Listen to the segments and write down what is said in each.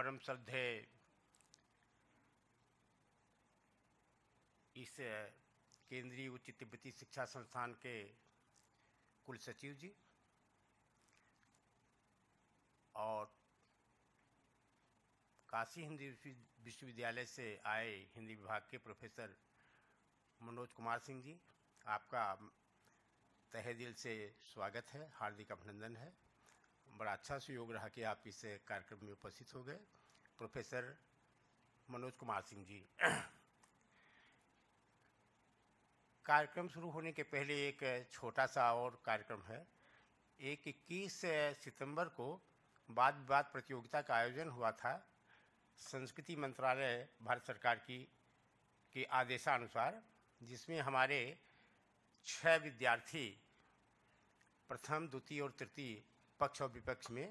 परम श्रद्धे इस केंद्रीय उच्च तिब्बती शिक्षा संस्थान के कुल सचिव जी और काशी हिंदी विश्वविद्यालय से आए हिंदी विभाग के प्रोफेसर मनोज कुमार सिंह जी आपका तहे दिल से स्वागत है हार्दिक अभिनंदन है बड़ा अच्छा सहयोग रहा कि आप इस कार्यक्रम में उपस्थित हो गए प्रोफेसर मनोज कुमार सिंह जी कार्यक्रम शुरू होने के पहले एक छोटा सा और कार्यक्रम है एक इक्कीस सितंबर को वाद विवाद प्रतियोगिता का आयोजन हुआ था संस्कृति मंत्रालय भारत सरकार की के आदेशानुसार जिसमें हमारे छः विद्यार्थी प्रथम द्वितीय और तृतीय पक्ष और विपक्ष में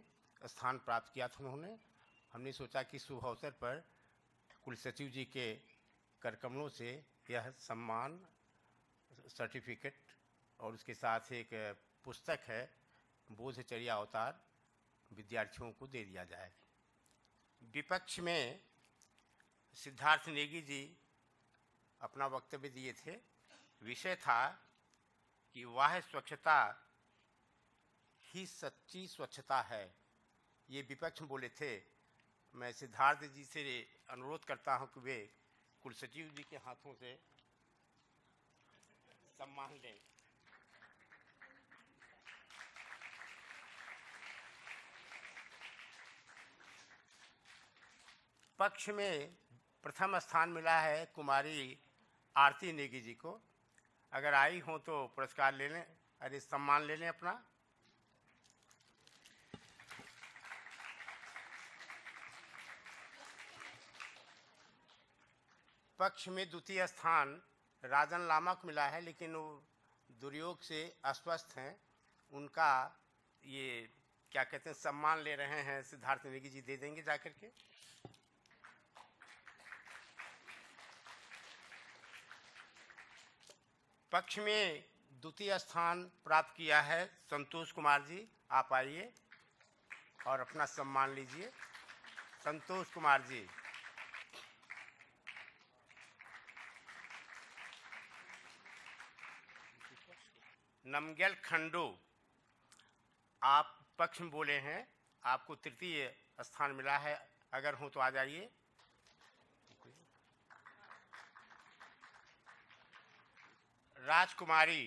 स्थान प्राप्त किया था उन्होंने हमने सोचा कि शुभ अवसर पर कुल सचिव जी के करकमलों से यह सम्मान सर्टिफिकेट और उसके साथ एक पुस्तक है बोधचर्या अवतार विद्यार्थियों को दे दिया जाए विपक्ष में सिद्धार्थ नेगी जी अपना वक्तव्य दिए थे विषय था कि वह स्वच्छता ही सच्ची स्वच्छता है ये विपक्ष बोले थे मैं सिद्धार्थ जी से अनुरोध करता हूँ कि वे कुलसचिव जी के हाथों से सम्मान लें पक्ष में प्रथम स्थान मिला है कुमारी आरती नेगी जी को अगर आई हों तो पुरस्कार ले लें अरे सम्मान ले लें अपना पक्ष में द्वितीय स्थान राजन लामा को मिला है लेकिन वो दुर्योग से अस्वस्थ हैं उनका ये क्या कहते हैं सम्मान ले रहे हैं सिद्धार्थ नेगी जी दे देंगे जाकर के पक्ष में द्वितीय स्थान प्राप्त किया है संतोष कुमार जी आप आइए और अपना सम्मान लीजिए संतोष कुमार जी नमगेल खंडो आप पक्ष में बोले हैं आपको तृतीय स्थान मिला है अगर हो तो आ जाइए राजकुमारी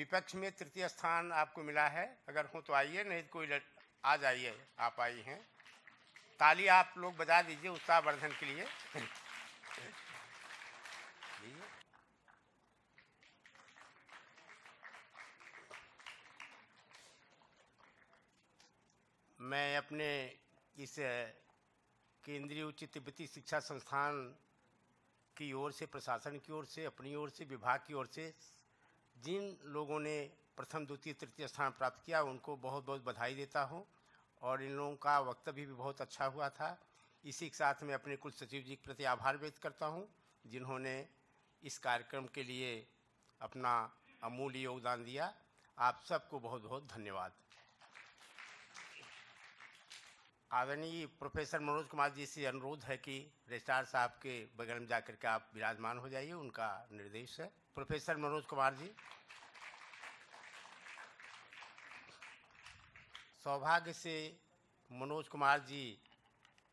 विपक्ष में तृतीय स्थान आपको मिला है अगर हो तो आइए नहीं तो कोई लट, आ जाइए आप आई हैं ताली आप लोग बजा दीजिए उत्साहवर्धन के लिए मैं अपने इस केंद्रीय उच्च तिब्बती शिक्षा संस्थान की ओर से प्रशासन की ओर से अपनी ओर से विभाग की ओर से जिन लोगों ने प्रथम द्वितीय तृतीय स्थान प्राप्त किया उनको बहुत बहुत बधाई देता हूँ और इन लोगों का वक्तव्य भी बहुत अच्छा हुआ था इसी के साथ मैं अपने कुल सचिव जी के प्रति आभार व्यक्त करता हूँ जिन्होंने इस कार्यक्रम के लिए अपना अमूल्य योगदान दिया आप सबको बहुत बहुत धन्यवाद आदरणीय प्रोफेसर मनोज कुमार जी से अनुरोध है कि रजिस्ट्रार साहब के बगल में जाकर के आप विराजमान हो जाइए उनका निर्देश है प्रोफेसर मनोज कुमार जी सौभाग्य से मनोज कुमार जी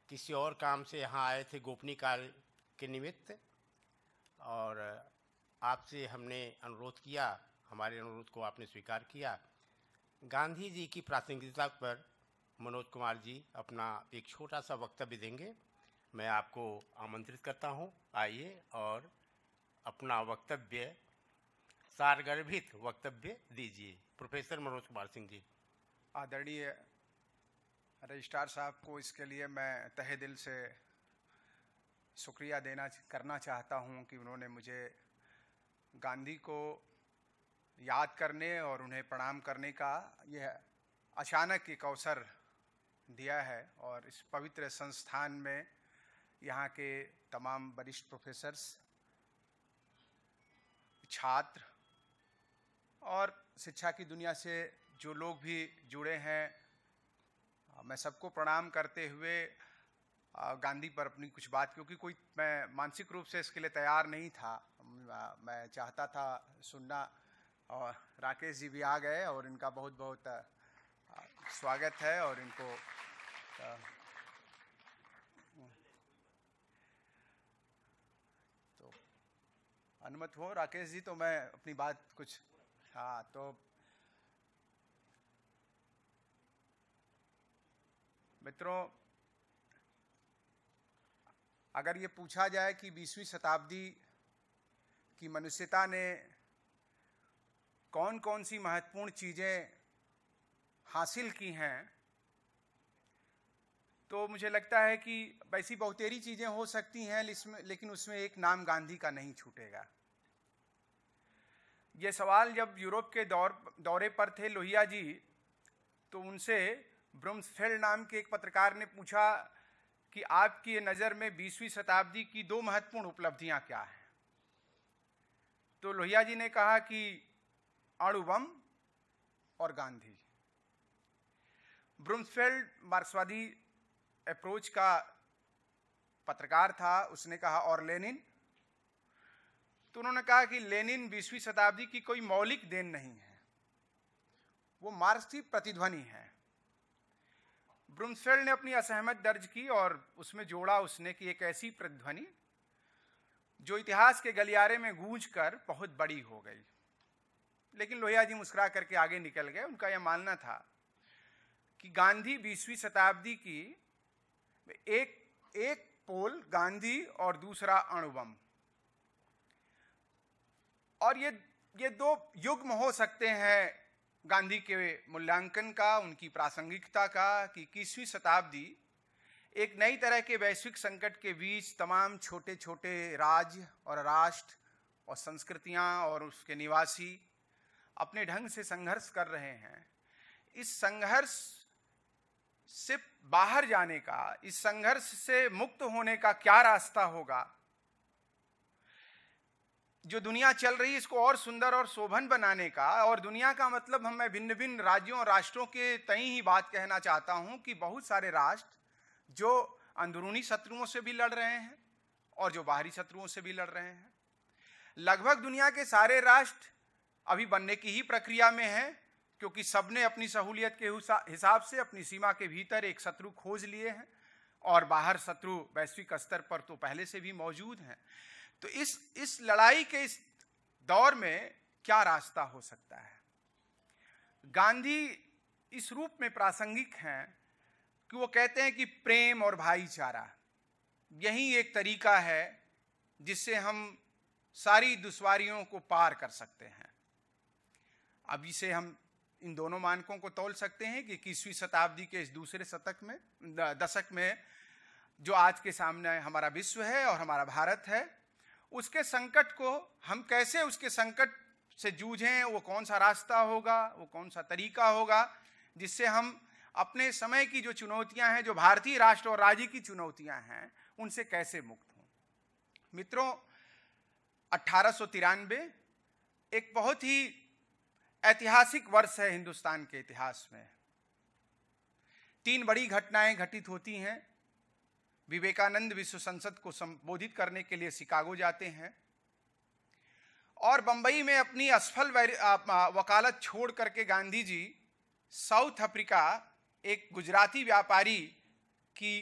किसी और काम से यहाँ आए थे गोपनीय कार्य के निमित्त और आपसे हमने अनुरोध किया हमारे अनुरोध को आपने स्वीकार किया गांधी जी की प्रासंगिकता पर मनोज कुमार जी अपना एक छोटा सा वक्तव्य देंगे मैं आपको आमंत्रित करता हूं आइए और अपना वक्तव्य सारगर्भित वक्तव्य दीजिए प्रोफेसर मनोज कुमार सिंह जी आदरणीय रजिस्ट्रार साहब को इसके लिए मैं तहे दिल से शुक्रिया देना करना चाहता हूं कि उन्होंने मुझे गांधी को याद करने और उन्हें प्रणाम करने का यह अचानक एक अवसर दिया है और इस पवित्र संस्थान में यहाँ के तमाम वरिष्ठ प्रोफेसर्स छात्र और शिक्षा की दुनिया से जो लोग भी जुड़े हैं मैं सबको प्रणाम करते हुए गांधी पर अपनी कुछ बात क्योंकि कोई मैं मानसिक रूप से इसके लिए तैयार नहीं था मैं चाहता था सुनना और राकेश जी भी आ गए और इनका बहुत बहुत स्वागत है और इनको तो अनुमत हो राकेश जी तो मैं अपनी बात कुछ हाँ तो मित्रों अगर ये पूछा जाए कि 20वीं शताब्दी की मनुष्यता ने कौन कौन सी महत्वपूर्ण चीज़ें हासिल की हैं तो मुझे लगता है कि ऐसी बहुतेरी चीज़ें हो सकती हैं लेकिन उसमें एक नाम गांधी का नहीं छूटेगा ये सवाल जब यूरोप के दौर दौरे पर थे लोहिया जी तो उनसे ब्रम्सफेल्ड नाम के एक पत्रकार ने पूछा कि आपकी नज़र में 20वीं शताब्दी की दो महत्वपूर्ण उपलब्धियां क्या हैं तो लोहिया जी ने कहा कि अणुबम और गांधी ब्रूमफेल्ड मार्क्सवादी अप्रोच का पत्रकार था उसने कहा और लेनिन तो उन्होंने कहा कि लेनिन बीसवीं शताब्दी की कोई मौलिक देन नहीं है वो मार्क्स की प्रतिध्वनि है ब्रूमफेल्ड ने अपनी असहमत दर्ज की और उसमें जोड़ा उसने कि एक ऐसी प्रतिध्वनि जो इतिहास के गलियारे में गूंज कर बहुत बड़ी हो गई लेकिन लोहिया जी मुस्कुरा करके आगे निकल गए उनका यह मानना था कि गांधी बीसवीं शताब्दी की एक एक पोल गांधी और दूसरा अणुबम और ये ये दो युग्म हो सकते हैं गांधी के मूल्यांकन का उनकी प्रासंगिकता का कि इक्कीसवीं शताब्दी एक नई तरह के वैश्विक संकट के बीच तमाम छोटे छोटे राज्य और राष्ट्र और संस्कृतियां और उसके निवासी अपने ढंग से संघर्ष कर रहे हैं इस संघर्ष से बाहर जाने का इस संघर्ष से मुक्त होने का क्या रास्ता होगा जो दुनिया चल रही है इसको और सुंदर और शोभन बनाने का और दुनिया का मतलब हम मैं भिन्न भिन्न राज्यों और राष्ट्रों के तई ही बात कहना चाहता हूं कि बहुत सारे राष्ट्र जो अंदरूनी शत्रुओं से भी लड़ रहे हैं और जो बाहरी शत्रुओं से भी लड़ रहे हैं लगभग दुनिया के सारे राष्ट्र अभी बनने की ही प्रक्रिया में हैं क्योंकि सबने अपनी सहूलियत के हिसाब से अपनी सीमा के भीतर एक शत्रु खोज लिए हैं और बाहर शत्रु वैश्विक स्तर पर तो पहले से भी मौजूद हैं तो इस इस लड़ाई के इस दौर में क्या रास्ता हो सकता है गांधी इस रूप में प्रासंगिक हैं कि वो कहते हैं कि प्रेम और भाईचारा यही एक तरीका है जिससे हम सारी दुश्वारियों को पार कर सकते हैं अब इसे हम इन दोनों मानकों को तोल सकते हैं कि इक्कीसवीं शताब्दी के इस दूसरे शतक में दशक में जो आज के सामने हमारा विश्व है और हमारा भारत है उसके संकट को हम कैसे उसके संकट से जूझें वो कौन सा रास्ता होगा वो कौन सा तरीका होगा जिससे हम अपने समय की जो चुनौतियां हैं जो भारतीय राष्ट्र और राज्य की चुनौतियां हैं उनसे कैसे मुक्त हों मित्रों अट्ठारह एक बहुत ही ऐतिहासिक वर्ष है हिंदुस्तान के इतिहास में तीन बड़ी घटनाएं घटित होती हैं विवेकानंद विश्व संसद को संबोधित करने के लिए शिकागो जाते हैं और बंबई में अपनी असफल वकालत छोड़ करके गांधी जी साउथ अफ्रीका एक गुजराती व्यापारी की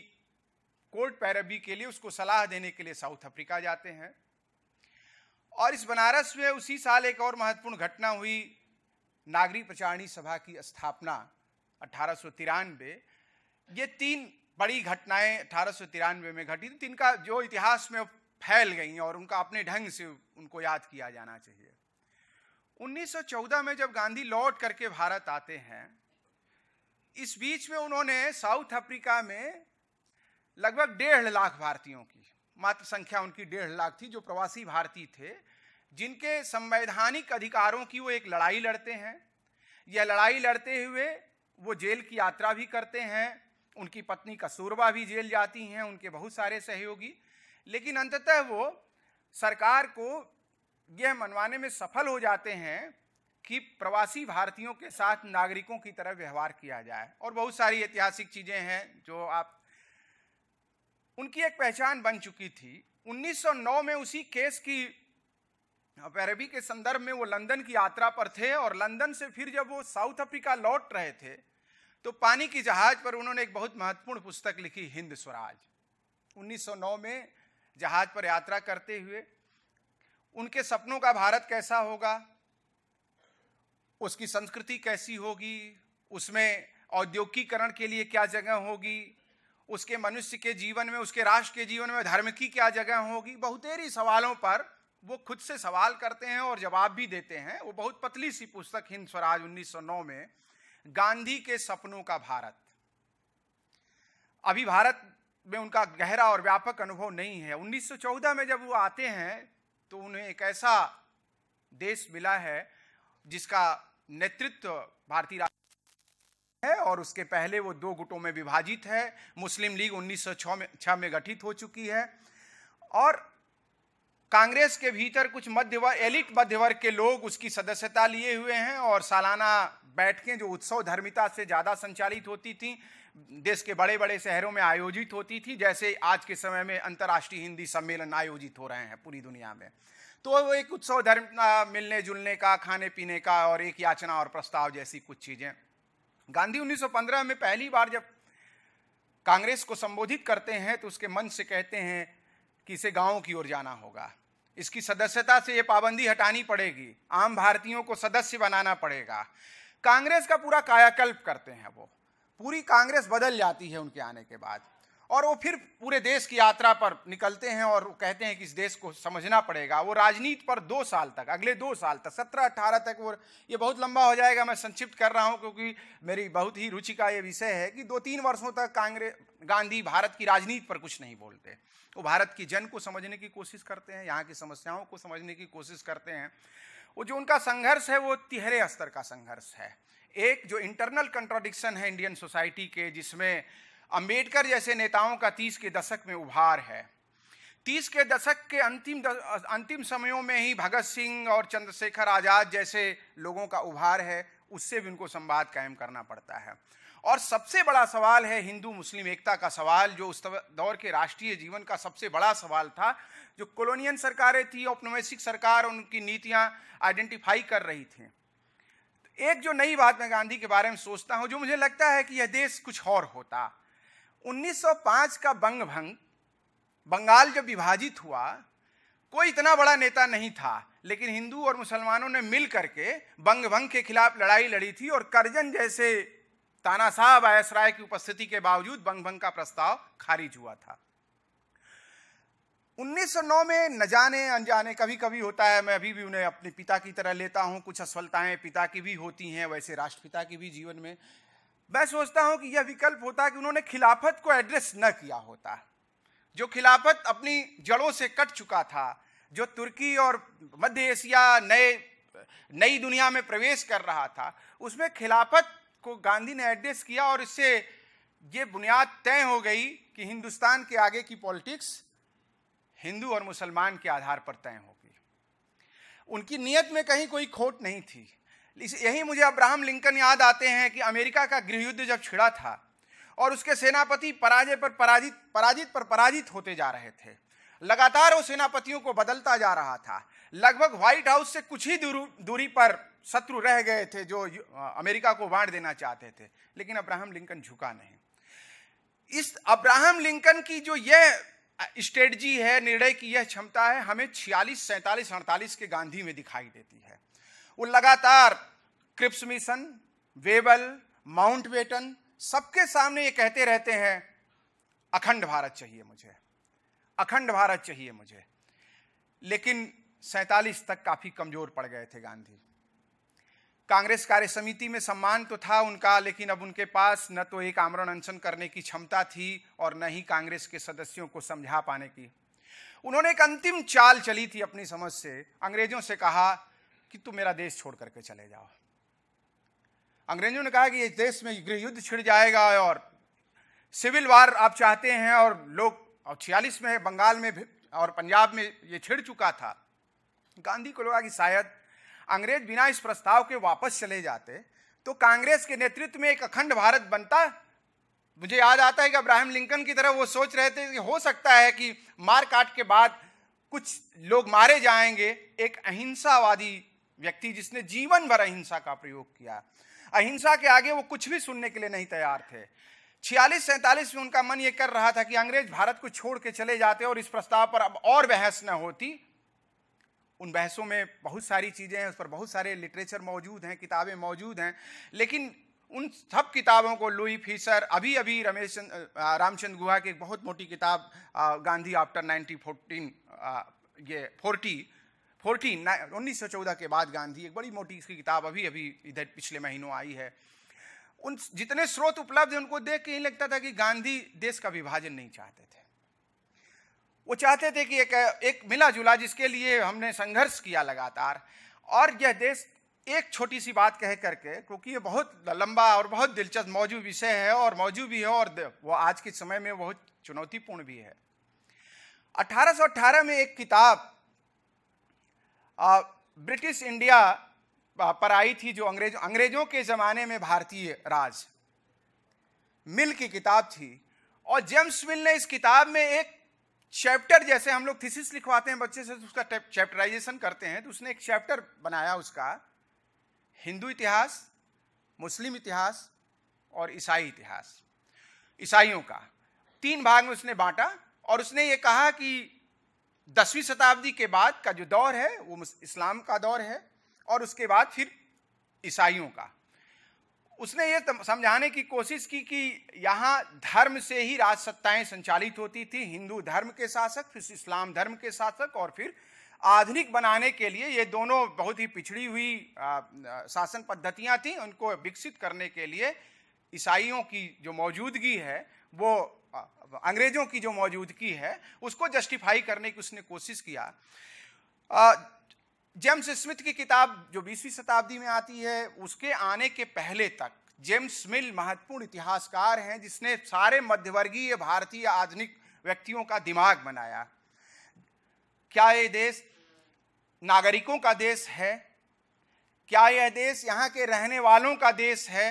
कोर्ट पैरवी के लिए उसको सलाह देने के लिए साउथ अफ्रीका जाते हैं और इस बनारस में उसी साल एक और महत्वपूर्ण घटना हुई नागरी प्रचारणी सभा की स्थापना अठारह ये तीन बड़ी घटनाएं अठारह में घटी थी इनका जो इतिहास में फैल गई और उनका अपने ढंग से उनको याद किया जाना चाहिए 1914 में जब गांधी लौट करके भारत आते हैं इस बीच में उन्होंने साउथ अफ्रीका में लगभग डेढ़ लाख भारतीयों की मात्र संख्या उनकी डेढ़ लाख थी जो प्रवासी भारतीय थे जिनके संवैधानिक अधिकारों की वो एक लड़ाई लड़ते हैं यह लड़ाई लड़ते हुए वो जेल की यात्रा भी करते हैं उनकी पत्नी कसूरबा भी जेल जाती हैं उनके बहुत सारे सहयोगी लेकिन अंततः वो सरकार को यह मनवाने में सफल हो जाते हैं कि प्रवासी भारतीयों के साथ नागरिकों की तरह व्यवहार किया जाए और बहुत सारी ऐतिहासिक चीज़ें हैं जो आप उनकी एक पहचान बन चुकी थी 1909 में उसी केस की अब अरबी के संदर्भ में वो लंदन की यात्रा पर थे और लंदन से फिर जब वो साउथ अफ्रीका लौट रहे थे तो पानी की जहाज पर उन्होंने एक बहुत महत्वपूर्ण पुस्तक लिखी हिंद स्वराज 1909 में जहाज पर यात्रा करते हुए उनके सपनों का भारत कैसा होगा उसकी संस्कृति कैसी होगी उसमें औद्योगिकरण के लिए क्या जगह होगी उसके मनुष्य के जीवन में उसके राष्ट्र के जीवन में धर्म की क्या जगह होगी बहुतेरी सवालों पर वो खुद से सवाल करते हैं और जवाब भी देते हैं वो बहुत पतली सी पुस्तक हिंद स्वराज 1909 में गांधी के सपनों का भारत अभी भारत में उनका गहरा और व्यापक अनुभव नहीं है 1914 में जब वो आते हैं तो उन्हें एक ऐसा देश मिला है जिसका नेतृत्व भारतीय है और उसके पहले वो दो गुटों में विभाजित है मुस्लिम लीग 1906 में गठित हो चुकी है और कांग्रेस के भीतर कुछ मध्य वर्ग एलिट मध्य वर्ग के लोग उसकी सदस्यता लिए हुए हैं और सालाना बैठकें जो उत्सव धर्मिता से ज़्यादा संचालित होती थी देश के बड़े बड़े शहरों में आयोजित होती थी जैसे आज के समय में अंतर्राष्ट्रीय हिंदी सम्मेलन आयोजित हो रहे हैं पूरी दुनिया में तो वो एक उत्सव धर्म मिलने जुलने का खाने पीने का और एक याचना और प्रस्ताव जैसी कुछ चीज़ें गांधी 1915 में पहली बार जब कांग्रेस को संबोधित करते हैं तो उसके मन से कहते हैं कि इसे गाँव की ओर जाना होगा इसकी सदस्यता से ये पाबंदी हटानी पड़ेगी आम भारतीयों को सदस्य बनाना पड़ेगा कांग्रेस का पूरा कायाकल्प करते हैं वो पूरी कांग्रेस बदल जाती है उनके आने के बाद और वो फिर पूरे देश की यात्रा पर निकलते हैं और वो कहते हैं कि इस देश को समझना पड़ेगा वो राजनीति पर दो साल तक अगले दो साल तक सत्रह अठारह तक वो ये बहुत लंबा हो जाएगा मैं संक्षिप्त कर रहा हूँ क्योंकि मेरी बहुत ही रुचि का ये विषय है कि दो तीन वर्षों तक कांग्रेस गांधी भारत की राजनीति पर कुछ नहीं बोलते वो भारत की जन को समझने की कोशिश करते हैं यहाँ की समस्याओं को समझने की कोशिश करते हैं वो जो उनका संघर्ष है वो तिहरे स्तर का संघर्ष है एक जो इंटरनल कंट्राडिक्शन है इंडियन सोसाइटी के जिसमें अंबेडकर जैसे नेताओं का तीस के दशक में उभार है तीस के दशक के अंतिम अंतिम समयों में ही भगत सिंह और चंद्रशेखर आज़ाद जैसे लोगों का उभार है उससे भी उनको संवाद कायम करना पड़ता है और सबसे बड़ा सवाल है हिंदू मुस्लिम एकता का सवाल जो उस दौर के राष्ट्रीय जीवन का सबसे बड़ा सवाल था जो कॉलोनियन सरकारें थी औपनिवेशिक सरकार उनकी नीतियाँ आइडेंटिफाई कर रही थी एक जो नई बात मैं गांधी के बारे में सोचता हूँ जो मुझे लगता है कि यह देश कुछ और होता 1905 का बंग भंग बंगाल जब विभाजित हुआ कोई इतना बड़ा नेता नहीं था लेकिन हिंदू और मुसलमानों ने मिल करके बंग भंग के खिलाफ लड़ाई लड़ी थी और करजन जैसे तानाशाह आयसराय की उपस्थिति के बावजूद बंग भंग का प्रस्ताव खारिज हुआ था 1909 में न जाने अनजाने कभी कभी होता है मैं अभी भी उन्हें अपने पिता की तरह लेता हूं कुछ असफलताएं पिता की भी होती हैं वैसे राष्ट्रपिता की भी जीवन में मैं सोचता हूं कि यह विकल्प होता कि उन्होंने खिलाफत को एड्रेस न किया होता जो खिलाफत अपनी जड़ों से कट चुका था जो तुर्की और मध्य एशिया नए नई दुनिया में प्रवेश कर रहा था उसमें खिलाफत को गांधी ने एड्रेस किया और इससे ये बुनियाद तय हो गई कि हिंदुस्तान के आगे की पॉलिटिक्स हिंदू और मुसलमान के आधार पर तय होगी उनकी नीयत में कहीं कोई खोट नहीं थी यही मुझे अब्राहम लिंकन याद आते हैं कि अमेरिका का गृह युद्ध जब छिड़ा था और उसके सेनापति पराजय पर पराजित पराजित पर पराजित होते जा रहे थे लगातार वो सेनापतियों को बदलता जा रहा था लगभग व्हाइट हाउस से कुछ ही दूरी पर शत्रु रह गए थे जो अमेरिका को बांट देना चाहते थे लेकिन अब्राहम लिंकन झुका नहीं इस अब्राहम लिंकन की जो यह स्ट्रेटजी है निर्णय की यह क्षमता है हमें छियालीस सैंतालीस अड़तालीस के गांधी में दिखाई देती है वो लगातार Cripps mission Wavell Mountbatten सबके सामने ये कहते रहते हैं अखंड भारत चाहिए मुझे अखंड भारत चाहिए मुझे लेकिन सैतालीस तक काफ़ी कमज़ोर पड़ गए थे गांधी कांग्रेस कार्य समिति में सम्मान तो था उनका लेकिन अब उनके पास न तो एक आमरण अनशन करने की क्षमता थी और न ही कांग्रेस के सदस्यों को समझा पाने की उन्होंने एक अंतिम चाल चली थी अपनी समझ से अंग्रेजों से कहा कि तुम मेरा देश छोड़ करके चले जाओ अंग्रेजों ने कहा कि इस देश में गृह युद्ध छिड़ जाएगा और सिविल वार आप चाहते हैं और लोग और छियालीस में बंगाल में और पंजाब में ये छिड़ चुका था गांधी को लगा कि शायद अंग्रेज बिना इस प्रस्ताव के वापस चले जाते तो कांग्रेस के नेतृत्व में एक अखंड भारत बनता मुझे याद आता है कि अब्राहम लिंकन की तरह वो सोच रहे थे कि हो सकता है कि मार काट के बाद कुछ लोग मारे जाएंगे एक अहिंसावादी व्यक्ति जिसने जीवन भर अहिंसा का प्रयोग किया अहिंसा के आगे वो कुछ भी सुनने के लिए नहीं तैयार थे छियालीस सैंतालीस में उनका मन ये कर रहा था कि अंग्रेज भारत को छोड़ के चले जाते और इस प्रस्ताव पर अब और बहस न होती उन बहसों में बहुत सारी चीज़ें हैं उस पर बहुत सारे लिटरेचर मौजूद हैं किताबें मौजूद हैं लेकिन उन सब किताबों को लुई फीसर अभी अभी रमेश रामचंद्र गुहा की एक बहुत मोटी किताब गांधी आफ्टर फोर्टीन ये फोर्टी फोर्टीन उन्नीस सौ चौदह के बाद गांधी एक बड़ी मोटी इसकी किताब अभी अभी इधर पिछले महीनों आई है उन जितने स्रोत उपलब्ध हैं उनको देख के ही लगता था कि गांधी देश का विभाजन नहीं चाहते थे वो चाहते थे कि एक एक मिला जुला जिसके लिए हमने संघर्ष किया लगातार और यह देश एक छोटी सी बात कह करके क्योंकि ये बहुत लंबा और बहुत दिलचस्प मौजूद विषय है और मौजूद भी है और वो आज के समय में बहुत चुनौतीपूर्ण भी है 1818 में एक किताब ब्रिटिश इंडिया पर आई थी जो अंग्रेज अंग्रेजों के ज़माने में भारतीय राज मिल की किताब थी और जेम्स मिल ने इस किताब में एक चैप्टर जैसे हम लोग थीसिस लिखवाते हैं बच्चे से तो उसका चैप्टराइजेशन करते हैं तो उसने एक चैप्टर बनाया उसका हिंदू इतिहास मुस्लिम इतिहास और ईसाई इतिहास ईसाइयों का तीन भाग में उसने बांटा और उसने ये कहा कि दसवीं शताब्दी के बाद का जो दौर है वो इस्लाम का दौर है और उसके बाद फिर ईसाइयों का उसने ये समझाने की कोशिश की कि यहाँ धर्म से ही राजसत्ताएं संचालित होती थी हिंदू धर्म के शासक फिर इस्लाम धर्म के शासक और फिर आधुनिक बनाने के लिए ये दोनों बहुत ही पिछड़ी हुई शासन पद्धतियाँ थीं उनको विकसित करने के लिए ईसाइयों की जो मौजूदगी है वो अंग्रेजों की जो मौजूदगी है उसको जस्टिफाई करने की उसने कोशिश किया जेम्स स्मिथ की किताब जो बीसवीं शताब्दी में आती है उसके आने के पहले तक जेम्स मिल महत्वपूर्ण इतिहासकार हैं जिसने सारे मध्यवर्गीय भारतीय आधुनिक व्यक्तियों का दिमाग बनाया क्या ये देश नागरिकों का देश है क्या यह देश यहाँ के रहने वालों का देश है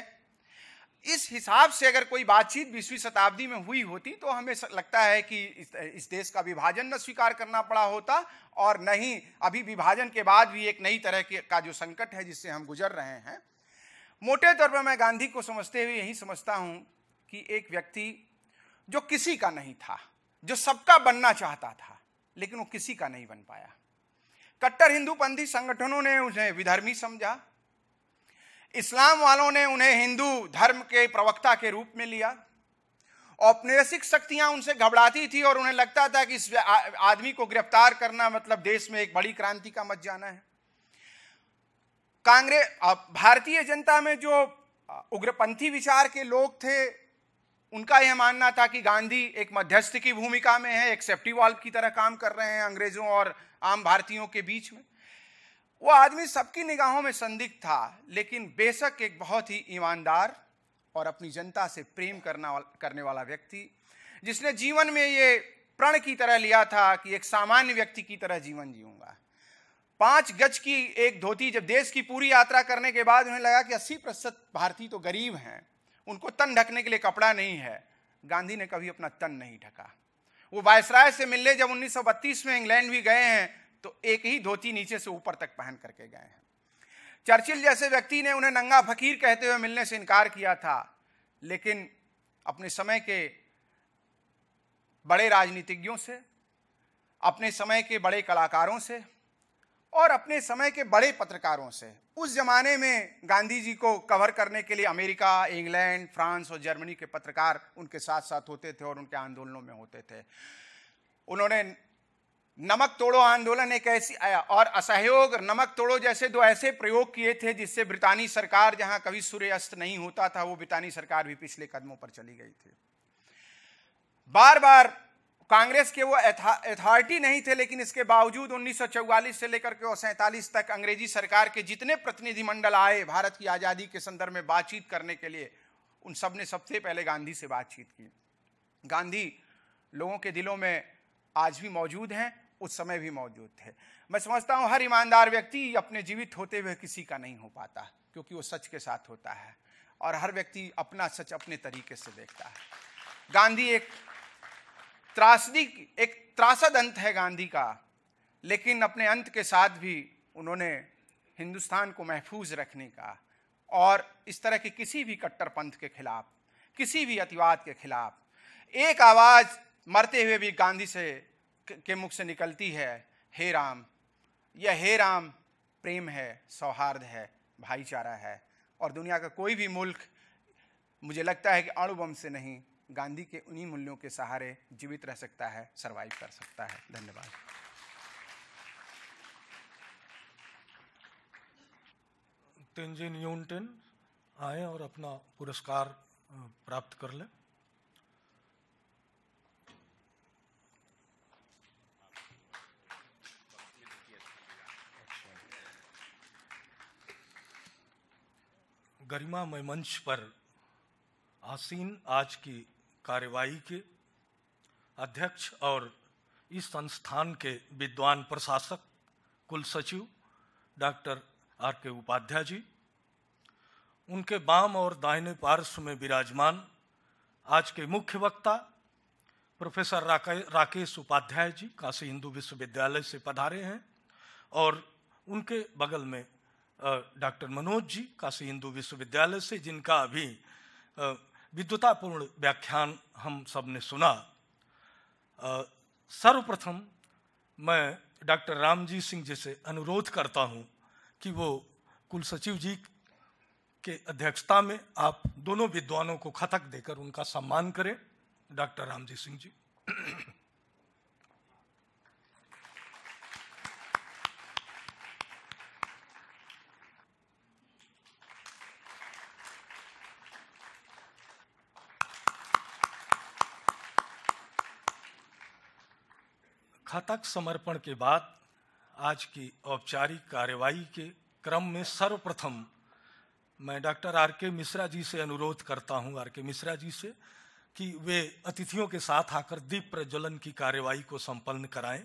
इस हिसाब से अगर कोई बातचीत बीसवीं शताब्दी में हुई होती तो हमें लगता है कि इस, देश का विभाजन न स्वीकार करना पड़ा होता और न ही अभी विभाजन के बाद भी एक नई तरह के का जो संकट है जिससे हम गुजर रहे हैं मोटे तौर पर मैं गांधी को समझते हुए यही समझता हूँ कि एक व्यक्ति जो किसी का नहीं था जो सबका बनना चाहता था लेकिन वो किसी का नहीं बन पाया कट्टर हिंदूपंथी संगठनों ने उन्हें विधर्मी समझा इस्लाम वालों ने उन्हें हिंदू धर्म के प्रवक्ता के रूप में लिया औपनिवेशिक शक्तियां उनसे घबराती थी और उन्हें लगता था कि इस आदमी को गिरफ्तार करना मतलब देश में एक बड़ी क्रांति का मत जाना है कांग्रेस भारतीय जनता में जो उग्रपंथी विचार के लोग थे उनका यह मानना था कि गांधी एक मध्यस्थ की भूमिका में है एक सेफ्टी वॉल्व की तरह काम कर रहे हैं अंग्रेजों और आम भारतीयों के बीच में वो आदमी सबकी निगाहों में संदिग्ध था लेकिन बेशक एक बहुत ही ईमानदार और अपनी जनता से प्रेम करना करने वाला व्यक्ति जिसने जीवन में ये प्रण की तरह लिया था कि एक सामान्य व्यक्ति की तरह जीवन जीऊंगा पांच गज की एक धोती जब देश की पूरी यात्रा करने के बाद उन्हें लगा कि अस्सी प्रतिशत भारतीय तो गरीब हैं उनको तन ढकने के लिए कपड़ा नहीं है गांधी ने कभी अपना तन नहीं ढका वो वायसराय से मिलने जब उन्नीस में इंग्लैंड भी गए हैं तो एक ही धोती नीचे से ऊपर तक पहन करके गए हैं चर्चिल जैसे व्यक्ति ने उन्हें नंगा फकीर कहते हुए मिलने से इनकार किया था लेकिन अपने समय के बड़े राजनीतिज्ञों से अपने समय के बड़े कलाकारों से और अपने समय के बड़े पत्रकारों से उस जमाने में गांधी जी को कवर करने के लिए अमेरिका इंग्लैंड फ्रांस और जर्मनी के पत्रकार उनके साथ साथ होते थे और उनके आंदोलनों में होते थे उन्होंने नमक तोड़ो आंदोलन एक ऐसी और असहयोग नमक तोड़ो जैसे दो ऐसे प्रयोग किए थे जिससे ब्रितानी सरकार जहां कभी सूर्यास्त नहीं होता था वो ब्रितानी सरकार भी पिछले कदमों पर चली गई थी बार बार कांग्रेस के वो अथॉरिटी नहीं थे लेकिन इसके बावजूद उन्नीस से लेकर के सैंतालीस तक अंग्रेजी सरकार के जितने प्रतिनिधिमंडल आए भारत की आज़ादी के संदर्भ में बातचीत करने के लिए उन सब ने सबसे पहले गांधी से बातचीत की गांधी लोगों के दिलों में आज भी मौजूद हैं उस समय भी मौजूद थे मैं समझता हूँ हर ईमानदार व्यक्ति अपने जीवित होते हुए किसी का नहीं हो पाता क्योंकि वो सच के साथ होता है और हर व्यक्ति अपना सच अपने तरीके से देखता है गांधी एक त्रासदी एक त्रासद अंत है गांधी का लेकिन अपने अंत के साथ भी उन्होंने हिंदुस्तान को महफूज रखने का और इस तरह के किसी भी कट्टरपंथ के खिलाफ किसी भी अतिवाद के खिलाफ एक आवाज़ मरते हुए भी गांधी से के मुख से निकलती है हे राम यह हे राम प्रेम है सौहार्द है भाईचारा है और दुनिया का कोई भी मुल्क मुझे लगता है कि अणुबम से नहीं गांधी के उन्हीं मूल्यों के सहारे जीवित रह सकता है सरवाइव कर सकता है धन्यवाद तेंजिन तो यूनटेन आए और अपना पुरस्कार प्राप्त कर लें गरिमामय मंच पर आसीन आज की कार्यवाही के अध्यक्ष और इस संस्थान के विद्वान प्रशासक कुल सचिव डॉक्टर आर के उपाध्याय जी उनके बाम और दाहिने पार्श्व में विराजमान आज के मुख्य वक्ता प्रोफेसर राकेश उपाध्याय जी काशी हिंदू विश्वविद्यालय से पधारे हैं और उनके बगल में डॉक्टर मनोज जी काशी हिंदू विश्वविद्यालय से जिनका अभी विद्वतापूर्ण व्याख्यान हम सब ने सुना सर्वप्रथम मैं डॉक्टर रामजी सिंह जी से अनुरोध करता हूं कि वो कुल सचिव जी के अध्यक्षता में आप दोनों विद्वानों को खतक देकर उनका सम्मान करें डॉक्टर रामजी सिंह जी खतक समर्पण के बाद आज की औपचारिक कार्यवाही के क्रम में सर्वप्रथम मैं डॉक्टर आर के मिश्रा जी से अनुरोध करता हूं आर के मिश्रा जी से कि वे अतिथियों के साथ आकर दीप प्रज्वलन की कार्यवाही को संपन्न कराएं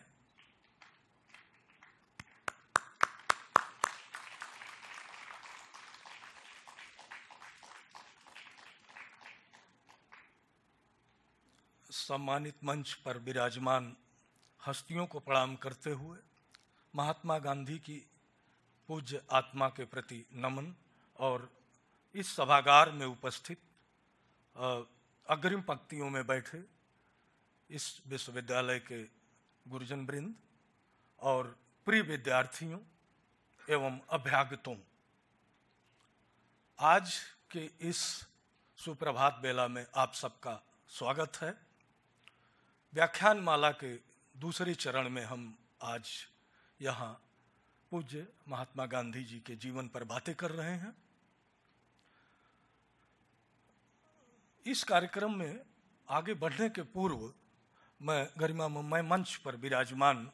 सम्मानित मंच पर विराजमान हस्तियों को प्रणाम करते हुए महात्मा गांधी की पूज्य आत्मा के प्रति नमन और इस सभागार में उपस्थित अग्रिम पंक्तियों में बैठे इस विश्वविद्यालय के गुरुजन वृंद और प्रिय विद्यार्थियों एवं अभ्यागतों आज के इस सुप्रभात बेला में आप सबका स्वागत है व्याख्यान माला के दूसरे चरण में हम आज यहाँ पूज्य महात्मा गांधी जी के जीवन पर बातें कर रहे हैं इस कार्यक्रम में आगे बढ़ने के पूर्व मैं गरिमा मैं मंच पर विराजमान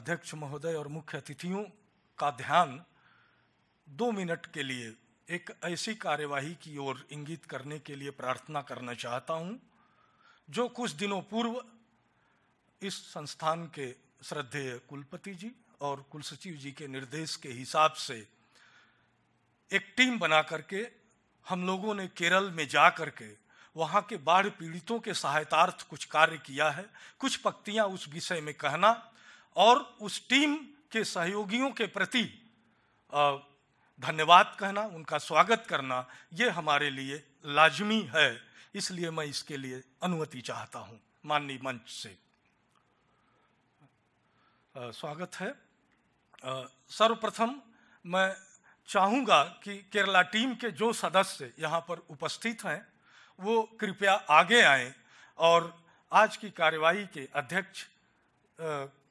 अध्यक्ष महोदय और मुख्य अतिथियों का ध्यान दो मिनट के लिए एक ऐसी कार्यवाही की ओर इंगित करने के लिए प्रार्थना करना चाहता हूं जो कुछ दिनों पूर्व इस संस्थान के श्रद्धेय कुलपति जी और कुल सचिव जी के निर्देश के हिसाब से एक टीम बना करके हम लोगों ने केरल में जा करके वहाँ के बाढ़ पीड़ितों के सहायतार्थ कुछ कार्य किया है कुछ पक्तियाँ उस विषय में कहना और उस टीम के सहयोगियों के प्रति धन्यवाद कहना उनका स्वागत करना ये हमारे लिए लाजमी है इसलिए मैं इसके लिए अनुमति चाहता हूँ माननीय मंच से स्वागत है सर्वप्रथम मैं चाहूँगा कि केरला टीम के जो सदस्य यहाँ पर उपस्थित हैं वो कृपया आगे आएं और आज की कार्यवाही के अध्यक्ष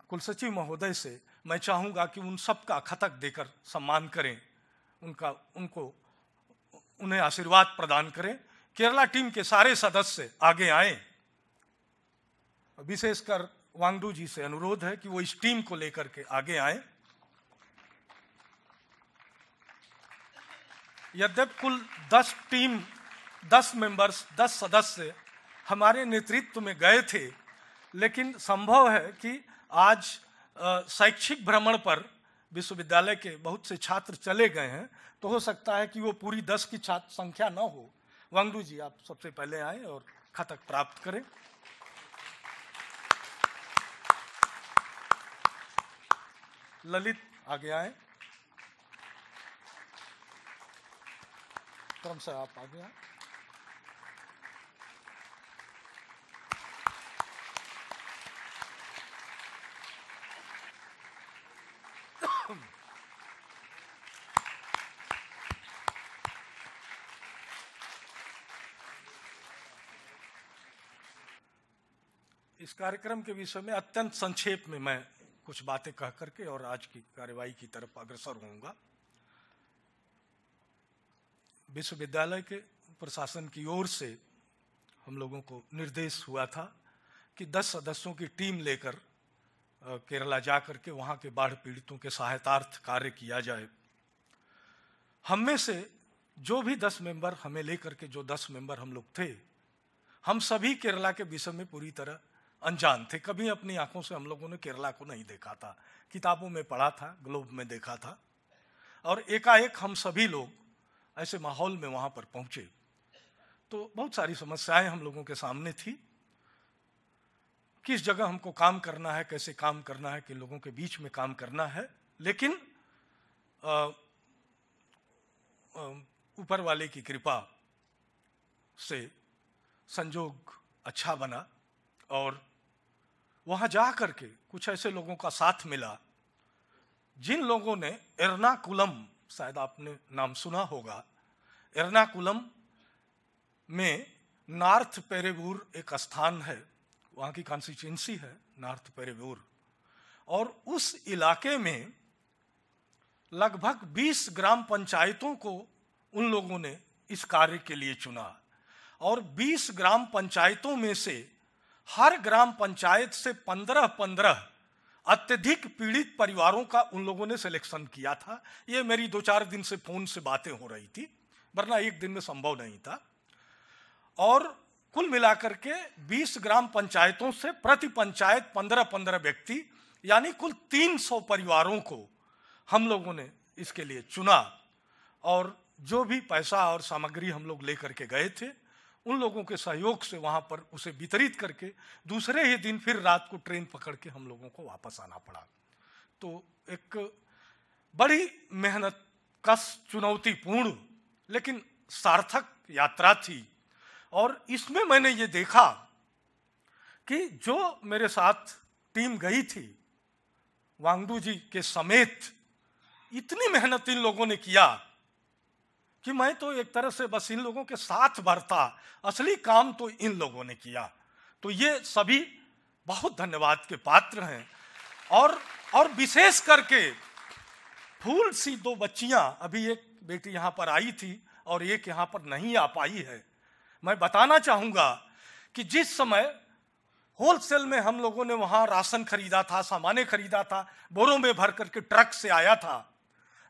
कुलसचिव महोदय से मैं चाहूँगा कि उन सबका खतक देकर सम्मान करें उनका उनको उन्हें आशीर्वाद प्रदान करें केरला टीम के सारे सदस्य आगे आए विशेषकर वांगडू जी से अनुरोध है कि वो इस टीम को लेकर के आगे आए यद्यप कुल दस टीम दस मेंबर्स दस सदस्य हमारे नेतृत्व में गए थे लेकिन संभव है कि आज शैक्षिक भ्रमण पर विश्वविद्यालय के बहुत से छात्र चले गए हैं तो हो सकता है कि वो पूरी दस की छात्र संख्या न हो वांगडू जी आप सबसे पहले आए और खतक प्राप्त करें ललित आ गया है क्रम से आप आ गया इस कार्यक्रम के विषय में अत्यंत संक्षेप में मैं कुछ बातें कह करके और आज की कार्यवाही की तरफ अग्रसर होऊंगा विश्वविद्यालय के प्रशासन की ओर से हम लोगों को निर्देश हुआ था कि 10 सदस्यों की टीम लेकर केरला जा करके वहाँ के बाढ़ पीड़ितों के सहायतार्थ कार्य किया जाए हम में से जो भी दस मेंबर हमें लेकर के जो दस मेंबर हम लोग थे हम सभी केरला के विषय में पूरी तरह अनजान थे कभी अपनी आंखों से हम लोगों ने केरला को नहीं देखा था किताबों में पढ़ा था ग्लोब में देखा था और एकाएक हम सभी लोग ऐसे माहौल में वहाँ पर पहुंचे तो बहुत सारी समस्याएं हम लोगों के सामने थी किस जगह हमको काम करना है कैसे काम करना है कि लोगों के बीच में काम करना है लेकिन ऊपर वाले की कृपा से संजोग अच्छा बना और वहां जा करके कुछ ऐसे लोगों का साथ मिला जिन लोगों ने एर्नाकुलम शायद आपने नाम सुना होगा एर्नाकुलम में नॉर्थ पेरेवूर एक स्थान है वहाँ की कॉन्स्टिट्युएंसी है नॉर्थ पेरेवूर और उस इलाके में लगभग 20 ग्राम पंचायतों को उन लोगों ने इस कार्य के लिए चुना और 20 ग्राम पंचायतों में से हर ग्राम पंचायत से पंद्रह पंद्रह अत्यधिक पीड़ित परिवारों का उन लोगों ने सिलेक्शन किया था ये मेरी दो चार दिन से फोन से बातें हो रही थी वरना एक दिन में संभव नहीं था और कुल मिलाकर के 20 ग्राम पंचायतों से प्रति पंचायत 15-15 व्यक्ति यानी कुल 300 परिवारों को हम लोगों ने इसके लिए चुना और जो भी पैसा और सामग्री हम लोग लेकर के गए थे उन लोगों के सहयोग से वहाँ पर उसे वितरित करके दूसरे ही दिन फिर रात को ट्रेन पकड़ के हम लोगों को वापस आना पड़ा तो एक बड़ी मेहनत कस चुनौतीपूर्ण लेकिन सार्थक यात्रा थी और इसमें मैंने ये देखा कि जो मेरे साथ टीम गई थी वांगडू जी के समेत इतनी मेहनत इन लोगों ने किया कि मैं तो एक तरह से बस इन लोगों के साथ बढ़ता असली काम तो इन लोगों ने किया तो ये सभी बहुत धन्यवाद के पात्र हैं और और विशेष करके फूल सी दो बच्चियां अभी एक बेटी यहाँ पर आई थी और एक यहाँ पर नहीं आ पाई है मैं बताना चाहूँगा कि जिस समय होलसेल में हम लोगों ने वहाँ राशन खरीदा था सामान खरीदा था बोरों में भर करके ट्रक से आया था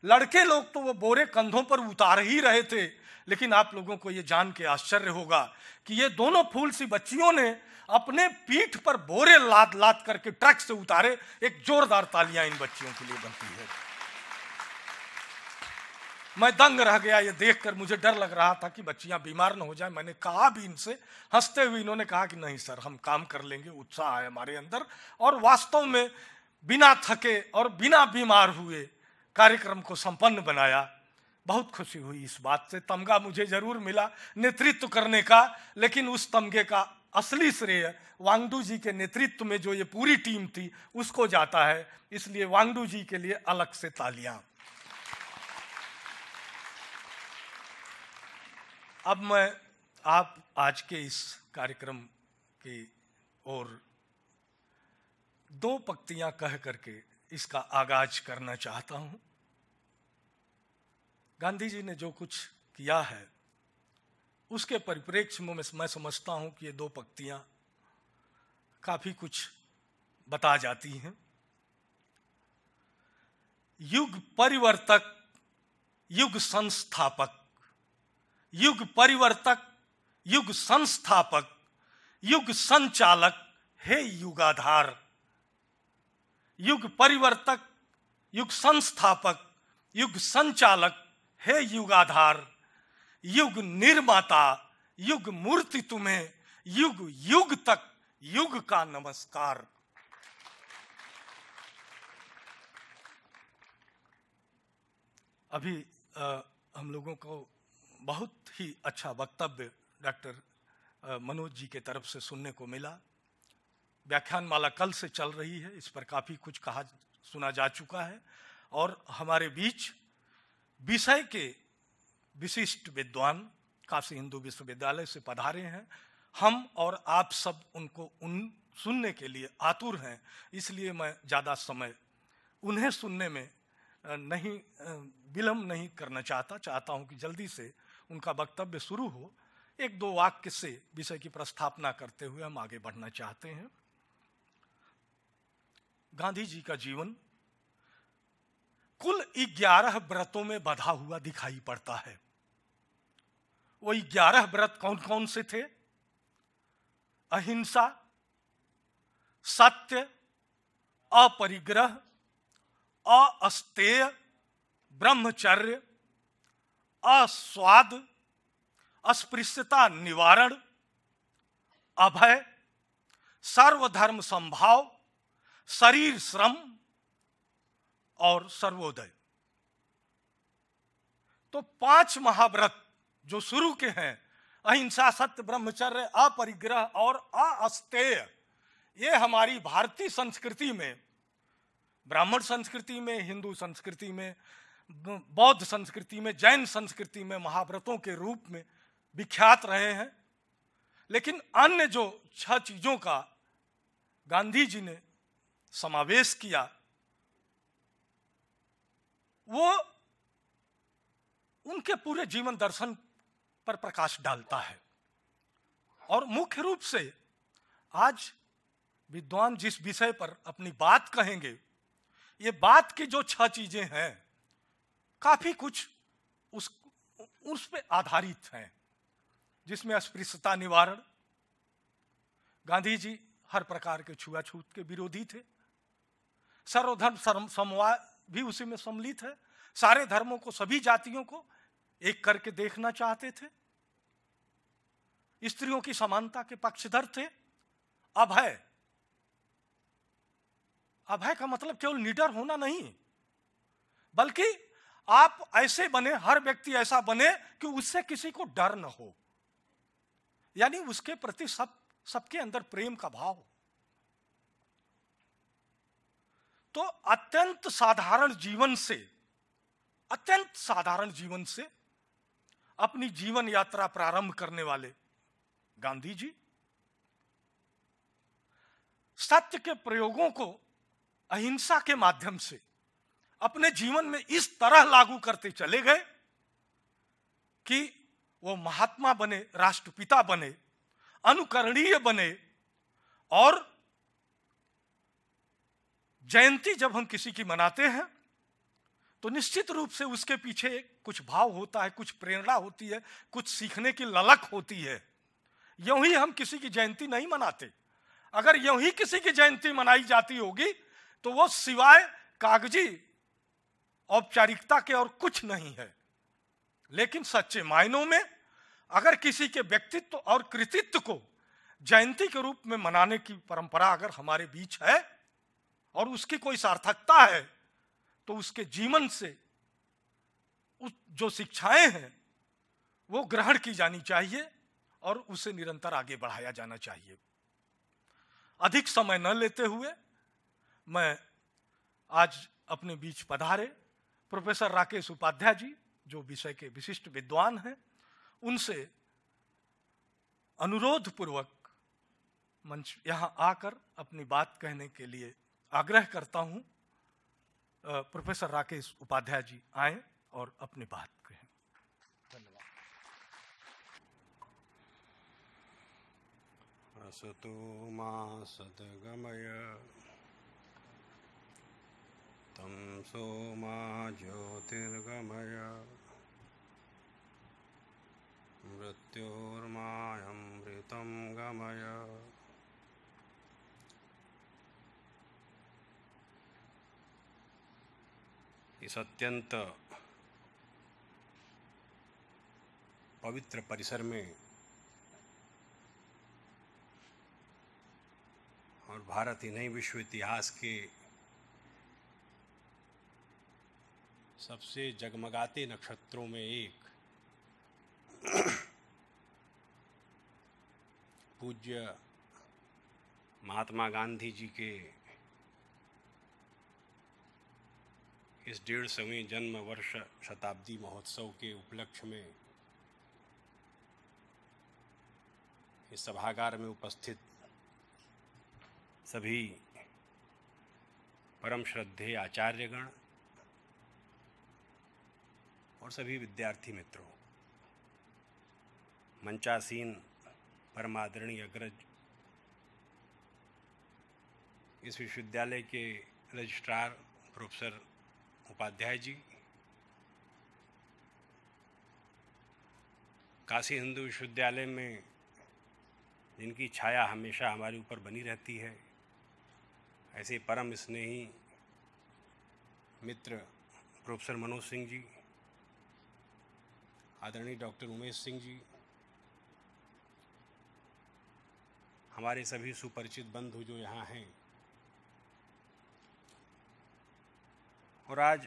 लड़के लोग तो वो बोरे कंधों पर उतार ही रहे थे लेकिन आप लोगों को ये जान के आश्चर्य होगा कि ये दोनों फूल सी बच्चियों ने अपने पीठ पर बोरे लाद लाद करके ट्रक से उतारे एक जोरदार तालियां इन बच्चियों के लिए बनती है मैं दंग रह गया ये देखकर मुझे डर लग रहा था कि बच्चियां बीमार ना हो जाए मैंने कहा भी इनसे हंसते हुए इन्होंने कहा कि नहीं सर हम काम कर लेंगे उत्साह है हमारे अंदर और वास्तव में बिना थके और बिना बीमार हुए कार्यक्रम को संपन्न बनाया बहुत खुशी हुई इस बात से तमगा मुझे जरूर मिला नेतृत्व करने का लेकिन उस तमगे का असली श्रेय वांगडू जी के नेतृत्व में जो ये पूरी टीम थी उसको जाता है इसलिए वांगडू जी के लिए अलग से तालियां अब मैं आप आज के इस कार्यक्रम की ओर दो पक्तियां कह करके इसका आगाज करना चाहता हूं गांधी जी ने जो कुछ किया है उसके परिप्रेक्ष्य में मैं समझता हूं कि ये दो पक्तियां काफी कुछ बता जाती हैं युग परिवर्तक युग संस्थापक युग परिवर्तक युग संस्थापक युग संचालक हे युगाधार युग परिवर्तक युग संस्थापक युग संचालक हे युगाधार युग निर्माता युग मूर्ति तुम्हें युग युग तक युग का नमस्कार अभी आ, हम लोगों को बहुत ही अच्छा वक्तव्य डॉक्टर मनोज जी के तरफ से सुनने को मिला व्याख्यान माला कल से चल रही है इस पर काफ़ी कुछ कहा सुना जा चुका है और हमारे बीच विषय के विशिष्ट विद्वान काशी हिंदू विश्वविद्यालय से पधारे हैं हम और आप सब उनको उन सुनने के लिए आतुर हैं इसलिए मैं ज़्यादा समय उन्हें सुनने में नहीं विलम्ब नहीं करना चाहता चाहता हूं कि जल्दी से उनका वक्तव्य शुरू हो एक दो वाक्य से विषय की प्रस्थापना करते हुए हम आगे बढ़ना चाहते हैं गांधी जी का जीवन कुल ग्यारह व्रतों में बधा हुआ दिखाई पड़ता है वो ग्यारह व्रत कौन कौन से थे अहिंसा सत्य अपरिग्रह अस्तेय ब्रह्मचर्य अस्वाद अस्पृश्यता निवारण अभय सर्वधर्म संभाव शरीर श्रम और सर्वोदय तो पांच महाव्रत जो शुरू के हैं अहिंसा सत्य ब्रह्मचर्य अपरिग्रह और अस्तेय ये हमारी भारतीय संस्कृति में ब्राह्मण संस्कृति में हिंदू संस्कृति में बौद्ध संस्कृति में जैन संस्कृति में महाव्रतों के रूप में विख्यात रहे हैं लेकिन अन्य जो छह चीज़ों का गांधी जी ने समावेश किया वो उनके पूरे जीवन दर्शन पर प्रकाश डालता है और मुख्य रूप से आज विद्वान जिस विषय पर अपनी बात कहेंगे ये बात की जो छह चीजें हैं काफी कुछ उस उस पर आधारित हैं जिसमें अस्पृश्यता निवारण गांधी जी हर प्रकार के छुआछूत के विरोधी थे सर्वधर्म समवाय भी उसी में सम्मिलित है सारे धर्मों को सभी जातियों को एक करके देखना चाहते थे स्त्रियों की समानता के पक्षधर थे अभय अभय का मतलब केवल निडर होना नहीं बल्कि आप ऐसे बने हर व्यक्ति ऐसा बने कि उससे किसी को डर न हो यानी उसके प्रति सब सबके अंदर प्रेम का भाव हो तो अत्यंत साधारण जीवन से अत्यंत साधारण जीवन से अपनी जीवन यात्रा प्रारंभ करने वाले गांधी जी सत्य के प्रयोगों को अहिंसा के माध्यम से अपने जीवन में इस तरह लागू करते चले गए कि वो महात्मा बने राष्ट्रपिता बने अनुकरणीय बने और जयंती जब हम किसी की मनाते हैं तो निश्चित रूप से उसके पीछे कुछ भाव होता है कुछ प्रेरणा होती है कुछ सीखने की ललक होती है यूं ही हम किसी की जयंती नहीं मनाते अगर यूं ही किसी की जयंती मनाई जाती होगी तो वो सिवाय कागजी औपचारिकता के और कुछ नहीं है लेकिन सच्चे मायनों में अगर किसी के व्यक्तित्व और कृतित्व को जयंती के रूप में मनाने की परंपरा अगर हमारे बीच है और उसकी कोई सार्थकता है तो उसके जीवन से उस जो शिक्षाएं हैं वो ग्रहण की जानी चाहिए और उसे निरंतर आगे बढ़ाया जाना चाहिए अधिक समय न लेते हुए मैं आज अपने बीच पधारे प्रोफेसर राकेश उपाध्याय जी जो विषय के विशिष्ट विद्वान हैं उनसे अनुरोध पूर्वक मंच यहाँ आकर अपनी बात कहने के लिए आग्रह करता हूं प्रोफेसर राकेश उपाध्याय जी आए और अपनी बात कहें धन्यवाद असतो तम सो माँ ज्योतिर्गमय अमृतम गमय इस अत्यंत पवित्र परिसर में और भारत ही नहीं विश्व इतिहास के सबसे जगमगाते नक्षत्रों में एक पूज्य महात्मा गांधी जी के इस डेढ़ सवें जन्म वर्ष शताब्दी महोत्सव के उपलक्ष्य में इस सभागार में उपस्थित सभी परम श्रद्धे आचार्यगण और सभी विद्यार्थी मित्रों मंचासीन परमादरणीय अग्रज इस विश्वविद्यालय के रजिस्ट्रार प्रोफेसर उपाध्याय जी काशी हिंदू विश्वविद्यालय में जिनकी छाया हमेशा हमारे ऊपर बनी रहती है ऐसे परम स्नेही मित्र प्रोफेसर मनोज सिंह जी आदरणीय डॉक्टर उमेश सिंह जी हमारे सभी सुपरिचित बंधु जो यहाँ हैं और आज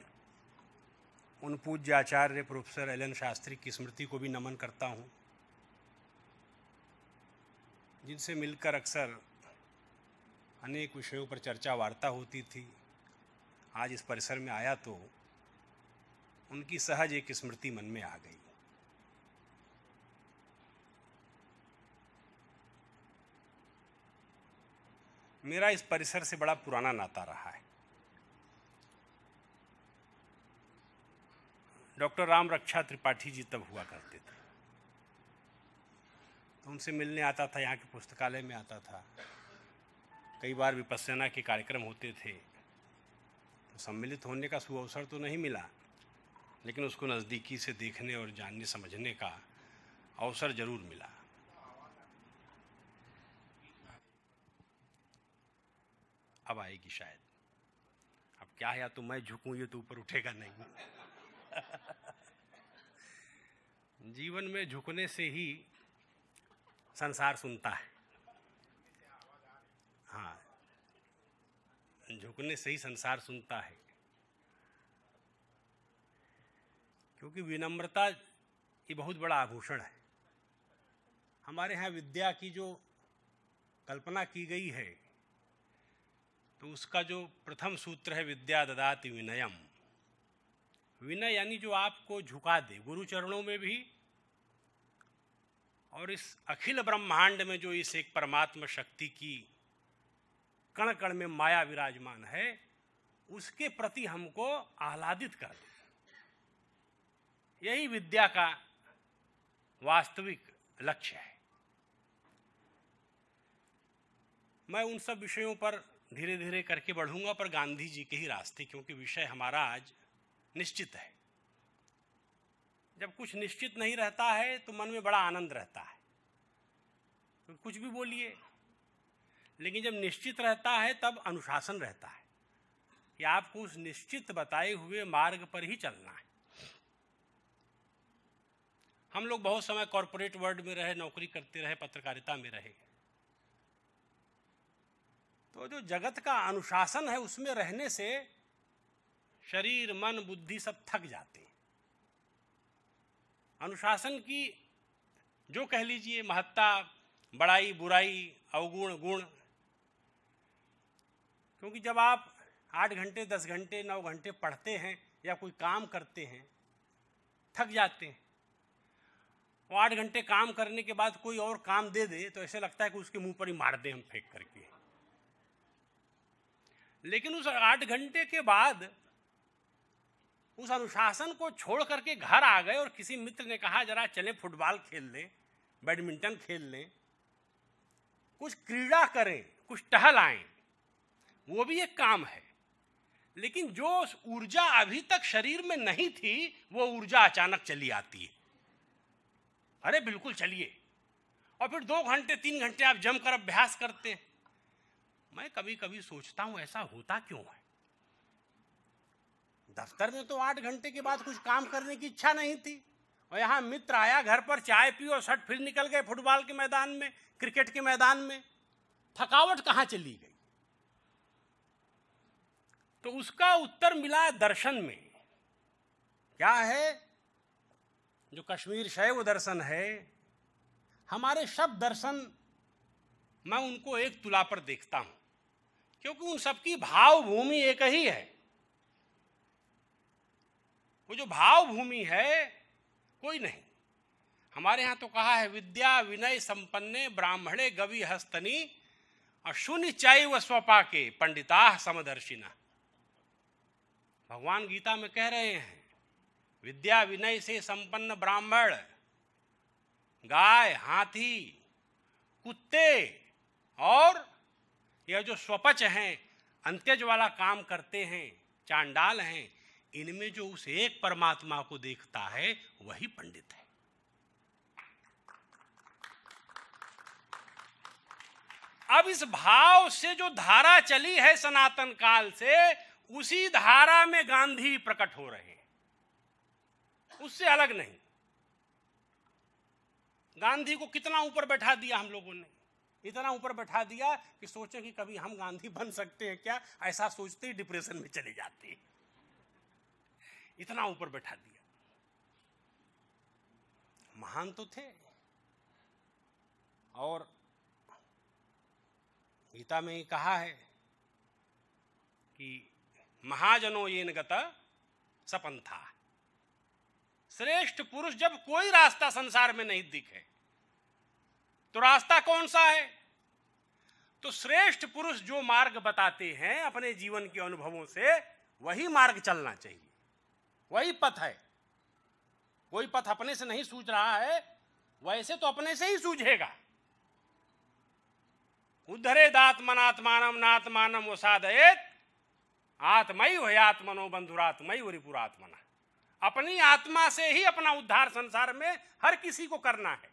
उन पूज्य आचार्य प्रोफेसर एल एन शास्त्री की स्मृति को भी नमन करता हूँ जिनसे मिलकर अक्सर अनेक विषयों पर चर्चा वार्ता होती थी आज इस परिसर में आया तो उनकी सहज एक स्मृति मन में आ गई मेरा इस परिसर से बड़ा पुराना नाता रहा है डॉक्टर राम रक्षा त्रिपाठी जी तब हुआ करते थे तो उनसे मिलने आता था यहाँ के पुस्तकालय में आता था कई बार विपस्सना के कार्यक्रम होते थे तो सम्मिलित होने का सुअवसर तो नहीं मिला लेकिन उसको नज़दीकी से देखने और जानने समझने का अवसर जरूर मिला अब आएगी शायद अब क्या है या तो मैं झुकूं ये तो ऊपर उठेगा नहीं जीवन में झुकने से ही संसार सुनता है हाँ झुकने से ही संसार सुनता है क्योंकि विनम्रता ये बहुत बड़ा आभूषण है हमारे यहाँ विद्या की जो कल्पना की गई है तो उसका जो प्रथम सूत्र है विद्या ददाति विनयम विनय यानी जो आपको झुका दे गुरु चरणों में भी और इस अखिल ब्रह्मांड में जो इस एक परमात्मा शक्ति की कण कण में माया विराजमान है उसके प्रति हमको आह्लादित कर दे यही विद्या का वास्तविक लक्ष्य है मैं उन सब विषयों पर धीरे धीरे करके बढ़ूंगा पर गांधी जी के ही रास्ते क्योंकि विषय हमारा आज निश्चित है जब कुछ निश्चित नहीं रहता है तो मन में बड़ा आनंद रहता है तो कुछ भी बोलिए लेकिन जब निश्चित रहता है तब अनुशासन रहता है कि आपको उस निश्चित बताए हुए मार्ग पर ही चलना है हम लोग बहुत समय कॉरपोरेट वर्ल्ड में रहे नौकरी करते रहे पत्रकारिता में रहे तो जो जगत का अनुशासन है उसमें रहने से शरीर मन बुद्धि सब थक जाते हैं अनुशासन की जो कह लीजिए महत्ता बड़ाई बुराई अवगुण गुण क्योंकि जब आप आठ घंटे दस घंटे नौ घंटे पढ़ते हैं या कोई काम करते हैं थक जाते हैं और आठ घंटे काम करने के बाद कोई और काम दे दे तो ऐसे लगता है कि उसके मुंह पर ही मार दे हम फेंक करके लेकिन उस आठ घंटे के बाद उस अनुशासन को छोड़ करके घर आ गए और किसी मित्र ने कहा जरा चले फुटबॉल खेल लें बैडमिंटन खेल लें कुछ क्रीड़ा करें कुछ टहल आए वो भी एक काम है लेकिन जो ऊर्जा अभी तक शरीर में नहीं थी वो ऊर्जा अचानक चली आती है अरे बिल्कुल चलिए और फिर दो घंटे तीन घंटे आप जमकर अभ्यास करते हैं मैं कभी कभी सोचता हूं ऐसा होता क्यों है दफ्तर में तो आठ घंटे के बाद कुछ काम करने की इच्छा नहीं थी और यहाँ मित्र आया घर पर चाय पी और शर्ट फिर निकल गए फुटबॉल के मैदान में क्रिकेट के मैदान में थकावट कहाँ चली गई तो उसका उत्तर मिला दर्शन में क्या है जो कश्मीर शैव दर्शन है हमारे सब दर्शन मैं उनको एक तुला पर देखता हूँ क्योंकि उन सबकी भावभूमि एक ही है वो जो भाव भूमि है कोई नहीं हमारे यहाँ तो कहा है विद्या विनय संपन्ने ब्राह्मणे गवि हस्तनी और शून्य चाई व स्वपा के पंडिता समदर्शिना भगवान गीता में कह रहे हैं विद्या विनय से संपन्न ब्राह्मण गाय हाथी कुत्ते और यह जो स्वपच हैं अंत्यज वाला काम करते हैं चांडाल हैं इनमें जो उस एक परमात्मा को देखता है वही पंडित है अब इस भाव से जो धारा चली है सनातन काल से उसी धारा में गांधी प्रकट हो रहे हैं उससे अलग नहीं गांधी को कितना ऊपर बैठा दिया हम लोगों ने इतना ऊपर बैठा दिया कि सोचे कि कभी हम गांधी बन सकते हैं क्या ऐसा सोचते ही डिप्रेशन में चले जाते हैं इतना ऊपर बैठा दिया महान तो थे और गीता में ही कहा है कि महाजनो ये नगता सपन था श्रेष्ठ पुरुष जब कोई रास्ता संसार में नहीं दिखे तो रास्ता कौन सा है तो श्रेष्ठ पुरुष जो मार्ग बताते हैं अपने जीवन के अनुभवों से वही मार्ग चलना चाहिए वही पथ है कोई पथ अपने से नहीं सूझ रहा है वैसे तो अपने से ही सूझेगा उद्धरे दात्मनात्मानम नात्मानम वो साधयत आत्मयी हो आत्मनो बंधुरात्मयी हो अपनी आत्मा से ही अपना उद्धार संसार में हर किसी को करना है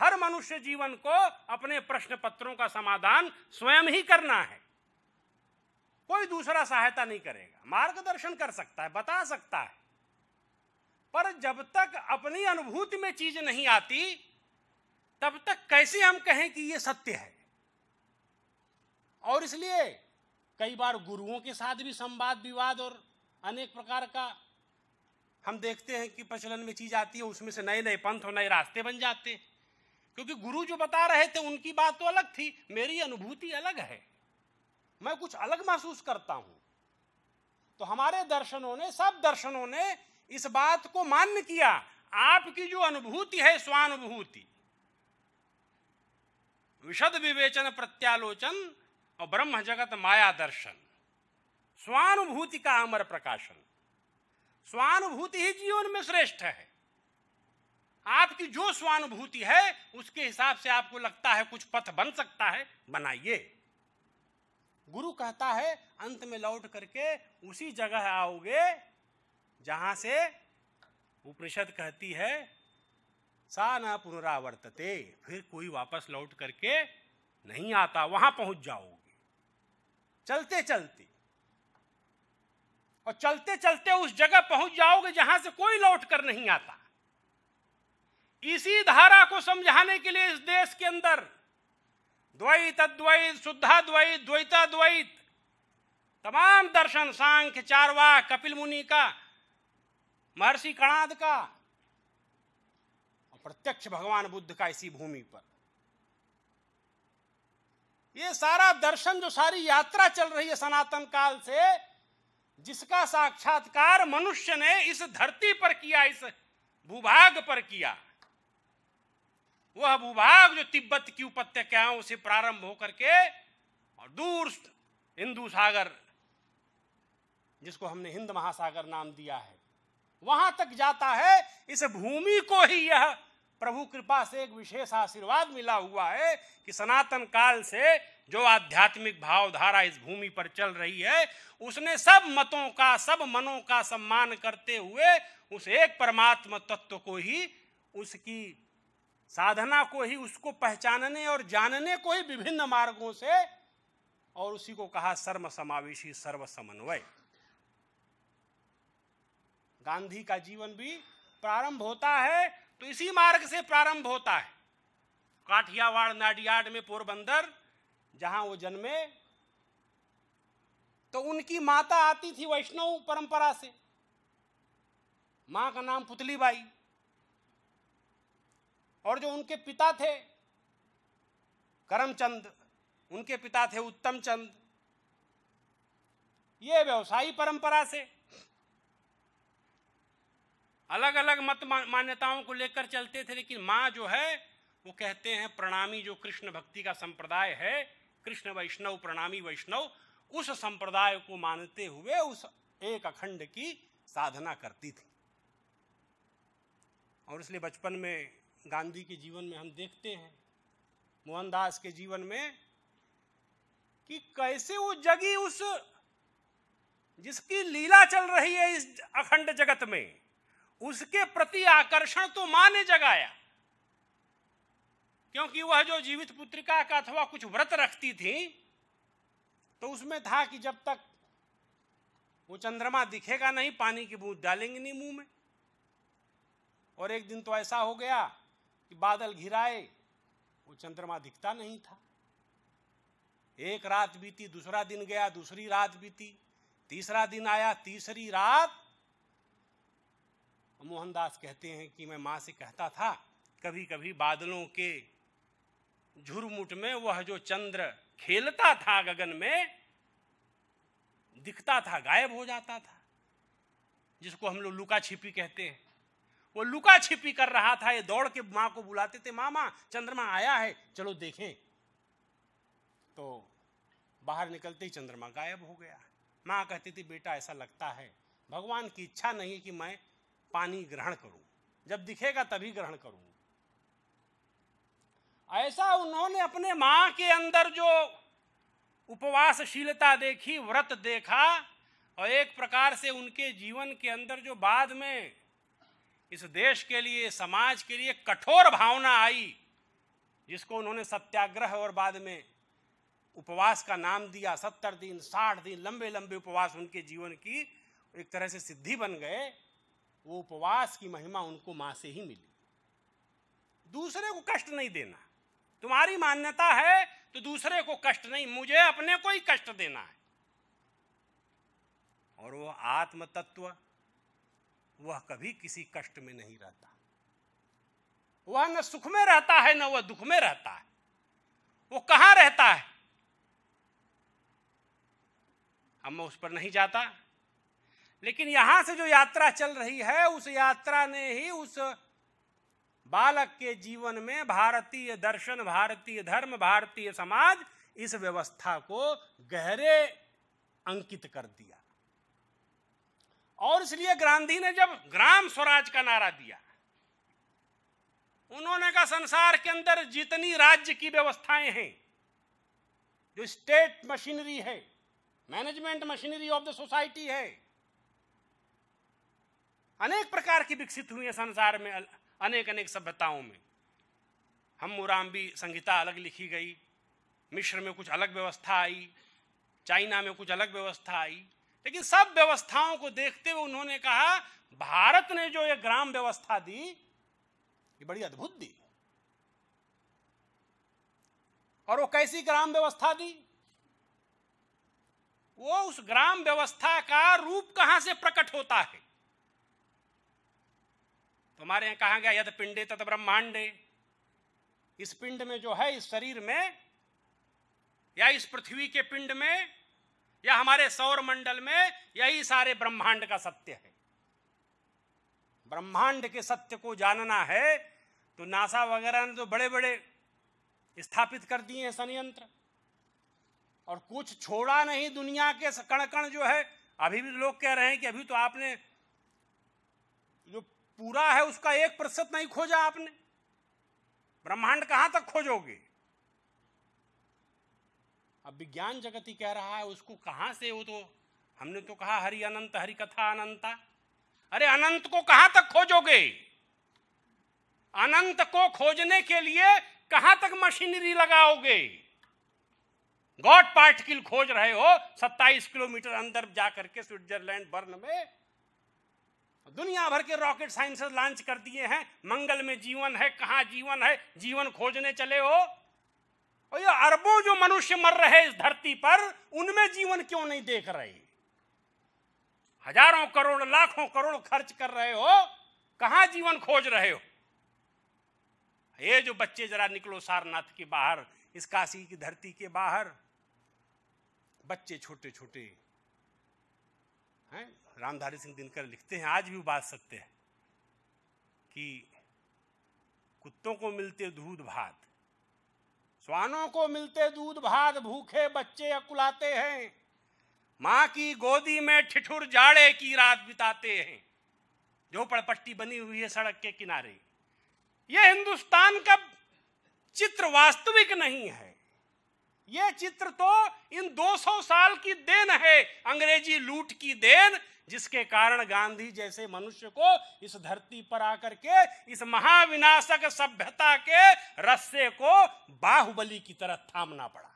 हर मनुष्य जीवन को अपने प्रश्न पत्रों का समाधान स्वयं ही करना है कोई दूसरा सहायता नहीं करेगा मार्गदर्शन कर सकता है बता सकता है पर जब तक अपनी अनुभूति में चीज नहीं आती तब तक कैसे हम कहें कि यह सत्य है और इसलिए कई बार गुरुओं के साथ भी संवाद विवाद और अनेक प्रकार का हम देखते हैं कि प्रचलन में चीज आती है उसमें से नए नए पंथ और नए रास्ते बन जाते क्योंकि गुरु जो बता रहे थे उनकी बात तो अलग थी मेरी अनुभूति अलग है मैं कुछ अलग महसूस करता हूं तो हमारे दर्शनों ने सब दर्शनों ने इस बात को मान्य किया आपकी जो अनुभूति है स्वानुभूति विशद विवेचन प्रत्यालोचन और ब्रह्म जगत माया दर्शन स्वानुभूति का अमर प्रकाशन स्वानुभूति ही जीवन में श्रेष्ठ है आपकी जो स्वानुभूति है उसके हिसाब से आपको लगता है कुछ पथ बन सकता है बनाइए गुरु कहता है अंत में लौट करके उसी जगह आओगे जहां से उपनिषद कहती है सा न पुनरावर्तते फिर कोई वापस लौट करके नहीं आता वहां पहुंच जाओगे चलते चलते और चलते चलते उस जगह पहुंच जाओगे जहां से कोई लौट कर नहीं आता इसी धारा को समझाने के लिए इस देश के अंदर द्वैत अद्वैत शुद्धा द्वैता द्वैताद्वैत तमाम दर्शन सांख्य चारवाह कपिल मुनि का महर्षि कणाद का और प्रत्यक्ष भगवान बुद्ध का इसी भूमि पर ये सारा दर्शन जो सारी यात्रा चल रही है सनातन काल से जिसका साक्षात्कार मनुष्य ने इस धरती पर किया इस भूभाग पर किया वह भूभाग जो तिब्बत की है उसे प्रारंभ होकर के और दूर हिंदू सागर जिसको हमने हिंद महासागर नाम दिया है वहां तक जाता है इस भूमि को ही यह प्रभु कृपा से एक विशेष आशीर्वाद मिला हुआ है कि सनातन काल से जो आध्यात्मिक भावधारा इस भूमि पर चल रही है उसने सब मतों का सब मनों का सम्मान करते हुए उस एक परमात्मा तत्व को ही उसकी साधना को ही उसको पहचानने और जानने को ही विभिन्न मार्गों से और उसी को कहा सर्व समावेशी सर्व समन्वय गांधी का जीवन भी प्रारंभ होता है तो इसी मार्ग से प्रारंभ होता है काठियावाड़ नाडियाड में पोरबंदर जहां वो जन्मे तो उनकी माता आती थी वैष्णव परंपरा से मां का नाम पुतली बाई और जो उनके पिता थे करमचंद उनके पिता थे उत्तम चंद ये व्यवसायी परंपरा से अलग अलग मत मान्यताओं को लेकर चलते थे लेकिन माँ जो है वो कहते हैं प्रणामी जो कृष्ण भक्ति का संप्रदाय है कृष्ण वैष्णव प्रणामी वैष्णव उस संप्रदाय को मानते हुए उस एक अखंड की साधना करती थी और इसलिए बचपन में गांधी के जीवन में हम देखते हैं मोहनदास के जीवन में कि कैसे वो जगी उस जिसकी लीला चल रही है इस अखंड जगत में उसके प्रति आकर्षण तो मां ने जगाया क्योंकि वह जो जीवित पुत्रिका का अथवा कुछ व्रत रखती थी तो उसमें था कि जब तक वो चंद्रमा दिखेगा नहीं पानी की बूंद डालेंगे नहीं मुंह में और एक दिन तो ऐसा हो गया कि बादल घिराए वो चंद्रमा दिखता नहीं था एक रात बीती दूसरा दिन गया दूसरी रात बीती तीसरा दिन आया तीसरी रात तो मोहनदास कहते हैं कि मैं माँ से कहता था कभी कभी बादलों के झुरमुट में वह जो चंद्र खेलता था गगन में दिखता था गायब हो जाता था जिसको हम लोग लुका छिपी कहते हैं वो लुका छिपी कर रहा था ये दौड़ के माँ को बुलाते थे मामा चंद्रमा आया है चलो देखें तो बाहर निकलते ही चंद्रमा गायब हो गया माँ कहती थी बेटा ऐसा लगता है भगवान की इच्छा नहीं कि मैं पानी ग्रहण करूं जब दिखेगा तभी ग्रहण करूं ऐसा उन्होंने अपने माँ के अंदर जो उपवासशीलता देखी व्रत देखा और एक प्रकार से उनके जीवन के अंदर जो बाद में इस देश के लिए समाज के लिए कठोर भावना आई जिसको उन्होंने सत्याग्रह और बाद में उपवास का नाम दिया सत्तर दिन साठ दिन लंबे लंबे उपवास उनके जीवन की एक तरह से सिद्धि बन गए वो उपवास की महिमा उनको माँ से ही मिली दूसरे को कष्ट नहीं देना तुम्हारी मान्यता है तो दूसरे को कष्ट नहीं मुझे अपने को ही कष्ट देना है और वो आत्म तत्व वह कभी किसी कष्ट में नहीं रहता वह न सुख में रहता है न वह दुख में रहता है वो कहां रहता है अब मैं उस पर नहीं जाता लेकिन यहां से जो यात्रा चल रही है उस यात्रा ने ही उस बालक के जीवन में भारतीय दर्शन भारतीय धर्म भारतीय समाज इस व्यवस्था को गहरे अंकित कर दिया और इसलिए गांधी ने जब ग्राम स्वराज का नारा दिया उन्होंने कहा संसार के अंदर जितनी राज्य की व्यवस्थाएं हैं जो स्टेट मशीनरी है management machinery of the society है अनेक प्रकार की विकसित हुई है संसार में अनेक अनेक सभ्यताओं में हम भी संहिता अलग लिखी गई मिश्र में कुछ अलग व्यवस्था आई चाइना में कुछ अलग व्यवस्था आई लेकिन सब व्यवस्थाओं को देखते हुए उन्होंने कहा भारत ने जो ये ग्राम व्यवस्था दी ये बड़ी अद्भुत दी और वो कैसी ग्राम व्यवस्था दी वो उस ग्राम व्यवस्था का रूप कहां से प्रकट होता है तुम्हारे हमारे यहां कहा गया यद पिंडे तद ब्रह्मांडे इस पिंड में जो है इस शरीर में या इस पृथ्वी के पिंड में या हमारे सौर मंडल में यही सारे ब्रह्मांड का सत्य है ब्रह्मांड के सत्य को जानना है तो नासा वगैरह ने तो बड़े बड़े स्थापित कर दिए हैं संयंत्र और कुछ छोड़ा नहीं दुनिया के कण कण जो है अभी भी लोग कह रहे हैं कि अभी तो आपने जो पूरा है उसका एक प्रतिशत नहीं खोजा आपने ब्रह्मांड कहां तक खोजोगे अब विज्ञान जगत ही कह रहा है उसको कहाँ से हो तो हमने तो कहा हरि अनंत हरि कथा अनंता अरे अनंत को कहां तक खोजोगे अनंत को खोजने के लिए कहां तक मशीनरी लगाओगे गॉड पार्टिकल खोज रहे हो 27 किलोमीटर अंदर जाकर के स्विट्जरलैंड बर्न में दुनिया भर के रॉकेट साइंसेस लॉन्च कर दिए हैं मंगल में जीवन है कहां जीवन है जीवन खोजने चले हो और ये अरबों जो मनुष्य मर रहे इस धरती पर उनमें जीवन क्यों नहीं देख रहे हजारों करोड़ लाखों करोड़ खर्च कर रहे हो कहा जीवन खोज रहे हो ये जो बच्चे जरा निकलो सारनाथ के बाहर इस काशी की धरती के बाहर बच्चे छोटे छोटे हैं रामधारी सिंह दिनकर लिखते हैं आज भी बात सत्य हैं कि कुत्तों को मिलते दूध भात स्वानों को मिलते दूध भात भूखे बच्चे अकुलाते हैं माँ की गोदी में ठिठुर जाड़े की रात बिताते हैं झोपड़ पट्टी बनी हुई है सड़क के किनारे ये हिंदुस्तान का चित्र वास्तविक नहीं है ये चित्र तो इन 200 साल की देन है अंग्रेजी लूट की देन जिसके कारण गांधी जैसे मनुष्य को इस धरती पर आकर के इस महाविनाशक सभ्यता के रस्से को बाहुबली की तरह थामना पड़ा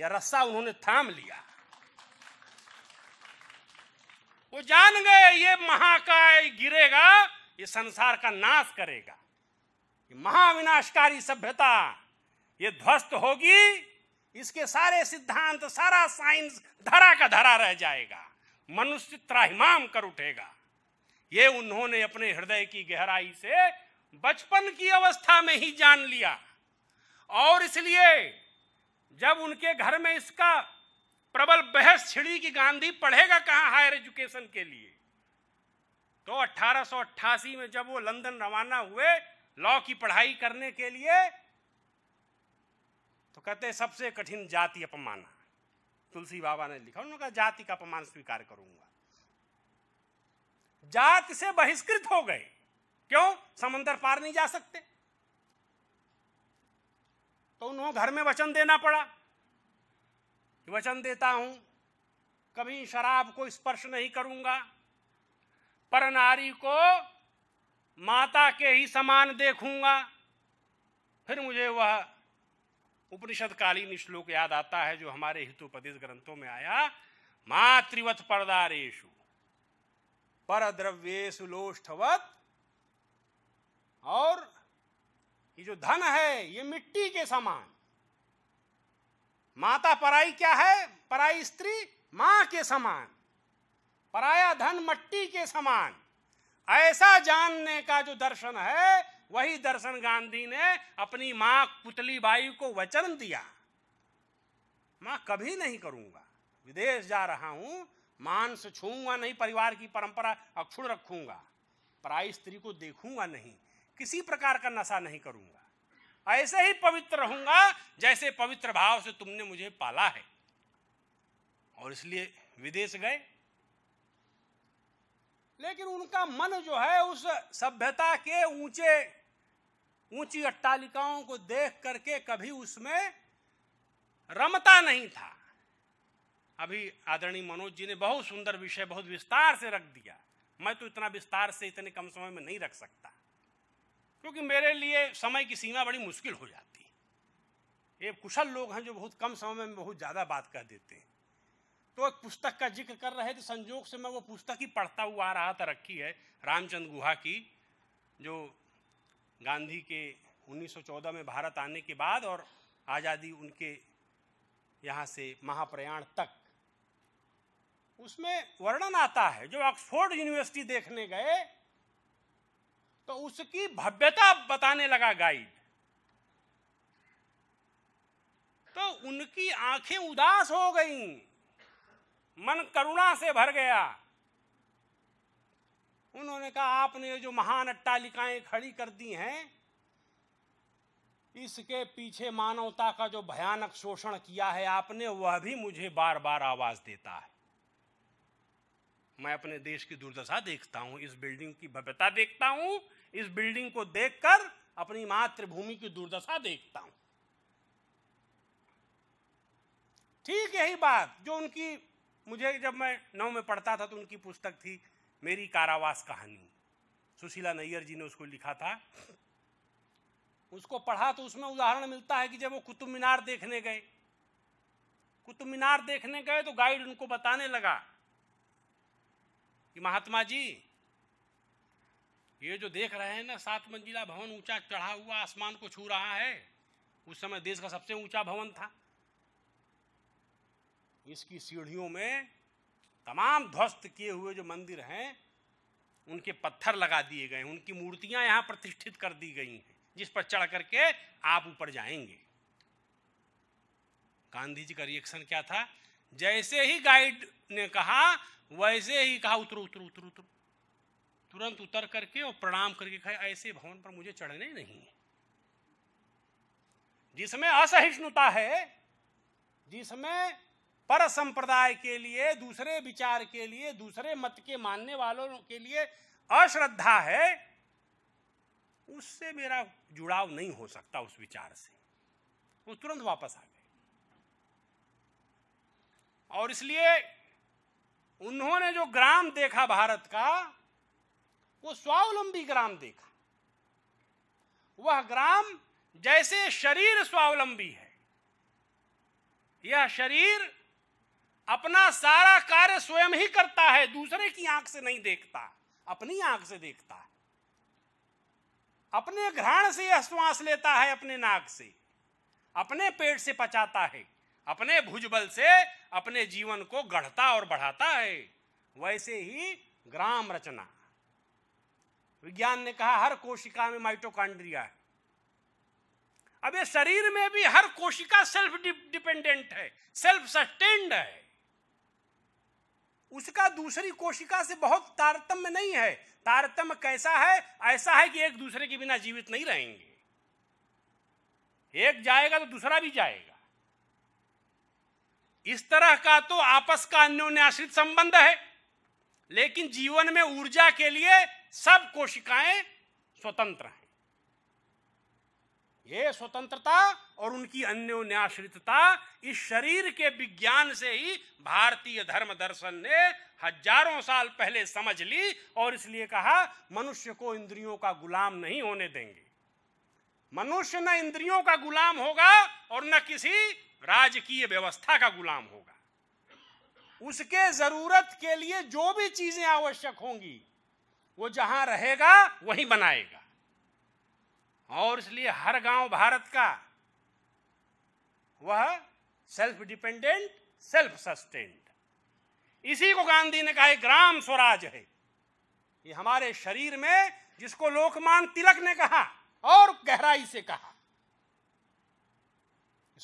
यह रस्सा उन्होंने थाम लिया वो जान गए ये महाकाय गिरेगा ये संसार का नाश करेगा ये महाविनाशकारी सभ्यता ये ध्वस्त होगी इसके सारे सिद्धांत सारा साइंस धरा का धरा रह जाएगा मनुष्य त्राहिमाम कर उठेगा ये उन्होंने अपने हृदय की गहराई से बचपन की अवस्था में ही जान लिया और इसलिए जब उनके घर में इसका प्रबल बहस छिड़ी कि गांधी पढ़ेगा कहाँ हायर एजुकेशन के लिए तो 1888 में जब वो लंदन रवाना हुए लॉ की पढ़ाई करने के लिए तो कहते सबसे कठिन जाति अपमाना तुलसी बाबा ने लिखा उन्होंने कहा जाति का अपमान स्वीकार करूंगा जात से बहिष्कृत हो गए क्यों समंदर पार नहीं जा सकते तो उन्हों घर में वचन देना पड़ा वचन देता हूं कभी शराब को स्पर्श नहीं करूंगा पर नारी को माता के ही समान देखूंगा फिर मुझे वह उपनिषदकालीन श्लोक याद आता है जो हमारे हितोपदेश ग्रंथों में आया मातृवत परदारेशु पर द्रव्येशु लोष्ठवत और ये जो धन है ये मिट्टी के समान माता पराई क्या है पराई स्त्री मां के समान पराया धन मट्टी के समान ऐसा जानने का जो दर्शन है वही दर्शन गांधी ने अपनी मां पुतली बाई को वचन दिया मां कभी नहीं करूंगा विदेश जा रहा हूं मांस छूंगा नहीं परिवार की परंपरा अक्षुण रखूंगा पराई स्त्री को देखूंगा नहीं किसी प्रकार का नशा नहीं करूंगा ऐसे ही पवित्र रहूंगा जैसे पवित्र भाव से तुमने मुझे पाला है और इसलिए विदेश गए लेकिन उनका मन जो है उस सभ्यता के ऊंचे ऊंची अट्टालिकाओं को देख करके कभी उसमें रमता नहीं था अभी आदरणीय मनोज जी ने बहुत सुंदर विषय बहुत विस्तार से रख दिया मैं तो इतना विस्तार से इतने कम समय में नहीं रख सकता क्योंकि मेरे लिए समय की सीमा बड़ी मुश्किल हो जाती है ये कुशल लोग हैं जो बहुत कम समय में बहुत ज़्यादा बात कह देते हैं तो एक पुस्तक का जिक्र कर रहे थे संजोग से मैं वो पुस्तक ही पढ़ता हुआ आ रहा था रखी है रामचंद्र गुहा की जो गांधी के 1914 में भारत आने के बाद और आज़ादी उनके यहाँ से महाप्रयाण तक उसमें वर्णन आता है जो ऑक्सफोर्ड यूनिवर्सिटी देखने गए तो उसकी भव्यता बताने लगा गाइड तो उनकी आंखें उदास हो गईं मन करुणा से भर गया उन्होंने कहा आपने जो महान अट्टालिकाएं खड़ी कर दी हैं इसके पीछे मानवता का जो भयानक शोषण किया है आपने वह भी मुझे बार बार आवाज देता है मैं अपने देश की दुर्दशा देखता हूं इस बिल्डिंग की भव्यता देखता हूं इस बिल्डिंग को देखकर अपनी मातृभूमि की दुर्दशा देखता हूं ठीक यही बात जो उनकी मुझे जब मैं नौ में पढ़ता था तो उनकी पुस्तक थी मेरी कारावास कहानी सुशीला नैयर जी ने उसको लिखा था उसको पढ़ा तो उसमें उदाहरण मिलता है कि जब वो कुतुब मीनार देखने गए कुतुब मीनार देखने गए तो गाइड उनको बताने लगा कि महात्मा जी ये जो देख रहे हैं ना सात मंजिला भवन ऊंचा चढ़ा हुआ आसमान को छू रहा है उस समय देश का सबसे ऊंचा भवन था इसकी सीढ़ियों में तमाम ध्वस्त किए हुए जो मंदिर हैं उनके पत्थर लगा दिए गए उनकी मूर्तियां यहाँ प्रतिष्ठित कर दी गई हैं जिस पर चढ़ करके आप ऊपर जाएंगे गांधी जी का रिएक्शन क्या था जैसे ही गाइड ने कहा वैसे ही कहा उतरो उतरो उतरो उतरो तुरंत उतर करके और प्रणाम करके कहा ऐसे भवन पर मुझे चढ़ने नहीं है जिसमें असहिष्णुता है जिसमें पर संप्रदाय के लिए दूसरे विचार के लिए दूसरे मत के मानने वालों के लिए अश्रद्धा है उससे मेरा जुड़ाव नहीं हो सकता उस विचार से वो तुरंत वापस आ गए और इसलिए उन्होंने जो ग्राम देखा भारत का वो स्वावलंबी ग्राम देखा वह ग्राम जैसे शरीर स्वावलंबी है यह शरीर अपना सारा कार्य स्वयं ही करता है दूसरे की आंख से नहीं देखता अपनी आंख से देखता है अपने घ्राण से यह श्वास लेता है अपने नाक से अपने पेट से पचाता है अपने भुजबल से अपने जीवन को गढ़ता और बढ़ाता है वैसे ही ग्राम रचना विज्ञान ने कहा हर कोशिका में माइटोकांड्रिया है अब ये शरीर में भी हर कोशिका सेल्फ डिपेंडेंट है सेल्फ सस्टेन्ड है उसका दूसरी कोशिका से बहुत तारतम्य नहीं है तारतम्य कैसा है ऐसा है कि एक दूसरे के बिना जीवित नहीं रहेंगे एक जाएगा तो दूसरा भी जाएगा इस तरह का तो आपस का अन्योन्याश्रित संबंध है लेकिन जीवन में ऊर्जा के लिए सब कोशिकाएं स्वतंत्र हैं ये स्वतंत्रता और उनकी अन्योन्याश्रितता इस शरीर के विज्ञान से ही भारतीय धर्म दर्शन ने हजारों साल पहले समझ ली और इसलिए कहा मनुष्य को इंद्रियों का गुलाम नहीं होने देंगे मनुष्य न इंद्रियों का गुलाम होगा और न किसी राजकीय व्यवस्था का गुलाम होगा उसके जरूरत के लिए जो भी चीजें आवश्यक होंगी वो जहां रहेगा वहीं बनाएगा और इसलिए हर गांव भारत का वह सेल्फ डिपेंडेंट सेल्फ सस्टेंड इसी को गांधी ने कहा ग्राम स्वराज है ये हमारे शरीर में जिसको लोकमान तिलक ने कहा और गहराई से कहा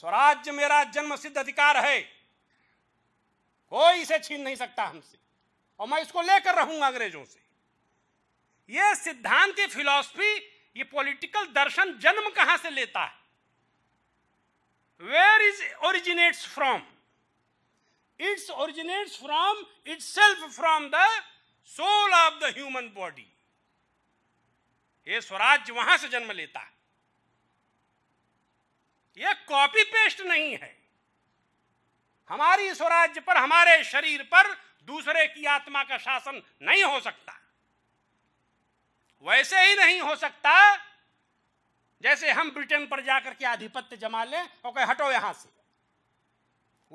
स्वराज्य मेरा जन्म सिद्ध अधिकार है कोई इसे छीन नहीं सकता हमसे और मैं इसको लेकर रहूंगा अंग्रेजों से यह सिद्धांत की फिलॉसफी ये पॉलिटिकल दर्शन जन्म कहां से लेता है where is originates from its originates from its self from the soul of the human body ये स्वराज वहां से जन्म लेता है यह कॉपी पेस्ट नहीं है हमारी स्वराज्य पर हमारे शरीर पर दूसरे की आत्मा का शासन नहीं हो सकता वैसे ही नहीं हो सकता जैसे हम ब्रिटेन पर जाकर के आधिपत्य जमा लें और कहे हटो यहां से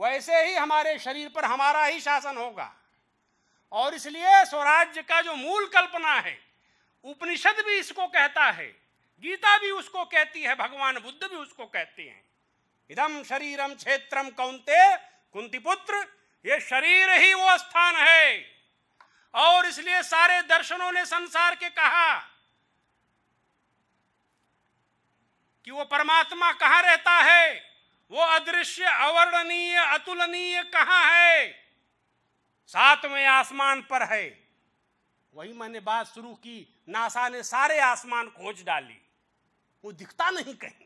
वैसे ही हमारे शरीर पर हमारा ही शासन होगा और इसलिए स्वराज्य का जो मूल कल्पना है उपनिषद भी इसको कहता है गीता भी उसको कहती है भगवान बुद्ध भी उसको कहते हैं इदम शरीरम क्षेत्रम कौनते कुंती पुत्र ये शरीर ही वो स्थान है और इसलिए सारे दर्शनों ने संसार के कहा कि वो परमात्मा कहां रहता है वो अदृश्य अवर्णनीय अतुलनीय कहां है सातवें आसमान पर है वही मैंने बात शुरू की नासा ने सारे आसमान खोज डाली वो दिखता नहीं कहीं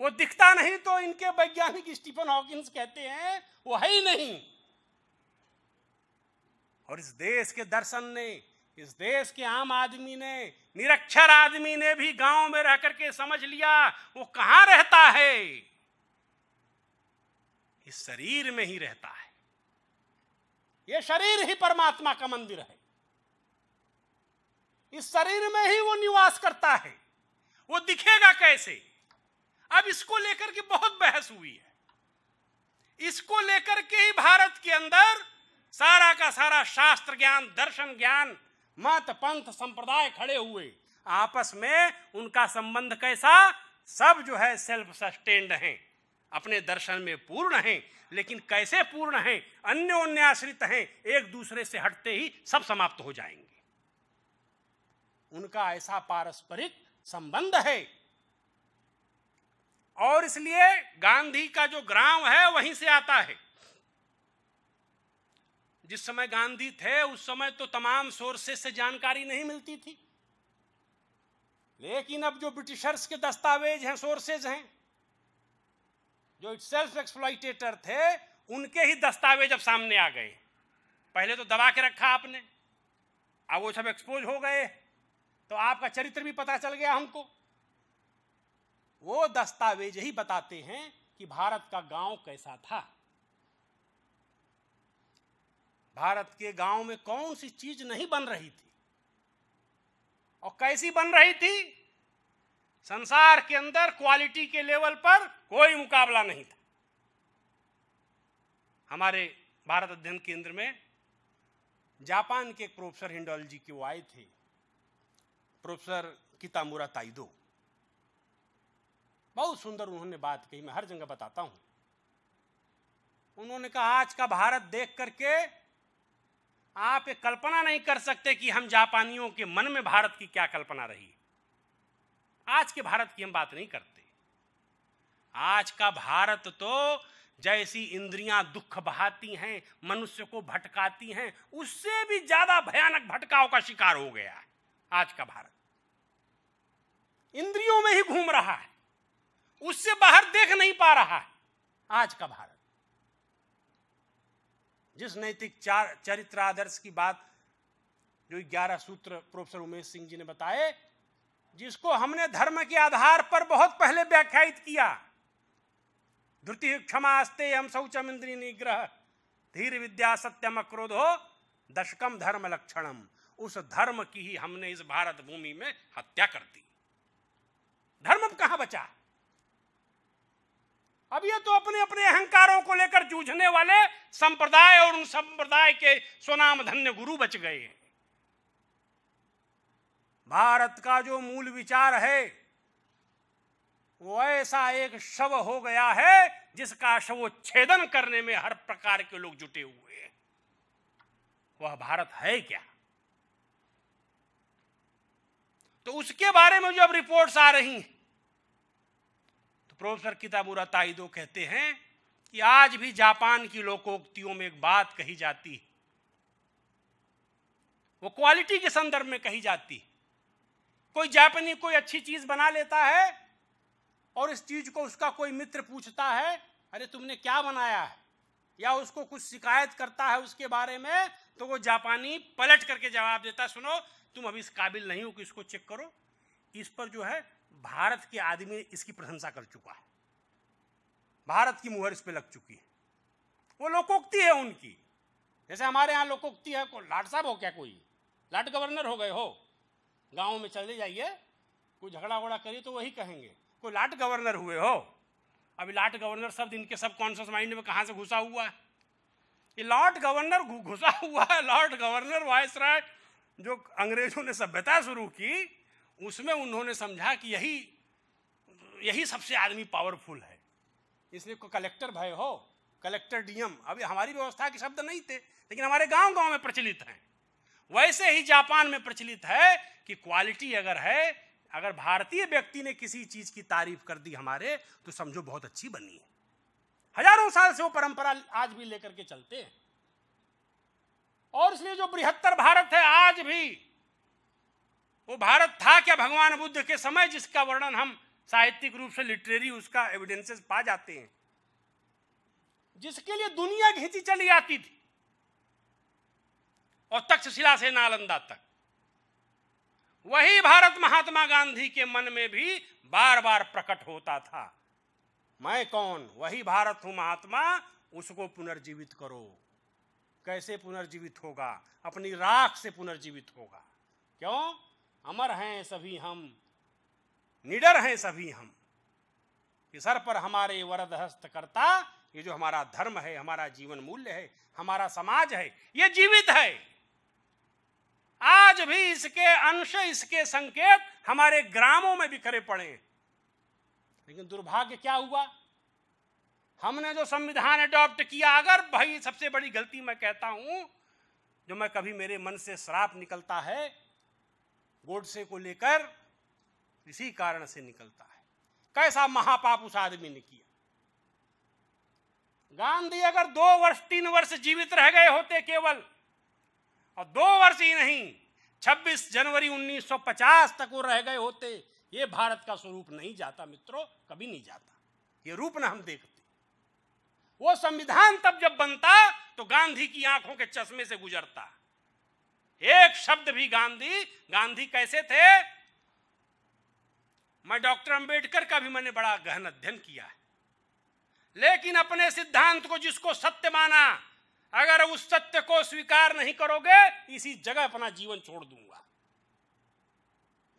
वो दिखता नहीं तो इनके वैज्ञानिक स्टीफन हॉकिंस कहते हैं वो है ही नहीं और इस देश के दर्शन ने इस देश के आम आदमी ने निरक्षर आदमी ने भी गांव में रह करके समझ लिया वो कहां रहता है इस शरीर में ही रहता है ये शरीर ही परमात्मा का मंदिर है इस शरीर में ही वो निवास करता है वो दिखेगा कैसे अब इसको लेकर के बहुत बहस हुई है इसको लेकर के ही भारत के अंदर सारा का सारा शास्त्र ज्ञान दर्शन ज्ञान मत पंथ संप्रदाय खड़े हुए आपस में उनका संबंध कैसा सब जो है सेल्फ सस्टेन्ड हैं अपने दर्शन में पूर्ण हैं लेकिन कैसे पूर्ण हैं आश्रित हैं एक दूसरे से हटते ही सब समाप्त हो जाएंगे उनका ऐसा पारस्परिक संबंध है और इसलिए गांधी का जो ग्राम है वहीं से आता है जिस समय गांधी थे उस समय तो तमाम सोर्सेस से जानकारी नहीं मिलती थी लेकिन अब जो ब्रिटिशर्स के दस्तावेज हैं सोर्सेज हैं जो सेल्फ एक्सप्लाइटेटर थे उनके ही दस्तावेज अब सामने आ गए पहले तो दबा के रखा आपने अब वो सब एक्सपोज हो गए तो आपका चरित्र भी पता चल गया हमको वो दस्तावेज ही बताते हैं कि भारत का गांव कैसा था भारत के गांव में कौन सी चीज नहीं बन रही थी और कैसी बन रही थी संसार के अंदर क्वालिटी के लेवल पर कोई मुकाबला नहीं था हमारे भारत अध्ययन केंद्र में जापान के एक प्रोफेसर हिंडोलॉजी के वो आए थे प्रोफेसर कितामुरा ताइदो बहुत सुंदर उन्होंने बात कही मैं हर जगह बताता हूं उन्होंने कहा आज का भारत देख करके आप ये कल्पना नहीं कर सकते कि हम जापानियों के मन में भारत की क्या कल्पना रही आज के भारत की हम बात नहीं करते आज का भारत तो जैसी इंद्रियां दुख बहाती हैं मनुष्य को भटकाती हैं उससे भी ज्यादा भयानक भटकाव का शिकार हो गया है आज का भारत इंद्रियों में ही घूम रहा है उससे बाहर देख नहीं पा रहा है आज का भारत जिस नैतिक चरित्र आदर्श की बात जो ग्यारह सूत्र प्रोफेसर उमेश सिंह जी ने बताए जिसको हमने धर्म के आधार पर बहुत पहले व्याख्यात किया द्वितीय क्षमास्ते हम शौचम इंद्री निग्रह धीर विद्या सत्यम अक्रोध हो दशकम धर्म लक्षणम उस धर्म की ही हमने इस भारत भूमि में हत्या कर दी धर्म कहां बचा है अब ये तो अपने अपने अहंकारों को लेकर जूझने वाले संप्रदाय और उन संप्रदाय के स्वनाम धन्य गुरु बच गए हैं भारत का जो मूल विचार है वो ऐसा एक शव हो गया है जिसका शवोच्छेदन करने में हर प्रकार के लोग जुटे हुए हैं वह भारत है क्या तो उसके बारे में जो अब रिपोर्ट्स आ रही हैं प्रोफेसर किताबुरा ताइदो कहते हैं कि आज भी जापान की लोकोक्तियों में एक बात कही जाती है वो क्वालिटी के संदर्भ में कही जाती है कोई जापानी कोई अच्छी चीज बना लेता है और इस चीज को उसका कोई मित्र पूछता है अरे तुमने क्या बनाया है या उसको कुछ शिकायत करता है उसके बारे में तो वो जापानी पलट करके जवाब देता सुनो तुम अभी इस काबिल नहीं हो कि इसको चेक करो इस पर जो है भारत के आदमी इसकी प्रशंसा कर चुका है भारत की मुहर इस पर लग चुकी है वो लोकोक्ति है उनकी जैसे हमारे यहाँ लोकोक्ति है लाट साहब हो क्या कोई लाट गवर्नर हो गए हो गाँव में चले जाइए कोई झगड़ा वगड़ा करिए तो वही कहेंगे कोई लाट गवर्नर हुए हो अभी लाट गवर्नर शब्द इनके सब कॉन्शियस माइंड में कहाँ से घुसा हुआ है ये लॉर्ड गवर्नर घुसा हुआ है लॉर्ड गवर्नर वायसराय जो अंग्रेजों ने सभ्यता शुरू की उसमें उन्होंने समझा कि यही यही सबसे आदमी पावरफुल है इसलिए को कलेक्टर भय हो कलेक्टर डीएम अभी हमारी व्यवस्था के शब्द नहीं थे लेकिन हमारे गांव गांव में प्रचलित हैं वैसे ही जापान में प्रचलित है कि क्वालिटी अगर है अगर भारतीय व्यक्ति ने किसी चीज की तारीफ कर दी हमारे तो समझो बहुत अच्छी बनी है हजारों साल से वो परंपरा आज भी लेकर के चलते हैं और इसलिए जो बृहत्तर भारत है आज भी वो भारत था क्या भगवान बुद्ध के समय जिसका वर्णन हम साहित्यिक रूप से लिटरेरी उसका एविडेंसेस पा जाते हैं जिसके लिए दुनिया घिंची चली आती थी और तक्षशिला से नालंदा तक वही भारत महात्मा गांधी के मन में भी बार बार प्रकट होता था मैं कौन वही भारत हूं महात्मा उसको पुनर्जीवित करो कैसे पुनर्जीवित होगा अपनी राख से पुनर्जीवित होगा क्यों अमर हैं सभी हम निडर हैं सभी हम कि सर पर हमारे वरद हस्त करता ये जो हमारा धर्म है हमारा जीवन मूल्य है हमारा समाज है ये जीवित है आज भी इसके अंश इसके संकेत हमारे ग्रामों में बिखरे पड़े लेकिन दुर्भाग्य क्या हुआ हमने जो संविधान अडॉप्ट किया अगर भाई सबसे बड़ी गलती मैं कहता हूं जो मैं कभी मेरे मन से श्राप निकलता है गोडसे को लेकर इसी कारण से निकलता है कैसा महापाप उस आदमी ने किया गांधी अगर दो वर्ष तीन वर्ष जीवित रह गए होते केवल और दो वर्ष ही नहीं 26 जनवरी 1950 तक वो रह गए होते ये भारत का स्वरूप नहीं जाता मित्रों कभी नहीं जाता ये रूप ना हम देखते वो संविधान तब जब बनता तो गांधी की आंखों के चश्मे से गुजरता एक शब्द भी गांधी गांधी कैसे थे मैं डॉक्टर अंबेडकर का भी मैंने बड़ा गहन अध्ययन किया है लेकिन अपने सिद्धांत को जिसको सत्य माना अगर उस सत्य को स्वीकार नहीं करोगे इसी जगह अपना जीवन छोड़ दूंगा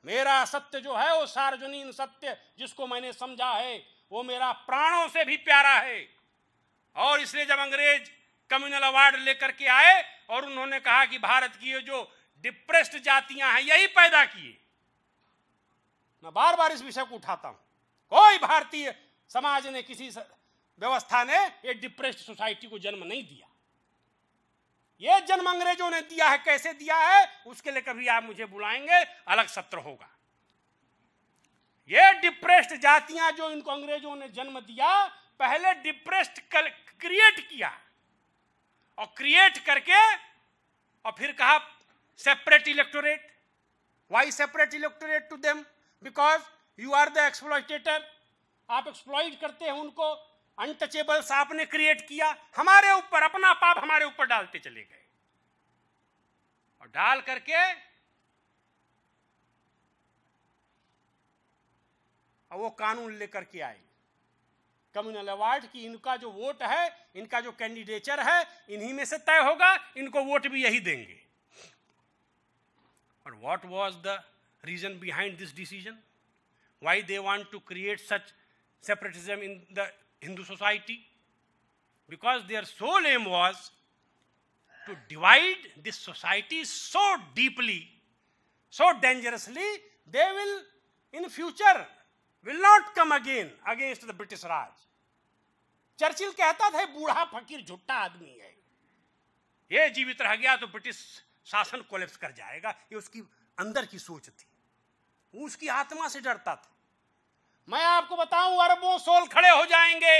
मेरा सत्य जो है वो सार्वजनिक सत्य जिसको मैंने समझा है वो मेरा प्राणों से भी प्यारा है और इसलिए जब अंग्रेज कम्युनल अवार्ड लेकर के आए और उन्होंने कहा कि भारत की जो डिप्रेस्ड जातियां हैं यही पैदा किए मैं बार बार इस विषय को उठाता हूं कोई भारतीय समाज ने किसी व्यवस्था ने ये डिप्रेस्ड सोसाइटी को जन्म नहीं दिया ये जन्म अंग्रेजों ने दिया है कैसे दिया है उसके लिए कभी आप मुझे बुलाएंगे अलग सत्र होगा ये डिप्रेस्ड जातियां जो इनको अंग्रेजों ने जन्म दिया पहले डिप्रेस्ड क्रिएट किया और क्रिएट करके और फिर कहा separate electorate why separate electorate to them because you are the exploitator आप एक्सप्लॉइट करते हैं उनको अनटचेबल्स आपने क्रिएट किया हमारे ऊपर अपना पाप हमारे ऊपर डालते चले गए और डाल करके और वो कानून लेकर के आएंगे कम्युनल अवार्ड की इनका जो वोट है इनका जो कैंडिडेचर है इन्हीं में से तय होगा इनको वोट भी यही देंगे और what was the reason behind this decision why they want to create such separatism in the Hindu society because their soul aim was to divide this society so deeply so dangerously they will in future will not come again against the British Raj Churchill कहता था बूढ़ा फकीर झुट्टा आदमी है ये जीवित रह गया तो ब्रिटिश शासन कोलेप्स कर जाएगा ये उसकी अंदर की सोच थी वो उसकी आत्मा से डरता था मैं आपको बताऊं अरबों सोल खड़े हो जाएंगे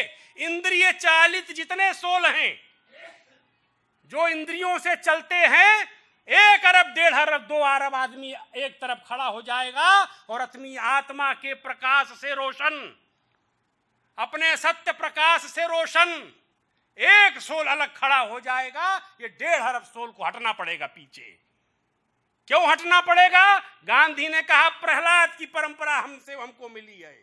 इंद्रिय चालित जितने सोल हैं जो इंद्रियों से चलते हैं एक अरब डेढ़ अरब दो अरब आदमी एक तरफ खड़ा हो जाएगा और अपनी आत्मा के प्रकाश से रोशन अपने सत्य प्रकाश से रोशन एक सोल अलग खड़ा हो जाएगा ये डेढ़ अरब सोल को हटना पड़ेगा पीछे क्यों हटना पड़ेगा गांधी ने कहा प्रहलाद की परंपरा हमसे हमको मिली है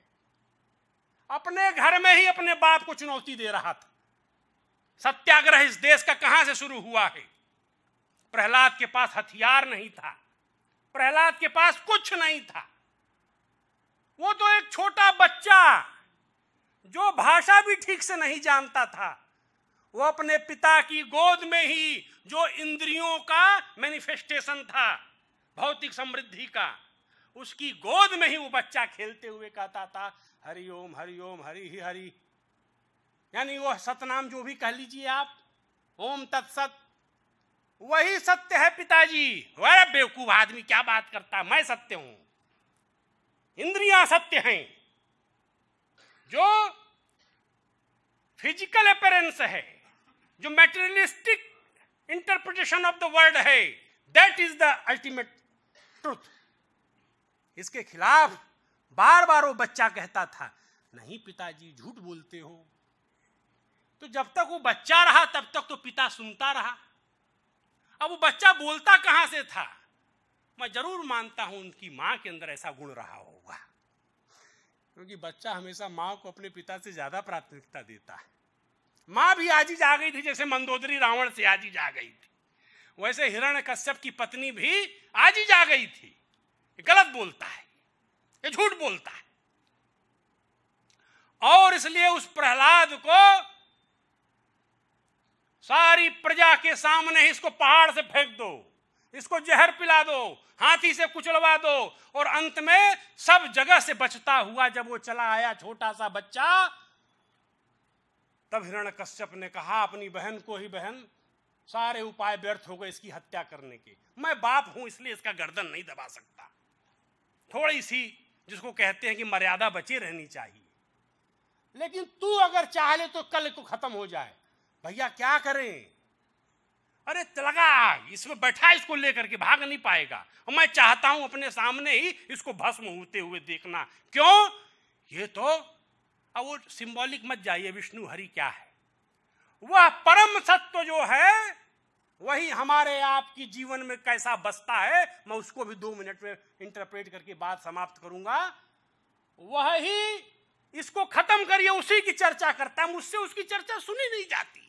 अपने घर में ही अपने बाप को चुनौती दे रहा था सत्याग्रह इस देश का कहां से शुरू हुआ है प्रहलाद के पास हथियार नहीं था प्रहलाद के पास कुछ नहीं था वो तो एक छोटा बच्चा जो भाषा भी ठीक से नहीं जानता था वो अपने पिता की गोद में ही जो इंद्रियों का मैनिफेस्टेशन था भौतिक समृद्धि का उसकी गोद में ही वो बच्चा खेलते हुए कहता था हरि ओम हरि ओम हरि ही हरि यानी वो सतनाम जो भी कह लीजिए आप ओम तत्सत वही सत्य है पिताजी अरे बेवकूफ आदमी क्या बात करता मैं सत्य हूं इंद्रियां सत्य हैं जो फिजिकल अपेरेंस है जो materialistic interpretation of the world है that is the ultimate truth इसके खिलाफ बार बार वो बच्चा कहता था नहीं पिताजी झूठ बोलते हो तो जब तक वो बच्चा रहा तब तक तो पिता सुनता रहा अब वो बच्चा बोलता कहां से था मैं जरूर मानता हूं उनकी माँ के अंदर ऐसा गुण रहा होगा क्योंकि बच्चा हमेशा माँ को अपने पिता से ज्यादा प्राथमिकता देता है माँ भी आज ही जा गई थी जैसे मंदोदरी रावण से आज ही जा गई थी वैसे हिरण कश्यप की पत्नी भी आज ही जा गई थी गलत बोलता है ये झूठ बोलता है और इसलिए उस प्रहलाद को सारी प्रजा के सामने इसको पहाड़ से फेंक दो इसको जहर पिला दो हाथी से कुचलवा दो और अंत में सब जगह से बचता हुआ जब वो चला आया छोटा सा बच्चा तब हिरण कश्यप ने कहा अपनी बहन को ही बहन सारे उपाय व्यर्थ हो गए इसकी हत्या करने के मैं बाप हूं इसलिए इसका गर्दन नहीं दबा सकता थोड़ी सी जिसको कहते हैं कि मर्यादा बची रहनी चाहिए लेकिन तू अगर चाह ले तो कल को खत्म हो जाए भैया क्या करें अरे तलगा इसमें बैठा इसको लेकर के भाग नहीं पाएगा और मैं चाहता हूं अपने सामने ही इसको भस्म होते हुए देखना क्यों ये तो अब वो सिंबॉलिक मत जाइए विष्णु हरि क्या है वह परम सत्व जो है वही हमारे आपकी जीवन में कैसा बसता है मैं उसको भी दो मिनट में इंटरप्रेट करके बात समाप्त करूंगा वह ही इसको खत्म करिए उसी की चर्चा करता है मुझसे उसकी चर्चा सुनी नहीं जाती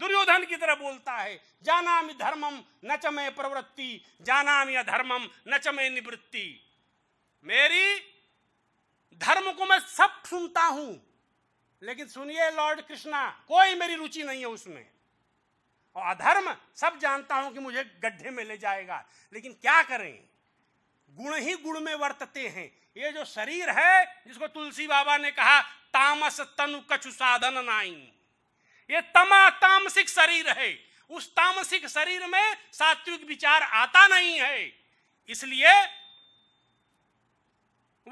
दुर्योधन की तरह बोलता है जाना धर्मम न चमे प्रवृत्ति जाना अधर्मम न चमे निवृत्ति मेरी धर्म को मैं सब सुनता हूं लेकिन सुनिए लॉर्ड कृष्णा कोई मेरी रुचि नहीं है उसमें और अधर्म सब जानता हूं कि मुझे गड्ढे में ले जाएगा लेकिन क्या करें गुण ही गुण में वर्तते हैं ये जो शरीर है जिसको तुलसी बाबा ने कहा तामस तनु कछु साधन नाई ये तमा तामसिक शरीर है उस तामसिक शरीर में सात्विक विचार आता नहीं है इसलिए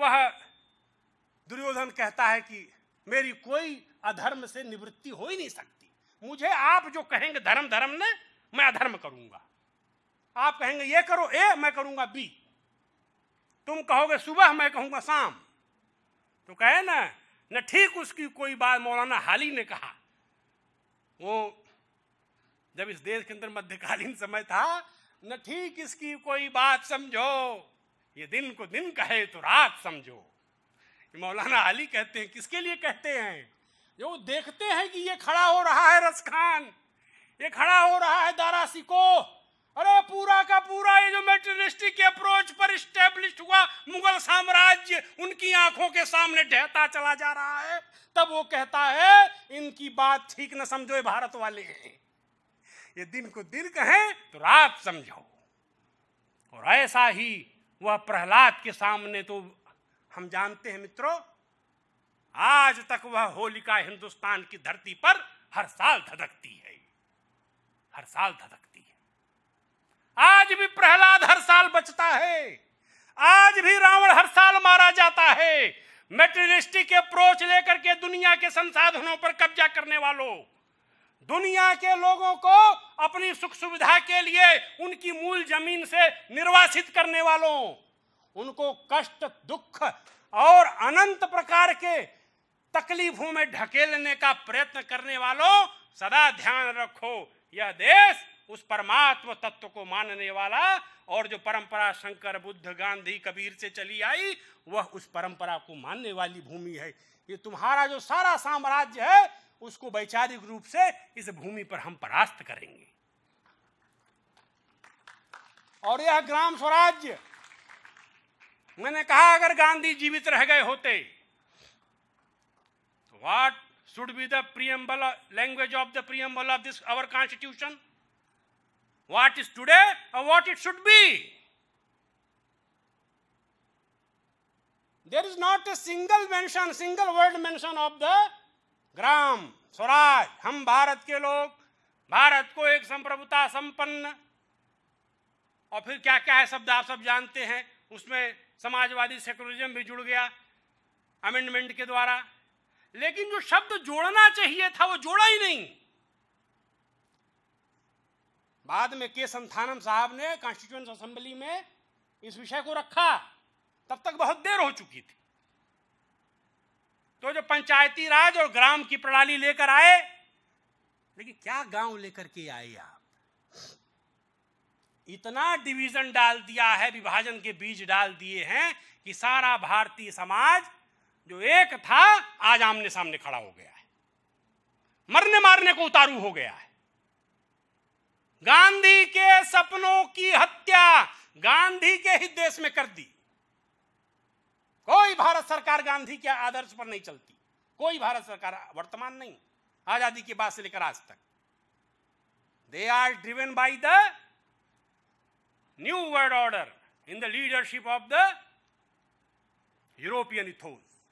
वह दुर्योधन कहता है कि मेरी कोई अधर्म से निवृत्ति हो ही नहीं सकती मुझे आप जो कहेंगे धर्म धर्म ने मैं अधर्म करूंगा आप कहेंगे ये करो ए मैं करूंगा बी तुम कहोगे सुबह मैं कहूंगा शाम तो कहे ना न ठीक उसकी कोई बात मौलाना हाली ने कहा वो जब इस देश के अंदर मध्यकालीन समय था न ठीक इसकी कोई बात समझो ये दिन को दिन कहे तो रात समझो मौलाना अली कहते हैं किसके लिए कहते हैं जो देखते हैं कि ये खड़ा हो रहा है रसखान ये खड़ा हो रहा है दारा सिको अरे पूरा का पूरा ये जो मेटरिस्टिक अप्रोच पर स्टेब्लिश हुआ मुगल साम्राज्य उनकी आंखों के सामने ढहता चला जा रहा है तब वो कहता है इनकी बात ठीक न समझो ये भारत वाले हैं ये दिन को दिन कहें तो रात समझो और ऐसा ही वह प्रहलाद के सामने तो हम जानते हैं मित्रों आज तक वह होलिका हिंदुस्तान की धरती पर हर साल धधकती है हर साल धधक आज भी प्रहलाद हर साल बचता है आज भी रावण हर साल मारा जाता है मेटेरियलिस्टिक अप्रोच लेकर के दुनिया के संसाधनों पर कब्जा करने वालों दुनिया के लोगों को अपनी सुख सुविधा के लिए उनकी मूल जमीन से निर्वासित करने वालों उनको कष्ट दुख और अनंत प्रकार के तकलीफों में ढकेलने का प्रयत्न करने वालों सदा ध्यान रखो यह देश उस परमात्म तत्व को मानने वाला और जो परंपरा शंकर बुद्ध गांधी कबीर से चली आई वह उस परंपरा को मानने वाली भूमि है ये तुम्हारा जो सारा साम्राज्य है उसको वैचारिक रूप से इस भूमि पर हम परास्त करेंगे और यह ग्राम स्वराज्य मैंने कहा अगर गांधी जीवित रह गए होते what should be the preamble language of the preamble of this our constitution what is today and what it should be. There is not a single mention, single word mention of the Gram Swaraj हम भारत के लोग भारत को एक संप्रभुता संपन्न और फिर क्या क्या है शब्द आप सब जानते हैं उसमें समाजवादी सेकुलरिज्म भी जुड़ गया अमेंडमेंट के द्वारा लेकिन जो शब्द जोड़ना चाहिए था वो जोड़ा ही नहीं बाद में के संथानम साहब ने कॉन्स्टिट्यूंस असेंबली में इस विषय को रखा तब तक बहुत देर हो चुकी थी तो जो पंचायती राज और ग्राम की प्रणाली लेकर आए लेकिन क्या गांव लेकर के आए आप इतना डिवीजन डाल दिया है विभाजन के बीज डाल दिए हैं कि सारा भारतीय समाज जो एक था आज आमने सामने खड़ा हो गया है मरने मारने को उतारू हो गया है गांधी के सपनों की हत्या गांधी के ही देश में कर दी कोई भारत सरकार गांधी के आदर्श पर नहीं चलती कोई भारत सरकार वर्तमान नहीं आजादी के बाद से लेकर आज तक they are driven by the new world order in the leadership of the European ethos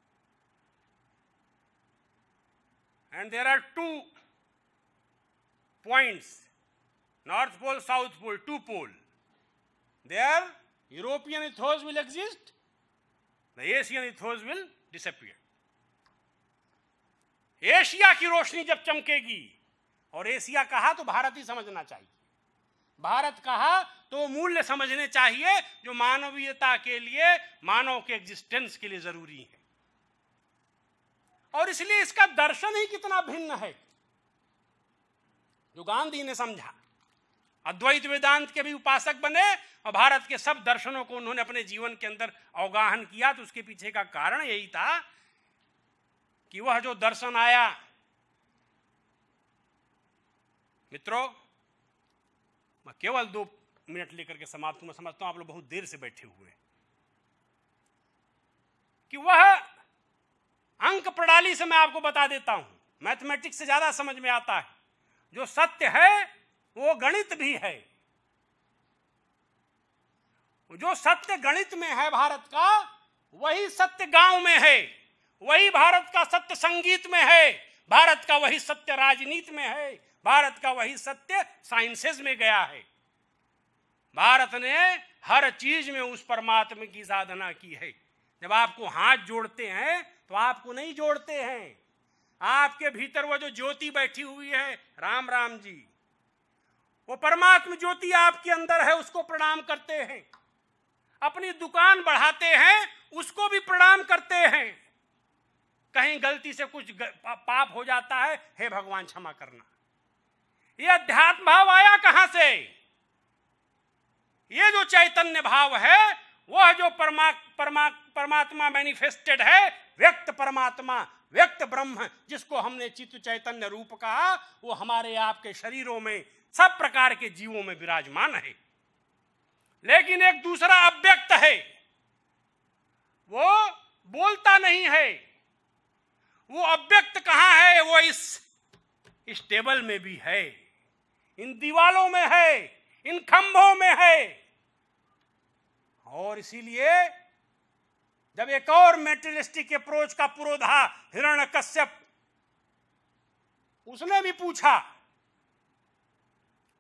and there are two points North Pole, South Pole, two pole. There, European ethos will exist, the Asian ethos will disappear. Asia की रोशनी जब चमकेगी और Asia कहा तो भारत ही समझना चाहिए भारत कहा तो मूल्य समझने चाहिए जो मानवीयता के लिए मानव के एग्जिस्टेंस के लिए जरूरी है और इसलिए इसका दर्शन ही कितना भिन्न है जो गांधी ने समझा अद्वैत वेदांत के भी उपासक बने और भारत के सब दर्शनों को उन्होंने अपने जीवन के अंदर अवगाहन किया तो उसके पीछे का कारण यही था कि वह जो दर्शन आया मित्रों मैं केवल दो मिनट लेकर के समाप्त मैं समझता हूं आप लोग बहुत देर से बैठे हुए कि वह अंक प्रणाली से मैं आपको बता देता हूं मैथमेटिक्स से ज्यादा समझ में आता है जो सत्य है वो गणित भी है जो सत्य गणित में है भारत का वही सत्य गांव में है वही भारत का सत्य संगीत में है भारत का वही सत्य राजनीति में है भारत का वही सत्य साइंसेज में गया है भारत ने हर चीज में उस परमात्मा की साधना की है जब आपको हाथ जोड़ते हैं तो आपको नहीं जोड़ते हैं आपके भीतर वो जो ज्योति बैठी हुई है राम राम जी वो परमात्म ज्योति आपके अंदर है उसको प्रणाम करते हैं अपनी दुकान बढ़ाते हैं उसको भी प्रणाम करते हैं कहीं गलती से कुछ पाप हो जाता है हे भगवान क्षमा करना ये अध्यात्म भाव आया कहां से ये जो चैतन्य भाव है वह जो परमा परमा परमात्मा मैनिफेस्टेड है व्यक्त परमात्मा व्यक्त ब्रह्म जिसको हमने चित्त चैतन्य रूप कहा वो हमारे आपके शरीरों में सब प्रकार के जीवों में विराजमान है लेकिन एक दूसरा अव्यक्त है वो बोलता नहीं है वो अव्यक्त कहां है वो इस इस टेबल में भी है इन दीवालों में है इन खंभों में है और इसीलिए जब एक और मेटेरियलिस्टिक अप्रोच का पुरोधा हिरण कश्यप उसने भी पूछा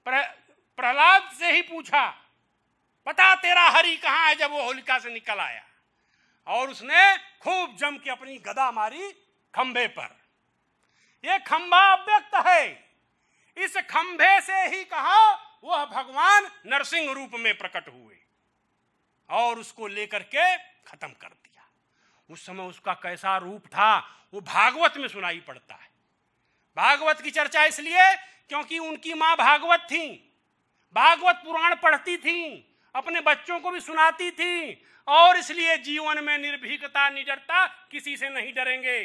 प्रहलाद से ही पूछा पता तेरा हरि कहाँ है जब वो होलिका से निकल आया और उसने खूब जम के अपनी गदा मारी खंभे पर ये खंभा अव्यक्त है इस खंभे से ही कहा वह भगवान नरसिंह रूप में प्रकट हुए और उसको लेकर के खत्म कर दिया उस समय उसका कैसा रूप था वो भागवत में सुनाई पड़ता है भागवत की चर्चा इसलिए क्योंकि उनकी माँ भागवत थी भागवत पुराण पढ़ती थी अपने बच्चों को भी सुनाती थी और इसलिए जीवन में निर्भीकता निडरता किसी से नहीं डरेंगे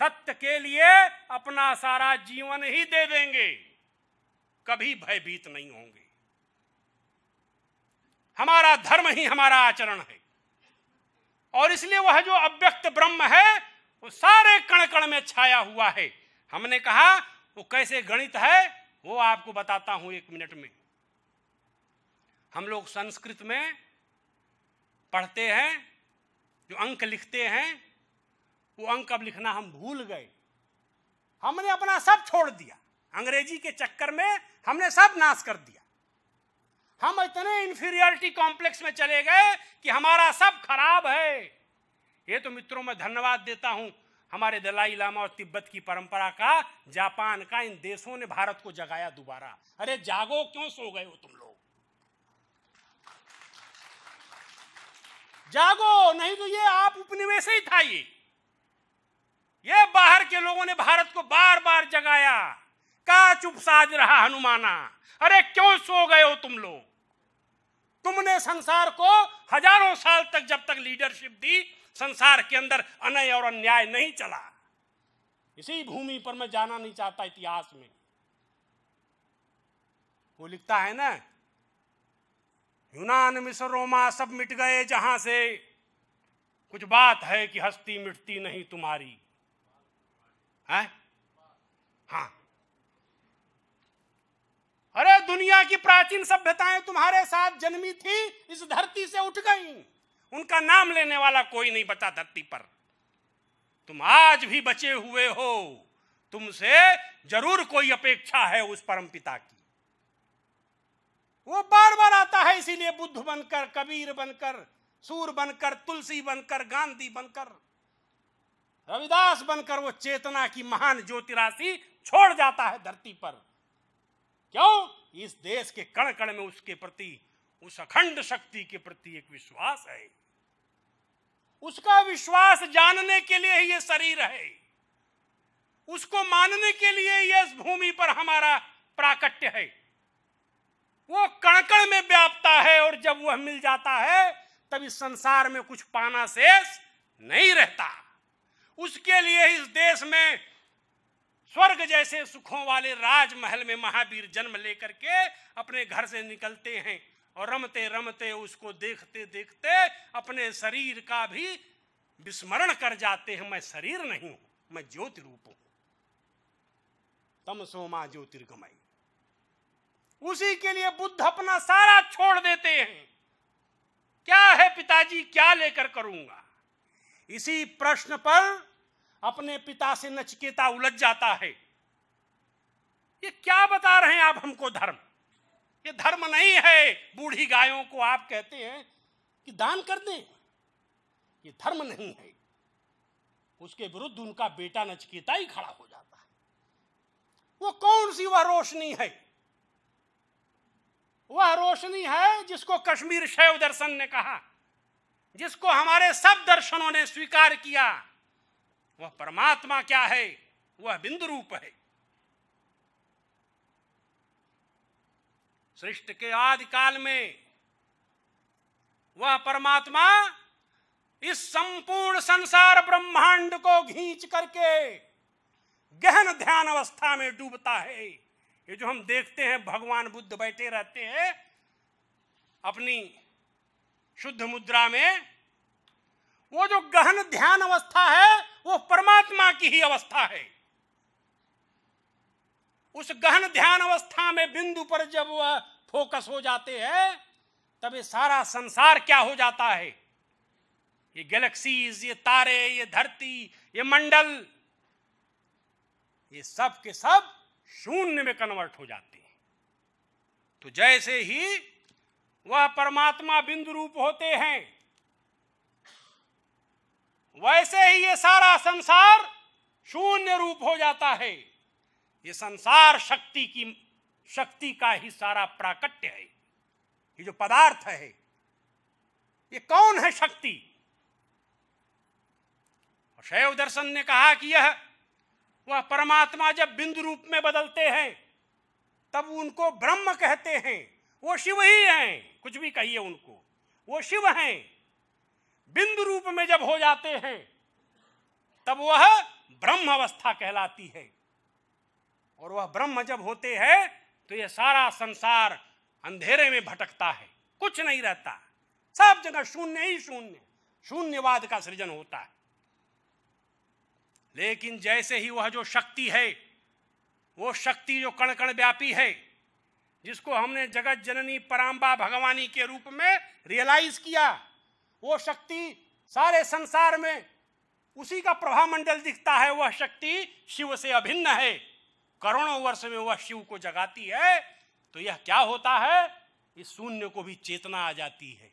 सत्य के लिए अपना सारा जीवन ही दे देंगे कभी भयभीत नहीं होंगे हमारा धर्म ही हमारा आचरण है और इसलिए वह जो अव्यक्त ब्रह्म है वो सारे कण कण में छाया हुआ है हमने कहा वो कैसे गणित है वो आपको बताता हूं एक मिनट में हम लोग संस्कृत में पढ़ते हैं जो अंक लिखते हैं वो अंक अब लिखना हम भूल गए हमने अपना सब छोड़ दिया अंग्रेजी के चक्कर में हमने सब नाश कर दिया हम इतने इंफीरियरिटी कॉम्प्लेक्स में चले गए कि हमारा सब खराब है ये तो मित्रों मैं धन्यवाद देता हूं हमारे दलाई लामा और तिब्बत की परंपरा का जापान का इन देशों ने भारत को जगाया दोबारा अरे जागो क्यों सो गए हो तुम लोग जागो नहीं तो ये आप उपनिवेश ही था ये ये बाहर के लोगों ने भारत को बार बार जगाया का चुप साज रहा हनुमाना अरे क्यों सो गए हो तुम लोग तुमने संसार को हजारों साल तक जब तक लीडरशिप दी संसार के अंदर अनय और अन्याय नहीं चला इसी भूमि पर मैं जाना नहीं चाहता इतिहास में वो लिखता है ना यूनान मिस्र रोमा सब मिट गए जहां से कुछ बात है कि हस्ती मिटती नहीं तुम्हारी है हाँ अरे दुनिया की प्राचीन सभ्यताएं तुम्हारे साथ जन्मी थी इस धरती से उठ गई उनका नाम लेने वाला कोई नहीं बचा धरती पर तुम आज भी बचे हुए हो तुमसे जरूर कोई अपेक्षा है उस परम पिता की वो बार बार आता है इसीलिए बुद्ध बनकर कबीर बनकर सूर बनकर तुलसी बनकर गांधी बनकर रविदास बनकर वो चेतना की महान ज्योतिराशि छोड़ जाता है धरती पर क्यों इस देश के कण कण में उसके प्रति उस अखंड शक्ति के प्रति एक विश्वास है उसका विश्वास जानने के लिए ये शरीर है उसको मानने के लिए ये भूमि पर हमारा प्राकट्य है वो कणकण में व्यापता है और जब वह मिल जाता है तब इस संसार में कुछ पाना शेष नहीं रहता उसके लिए इस देश में स्वर्ग जैसे सुखों वाले राजमहल में महावीर जन्म लेकर के अपने घर से निकलते हैं और रमते रमते उसको देखते देखते अपने शरीर का भी विस्मरण कर जाते हैं मैं शरीर नहीं हूं मैं ज्योति रूप हूं तमसोमा ज्योतिर्गमय उसी के लिए बुद्ध अपना सारा छोड़ देते हैं क्या है पिताजी क्या लेकर करूंगा इसी प्रश्न पर अपने पिता से नचकेता उलझ जाता है ये क्या बता रहे हैं आप हमको धर्म ये धर्म नहीं है बूढ़ी गायों को आप कहते हैं कि दान कर दें ये धर्म नहीं है उसके विरुद्ध उनका बेटा नचकेता ही खड़ा हो जाता है वो कौन सी वह रोशनी है वह रोशनी है जिसको कश्मीर शैव दर्शन ने कहा जिसको हमारे सब दर्शनों ने स्वीकार किया वह परमात्मा क्या है वह बिंदु रूप है सृष्टि के आदि काल में वह परमात्मा इस संपूर्ण संसार ब्रह्मांड को घींच करके गहन ध्यान अवस्था में डूबता है ये जो हम देखते हैं भगवान बुद्ध बैठे रहते हैं अपनी शुद्ध मुद्रा में वो जो गहन ध्यान अवस्था है वो परमात्मा की ही अवस्था है उस गहन ध्यान अवस्था में बिंदु पर जब वह फोकस हो जाते हैं तब ये सारा संसार क्या हो जाता है ये गैलेक्सीज ये तारे ये धरती ये मंडल ये सब के सब शून्य में कन्वर्ट हो जाते हैं तो जैसे ही वह परमात्मा बिंदु रूप होते हैं वैसे ही ये सारा संसार शून्य रूप हो जाता है ये संसार शक्ति की शक्ति का ही सारा प्राकट्य है ये जो पदार्थ है ये कौन है शक्ति शैव दर्शन ने कहा कि यह वह परमात्मा जब बिंदु रूप में बदलते हैं तब उनको ब्रह्म कहते हैं वो शिव ही हैं कुछ भी कहिए उनको वो शिव हैं बिंदु रूप में जब हो जाते हैं तब वह ब्रह्म अवस्था कहलाती है और वह ब्रह्म जब होते हैं तो यह सारा संसार अंधेरे में भटकता है कुछ नहीं रहता सब जगह शून्य ही शून्य शून्यवाद का सृजन होता है लेकिन जैसे ही वह जो शक्ति है वो शक्ति जो कण कण व्यापी है जिसको हमने जगत जननी पराम्बा भगवानी के रूप में रियलाइज किया वो शक्ति सारे संसार में उसी का मंडल दिखता है वह शक्ति शिव से अभिन्न है करोड़ों वर्ष में वह शिव को जगाती है तो यह क्या होता है इस शून्य को भी चेतना आ जाती है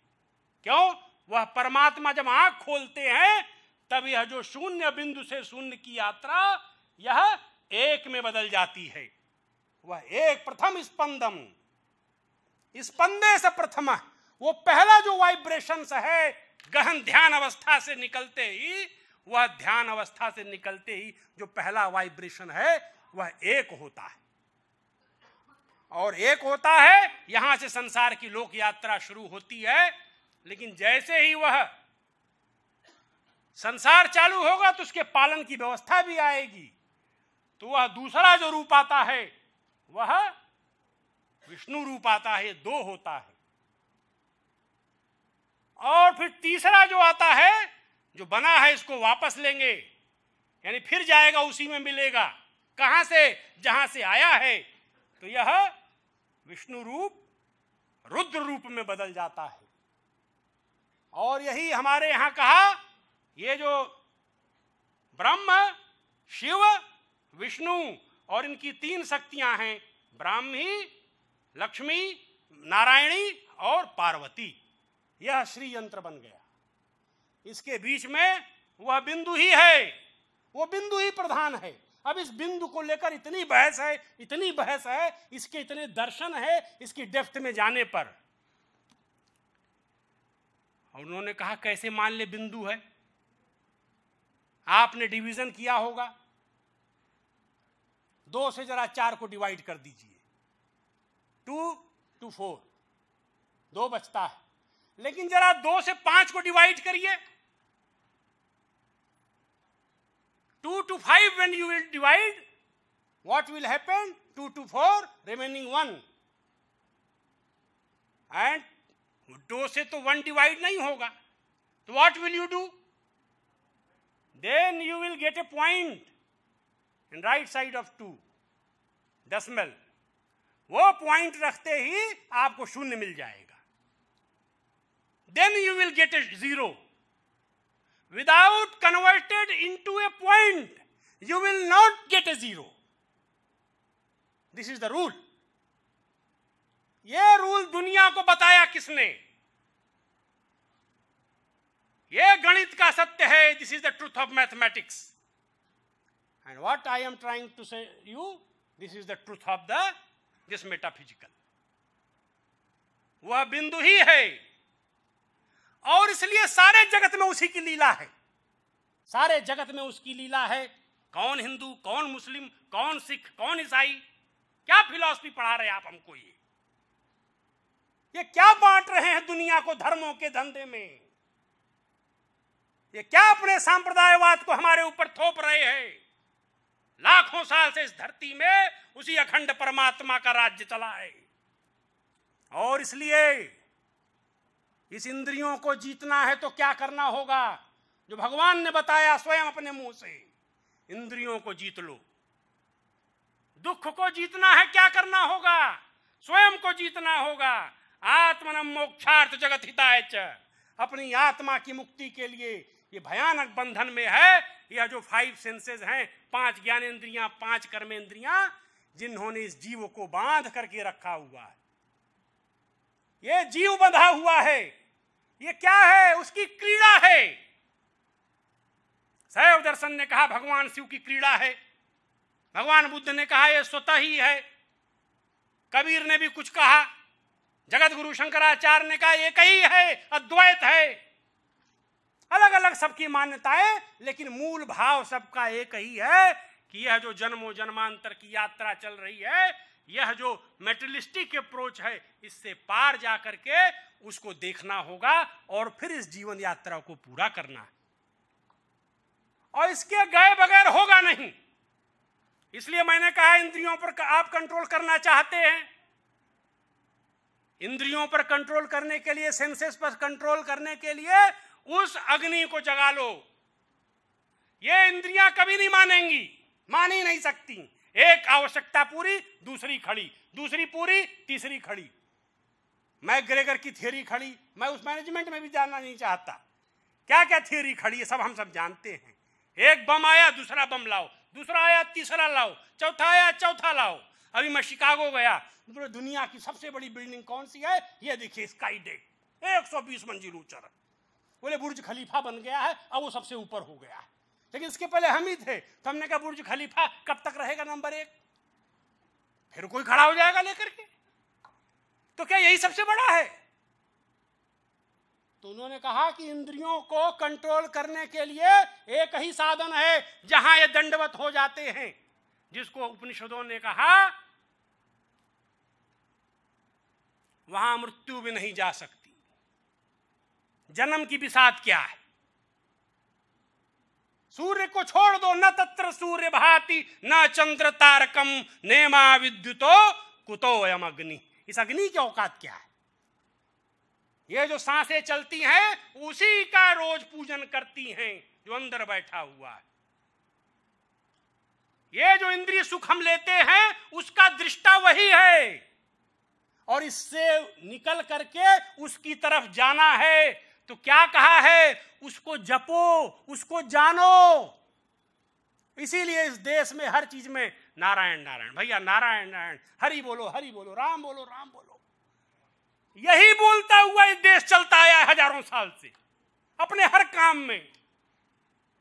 क्यों वह परमात्मा जब आंख खोलते हैं तब यह जो शून्य बिंदु से शून्य की यात्रा यह एक में बदल जाती है वह एक प्रथम स्पंदम स्पंदे से प्रथम वो पहला जो वाइब्रेशन है गहन ध्यान अवस्था से निकलते ही वह ध्यान अवस्था से निकलते ही जो पहला वाइब्रेशन है वह एक होता है और एक होता है यहां से संसार की लोक यात्रा शुरू होती है लेकिन जैसे ही वह संसार चालू होगा तो उसके पालन की व्यवस्था भी आएगी तो वह दूसरा जो रूप आता है वह विष्णु रूप आता है दो होता है और फिर तीसरा जो आता है जो बना है इसको वापस लेंगे यानी फिर जाएगा उसी में मिलेगा कहां से जहां से आया है तो यह विष्णु रूप रुद्र रूप में बदल जाता है और यही हमारे यहां कहा ये जो ब्रह्म शिव विष्णु और इनकी तीन शक्तियां हैं ब्राह्मी लक्ष्मी नारायणी और पार्वती यह श्री यंत्र बन गया इसके बीच में वह बिंदु ही है वो बिंदु ही प्रधान है अब इस बिंदु को लेकर इतनी बहस है इतनी बहस है इसके इतने दर्शन है इसकी डेफ्थ में जाने पर उन्होंने कहा कैसे मान ले बिंदु है आपने डिवीजन किया होगा दो से जरा चार को डिवाइड कर दीजिए टू टू फोर दो बचता है लेकिन जरा दो से पांच को डिवाइड करिए two two five when you will divide what will happen two two four remaining one and two से तो वन डिवाइड नहीं होगा तो what will you do then you will get a point in right side of two दसमल वो point रखते ही आपको शून्य मिल जाएगा then you will get a zero without converted into a point, you will not get a zero. This is the rule. ये rule दुनिया को बताया किसने ये गणित का सत्य है this is the truth of mathematics and what I am trying to say you this is the truth of the this metaphysical वह बिंदु ही है और इसलिए सारे जगत में उसी की लीला है सारे जगत में उसकी लीला है कौन हिंदू कौन मुस्लिम कौन सिख कौन ईसाई क्या फिलॉसफी पढ़ा रहे आप हमको ये ये क्या बांट रहे हैं दुनिया को धर्मों के धंधे में ये क्या अपने सांप्रदायवाद को हमारे ऊपर थोप रहे हैं लाखों साल से इस धरती में उसी अखंड परमात्मा का राज्य चला है और इसलिए इस इंद्रियों को जीतना है तो क्या करना होगा जो भगवान ने बताया स्वयं अपने मुंह से इंद्रियों को जीत लो दुख को जीतना है क्या करना होगा स्वयं को जीतना होगा आत्मन मोक्षार्थ जगत हिताय अपनी आत्मा की मुक्ति के लिए ये भयानक बंधन में है यह जो फाइव सेंसेस हैं पांच ज्ञानेन्द्रिया पांच कर्मेंद्रियां जिन्होंने इस जीव को बांध करके रखा हुआ है ये जीव बंधा हुआ है ये क्या है उसकी क्रीड़ा है सैव दर्शन ने कहा भगवान शिव की क्रीड़ा है भगवान बुद्ध ने कहा यह स्वतः ही है कबीर ने भी कुछ कहा जगत गुरु शंकराचार्य ने कहा एक ही है अद्वैत है अलग अलग सबकी मान्यताएं लेकिन मूल भाव सबका एक ही है कि यह जो जन्मों जन्मांतर की यात्रा चल रही है यह जो मेटलिस्टिक अप्रोच है इससे पार जा करके उसको देखना होगा और फिर इस जीवन यात्रा को पूरा करना है और इसके गए बगैर होगा नहीं इसलिए मैंने कहा इंद्रियों पर आप कंट्रोल करना चाहते हैं इंद्रियों पर कंट्रोल करने के लिए सेंसेस पर कंट्रोल करने के लिए उस अग्नि को जगा लो ये इंद्रियां कभी नहीं मानेंगी मान ही नहीं सकती एक आवश्यकता पूरी दूसरी खड़ी दूसरी पूरी तीसरी खड़ी मैं ग्रेगर की थ्योरी खड़ी मैं उस मैनेजमेंट में भी जानना नहीं चाहता क्या क्या थ्योरी खड़ी है सब हम सब जानते हैं एक बम आया दूसरा बम लाओ दूसरा आया तीसरा लाओ चौथा आया चौथा लाओ अभी मैं शिकागो गया तो दुनिया की सबसे बड़ी बिल्डिंग कौन सी है ये देखिए स्काई डेक बीस मंजिल ऊंचा बोले बुर्ज खलीफा बन गया है अब वो सबसे ऊपर हो गया है लेकिन इसके पहले हम ही थे तो हमने कहा बुर्ज खलीफा कब तक रहेगा नंबर एक फिर कोई खड़ा हो जाएगा लेकर के तो क्या यही सबसे बड़ा है तो उन्होंने कहा कि इंद्रियों को कंट्रोल करने के लिए एक ही साधन है जहां ये दंडवत हो जाते हैं जिसको उपनिषदों ने कहा वहां मृत्यु भी नहीं जा सकती जन्म की भी साथ क्या है सूर्य को छोड़ दो न तत्र सूर्य भाति न चंद्र तारकम नेमा विद्युतो कुतो अयम अग्नि इस अग्नि की औकात क्या है ये जो सांसें चलती हैं उसी का रोज पूजन करती हैं जो अंदर बैठा हुआ है ये जो इंद्रिय सुख हम लेते हैं उसका दृष्टा वही है और इससे निकल करके उसकी तरफ जाना है तो क्या कहा है उसको जपो उसको जानो इसीलिए इस देश में हर चीज में नारायण नारायण भैया नारायण नारायण हरि बोलो हरि बोलो राम बोलो राम बोलो यही बोलता हुआ इस देश चलता आया है हजारों साल से अपने हर काम में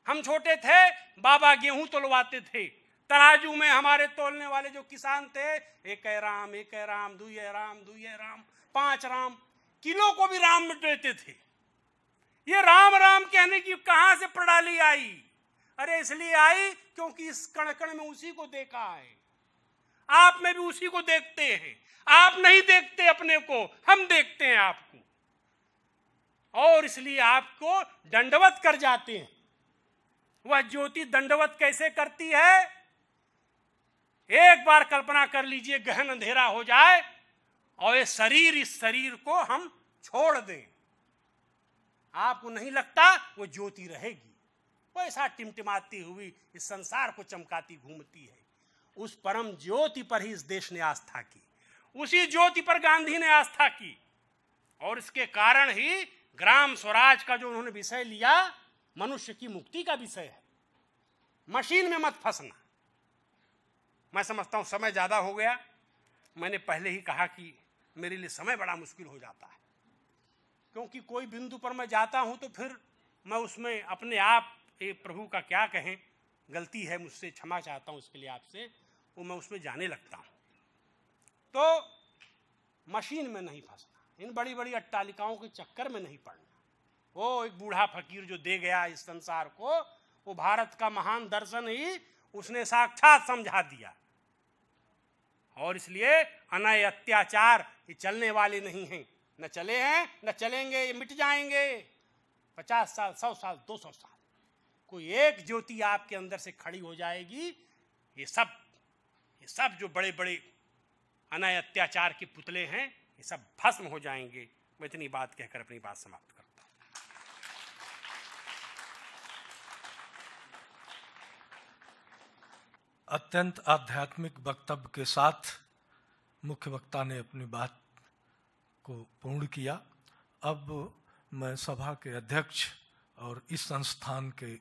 हम छोटे थे बाबा गेहूं तोलवाते थे तराजू में हमारे तोलने वाले जो किसान थे एक है राम एक है राम दुई राम दुई राम पांच राम किलो को भी राम देते थे ये राम राम कहने की कहां से प्रणाली आई अरे इसलिए आई क्योंकि इस कणकण में उसी को देखा है आप में भी उसी को देखते हैं आप नहीं देखते अपने को हम देखते हैं आपको और इसलिए आपको दंडवत कर जाते हैं वह ज्योति दंडवत कैसे करती है एक बार कल्पना कर लीजिए गहन अंधेरा हो जाए और ये शरीर इस शरीर को हम छोड़ दें आपको नहीं लगता वो ज्योति रहेगी वैसा टिमटिमाती हुई इस संसार को चमकाती घूमती है उस परम ज्योति पर ही इस देश ने आस्था की उसी ज्योति पर गांधी ने आस्था की और इसके कारण ही ग्राम स्वराज का जो उन्होंने विषय लिया मनुष्य की मुक्ति का विषय है मशीन में मत फंसना मैं समझता हूँ समय ज़्यादा हो गया मैंने पहले ही कहा कि मेरे लिए समय बड़ा मुश्किल हो जाता है क्योंकि कोई बिंदु पर मैं जाता हूं तो फिर मैं उसमें अपने आप ये प्रभु का क्या कहें गलती है मुझसे क्षमा चाहता हूं इसके लिए आपसे वो मैं उसमें जाने लगता हूं तो मशीन में नहीं फंसना इन बड़ी बड़ी अट्टालिकाओं के चक्कर में नहीं पड़ना वो एक बूढ़ा फकीर जो दे गया इस संसार को वो भारत का महान दर्शन ही उसने साक्षात समझा दिया और इसलिए अनय अत्याचार ये चलने वाले नहीं हैं न चले हैं न चलेंगे ये मिट जाएंगे पचास साल सौ साल दो सौ साल कोई एक ज्योति आपके अंदर से खड़ी हो जाएगी ये सब ये सब जो बड़े बड़े अनाय अत्याचार के पुतले हैं ये सब भस्म हो जाएंगे मैं इतनी बात कहकर अपनी बात समाप्त करता हूँ अत्यंत आध्यात्मिक वक्तव्य के साथ मुख्य वक्ता ने अपनी बात को पूर्ण किया अब मैं सभा के अध्यक्ष और इस संस्थान के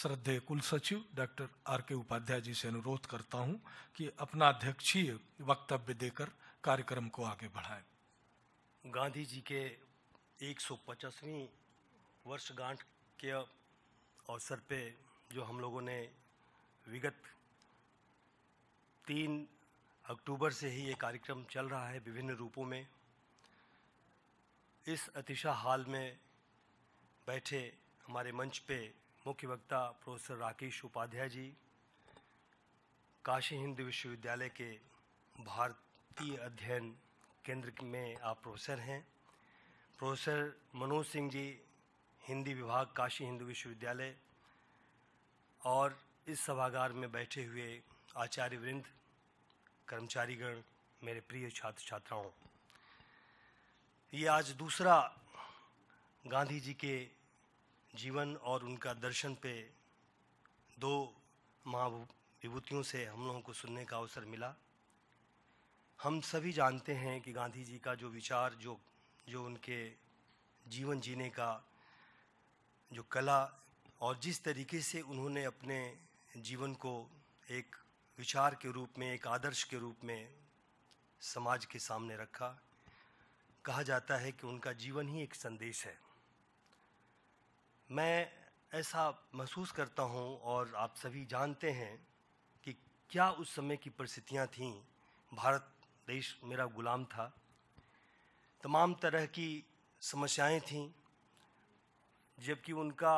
श्रद्धेय कुल सचिव डॉक्टर आर के उपाध्याय जी से अनुरोध करता हूं कि अपना अध्यक्षीय वक्तव्य देकर कार्यक्रम को आगे बढ़ाएं। गांधी जी के 150वीं वर्षगांठ के अवसर पे जो हम लोगों ने विगत तीन अक्टूबर से ही ये कार्यक्रम चल रहा है विभिन्न रूपों में इस अतिशा हाल में बैठे हमारे मंच पे मुख्य वक्ता प्रोफेसर राकेश उपाध्याय जी काशी हिंदू विश्वविद्यालय के भारतीय अध्ययन केंद्र में आप प्रोफेसर हैं प्रोफेसर मनोज सिंह जी हिंदी विभाग काशी हिंदू विश्वविद्यालय और इस सभागार में बैठे हुए आचार्य वृंद कर्मचारीगण मेरे प्रिय छात्र छात्राओं ये आज दूसरा गांधी जी के जीवन और उनका दर्शन पे दो महाविभूतियों से हम लोगों को सुनने का अवसर मिला हम सभी जानते हैं कि गांधी जी का जो विचार जो जो उनके जीवन जीने का जो कला और जिस तरीके से उन्होंने अपने जीवन को एक विचार के रूप में एक आदर्श के रूप में समाज के सामने रखा कहा जाता है कि उनका जीवन ही एक संदेश है मैं ऐसा महसूस करता हूँ और आप सभी जानते हैं कि क्या उस समय की परिस्थितियाँ थीं भारत देश मेरा गुलाम था तमाम तरह की समस्याएं थीं जबकि उनका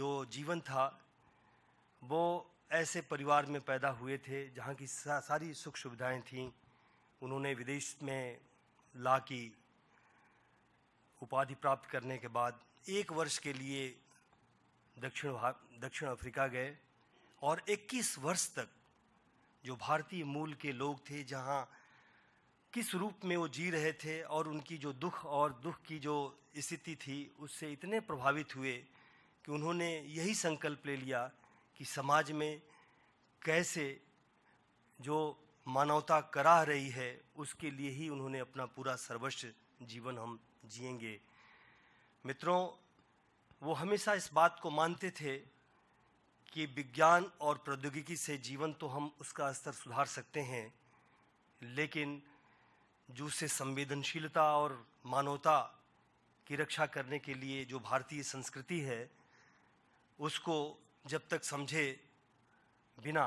जो जीवन था वो ऐसे परिवार में पैदा हुए थे जहाँ की सारी सुख सुविधाएं थीं उन्होंने विदेश में ला की उपाधि प्राप्त करने के बाद एक वर्ष के लिए दक्षिण दक्षिण अफ्रीका गए और 21 वर्ष तक जो भारतीय मूल के लोग थे जहाँ किस रूप में वो जी रहे थे और उनकी जो दुख और दुख की जो स्थिति थी उससे इतने प्रभावित हुए कि उन्होंने यही संकल्प ले लिया कि समाज में कैसे जो मानवता कराह रही है उसके लिए ही उन्होंने अपना पूरा सर्वस्व जीवन हम जिएंगे मित्रों वो हमेशा इस बात को मानते थे कि विज्ञान और प्रौद्योगिकी से जीवन तो हम उसका स्तर सुधार सकते हैं लेकिन जो से संवेदनशीलता और मानवता की रक्षा करने के लिए जो भारतीय संस्कृति है उसको जब तक समझे बिना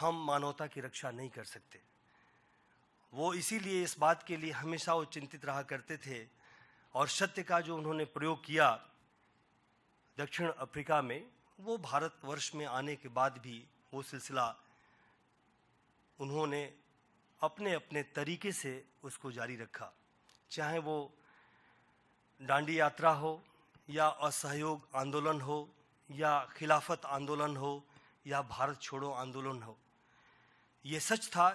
हम मानवता की रक्षा नहीं कर सकते वो इसीलिए इस बात के लिए हमेशा वो चिंतित रहा करते थे और सत्य का जो उन्होंने प्रयोग किया दक्षिण अफ्रीका में वो भारतवर्ष में आने के बाद भी वो सिलसिला उन्होंने अपने अपने तरीके से उसको जारी रखा चाहे वो डांडी यात्रा हो या असहयोग आंदोलन हो या खिलाफत आंदोलन हो या भारत छोड़ो आंदोलन हो ये सच था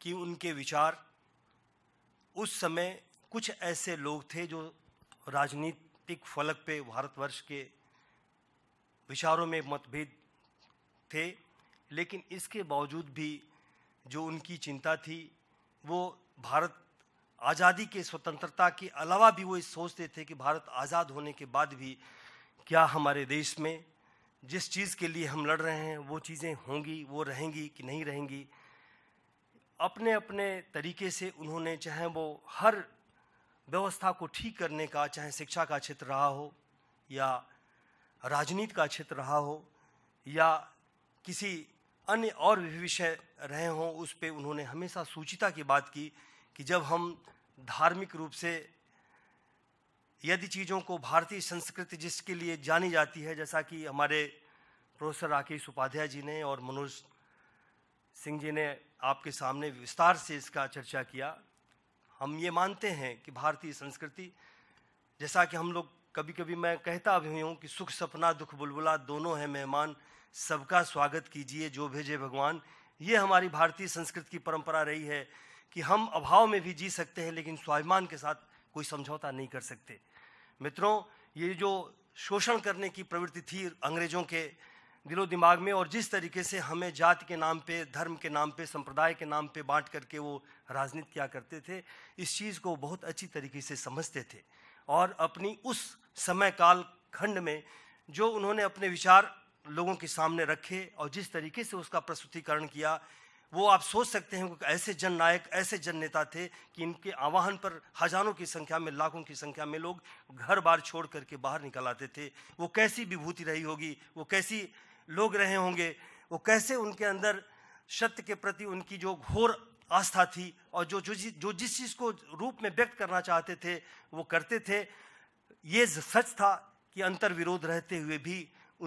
कि उनके विचार उस समय कुछ ऐसे लोग थे जो राजनीतिक फलक पे भारतवर्ष के विचारों में मतभेद थे लेकिन इसके बावजूद भी जो उनकी चिंता थी वो भारत आज़ादी के स्वतंत्रता के अलावा भी वो इस सोचते थे कि भारत आज़ाद होने के बाद भी क्या हमारे देश में जिस चीज़ के लिए हम लड़ रहे हैं वो चीज़ें होंगी वो रहेंगी कि नहीं रहेंगी अपने अपने तरीके से उन्होंने चाहे वो हर व्यवस्था को ठीक करने का चाहे शिक्षा का क्षेत्र रहा हो या राजनीति का क्षेत्र रहा हो या किसी अन्य और भी विषय रहे हों उस पर उन्होंने हमेशा सूचिता की बात की कि जब हम धार्मिक रूप से यदि चीज़ों को भारतीय संस्कृति जिसके लिए जानी जाती है जैसा कि हमारे प्रोफेसर राकेश उपाध्याय जी ने और मनोज सिंह जी ने आपके सामने विस्तार से इसका चर्चा किया हम ये मानते हैं कि भारतीय संस्कृति जैसा कि हम लोग कभी कभी मैं कहता भी हूँ कि सुख सपना दुख बुलबुला दोनों हैं मेहमान सबका स्वागत कीजिए जो भेजे भगवान ये हमारी भारतीय संस्कृति की परंपरा रही है कि हम अभाव में भी जी सकते हैं लेकिन स्वाभिमान के साथ कोई समझौता नहीं कर सकते मित्रों ये जो शोषण करने की प्रवृत्ति थी अंग्रेजों के दिलो दिमाग में और जिस तरीके से हमें जाति के नाम पे धर्म के नाम पे संप्रदाय के नाम पे बांट करके वो राजनीति किया करते थे इस चीज़ को बहुत अच्छी तरीके से समझते थे और अपनी उस समय काल खंड में जो उन्होंने अपने विचार लोगों के सामने रखे और जिस तरीके से उसका प्रस्तुतिकरण किया वो आप सोच सकते हैं ऐसे जन नायक ऐसे जन नेता थे कि इनके आवाहन पर हजारों की संख्या में लाखों की संख्या में लोग घर बार छोड़ करके बाहर निकल आते थे वो कैसी विभूति रही होगी वो कैसी लोग रहे होंगे वो कैसे उनके अंदर सत्य के प्रति उनकी जो घोर आस्था थी और जो जो जो जिस चीज़ को रूप में व्यक्त करना चाहते थे वो करते थे ये सच था कि अंतर विरोध रहते हुए भी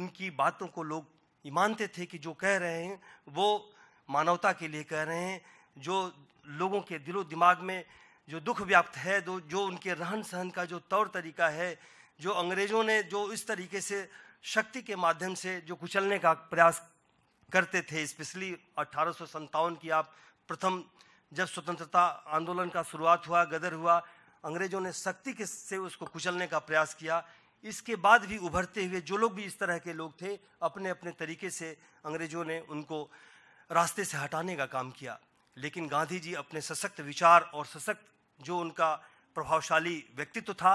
उनकी बातों को लोग मानते थे कि जो कह रहे हैं वो मानवता के लिए कह रहे हैं जो लोगों के दिलो दिमाग में जो दुख व्याप्त है जो जो उनके रहन सहन का जो तौर तरीका है जो अंग्रेज़ों ने जो इस तरीके से शक्ति के माध्यम से जो कुचलने का प्रयास करते थे स्पेशली अठारह की आप प्रथम जब स्वतंत्रता आंदोलन का शुरुआत हुआ गदर हुआ अंग्रेज़ों ने शक्ति के से उसको कुचलने का प्रयास किया इसके बाद भी उभरते हुए जो लोग भी इस तरह के लोग थे अपने अपने तरीके से अंग्रेज़ों ने उनको रास्ते से हटाने का काम किया लेकिन गांधी जी अपने सशक्त विचार और सशक्त जो उनका प्रभावशाली व्यक्तित्व था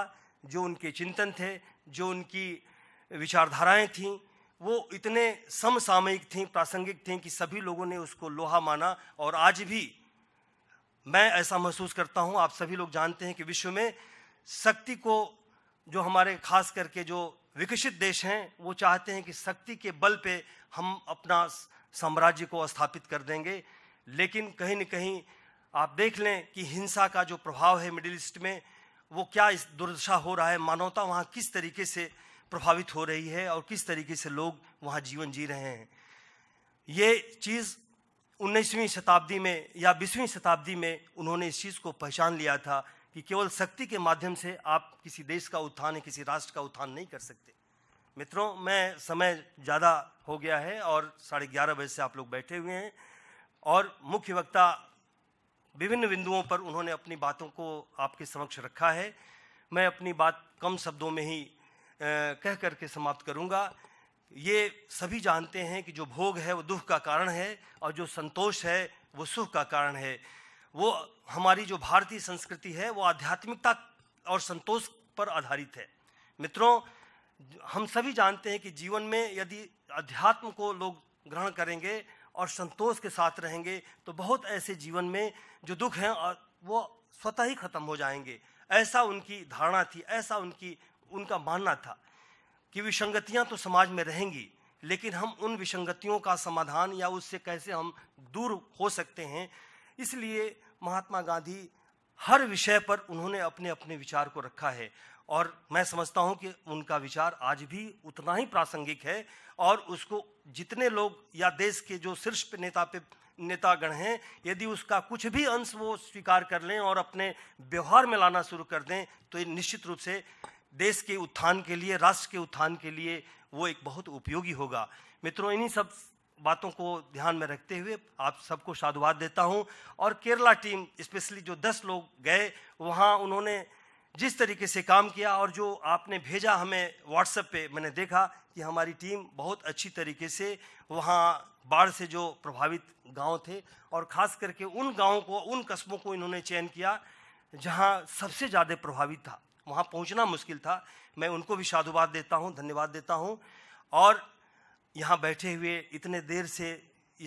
जो उनके चिंतन थे जो उनकी विचारधाराएं थीं वो इतने समसामयिक थीं प्रासंगिक थीं कि सभी लोगों ने उसको लोहा माना और आज भी मैं ऐसा महसूस करता हूं आप सभी लोग जानते हैं कि विश्व में शक्ति को जो हमारे खास करके जो विकसित देश हैं वो चाहते हैं कि शक्ति के बल पे हम अपना साम्राज्य को स्थापित कर देंगे लेकिन कहीं न कहीं आप देख लें कि हिंसा का जो प्रभाव है मिडिल ईस्ट में वो क्या इस दुर्दशा हो रहा है मानवता वहाँ किस तरीके से प्रभावित हो रही है और किस तरीके से लोग वहाँ जीवन जी रहे हैं ये चीज़ 19वीं शताब्दी में या 20वीं शताब्दी में उन्होंने इस चीज़ को पहचान लिया था कि केवल शक्ति के माध्यम से आप किसी देश का उत्थान या किसी राष्ट्र का उत्थान नहीं कर सकते मित्रों मैं समय ज़्यादा हो गया है और साढ़े ग्यारह बजे से आप लोग बैठे हुए हैं और मुख्य वक्ता विभिन्न बिंदुओं पर उन्होंने अपनी बातों को आपके समक्ष रखा है मैं अपनी बात कम शब्दों में ही कह करके समाप्त करूंगा ये सभी जानते हैं कि जो भोग है वो दुख का कारण है और जो संतोष है वो सुख का कारण है वो हमारी जो भारतीय संस्कृति है वो आध्यात्मिकता और संतोष पर आधारित है मित्रों हम सभी जानते हैं कि जीवन में यदि अध्यात्म को लोग ग्रहण करेंगे और संतोष के साथ रहेंगे तो बहुत ऐसे जीवन में जो दुख हैं और वो स्वतः ही खत्म हो जाएंगे ऐसा उनकी धारणा थी ऐसा उनकी उनका मानना था कि विसंगतियां तो समाज में रहेंगी लेकिन हम उन विसंगतियों का समाधान या उससे कैसे हम दूर हो सकते हैं इसलिए महात्मा गांधी हर विषय पर उन्होंने अपने अपने विचार को रखा है और मैं समझता हूं कि उनका विचार आज भी उतना ही प्रासंगिक है और उसको जितने लोग या देश के जो शीर्ष नेता पे नेतागण हैं यदि उसका कुछ भी अंश वो स्वीकार कर लें और अपने व्यवहार में लाना शुरू कर दें तो ये निश्चित रूप से देश के उत्थान के लिए राष्ट्र के उत्थान के लिए वो एक बहुत उपयोगी होगा मित्रों इन्हीं सब बातों को ध्यान में रखते हुए आप सबको साधुवाद देता हूं और केरला टीम स्पेशली जो दस लोग गए वहाँ उन्होंने जिस तरीके से काम किया और जो आपने भेजा हमें व्हाट्सएप पे मैंने देखा कि हमारी टीम बहुत अच्छी तरीके से वहाँ बाढ़ से जो प्रभावित गांव थे और ख़ास करके उन गांवों को उन कस्बों को इन्होंने चयन किया जहाँ सबसे ज़्यादा प्रभावित था वहाँ पहुँचना मुश्किल था मैं उनको भी साधुवाद देता हूँ धन्यवाद देता हूँ और यहाँ बैठे हुए इतने देर से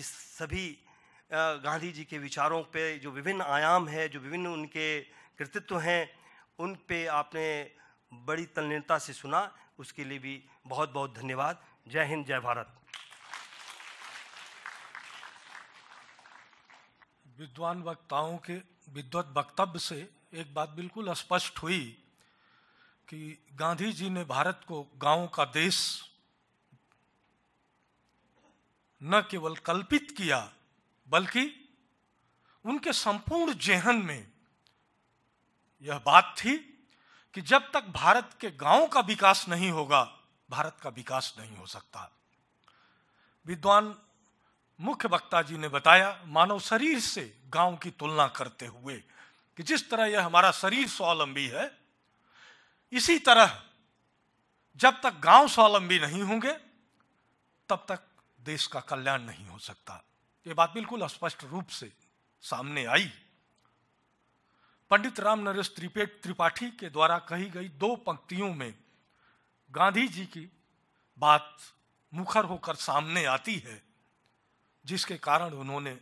इस सभी गांधी जी के विचारों पे जो विभिन्न आयाम है जो विभिन्न उनके कृतित्व हैं उन पे आपने बड़ी तल्लीनता से सुना उसके लिए भी बहुत बहुत धन्यवाद जय हिंद जय भारत विद्वान वक्ताओं के विद्वत वक्तव्य से एक बात बिल्कुल स्पष्ट हुई कि गांधी जी ने भारत को गांव का देश न केवल कल्पित किया बल्कि उनके संपूर्ण जेहन में यह बात थी कि जब तक भारत के गांव का विकास नहीं होगा भारत का विकास नहीं हो सकता विद्वान मुख्य वक्ता जी ने बताया मानव शरीर से गांव की तुलना करते हुए कि जिस तरह यह हमारा शरीर स्वावलंबी है इसी तरह जब तक गांव स्वावलंबी नहीं होंगे तब तक देश का कल्याण नहीं हो सकता ये बात बिल्कुल स्पष्ट रूप से सामने आई पंडित राम नरेश त्रिपेट त्रिपाठी के द्वारा कही गई दो पंक्तियों में गांधी जी की बात मुखर होकर सामने आती है जिसके कारण उन्होंने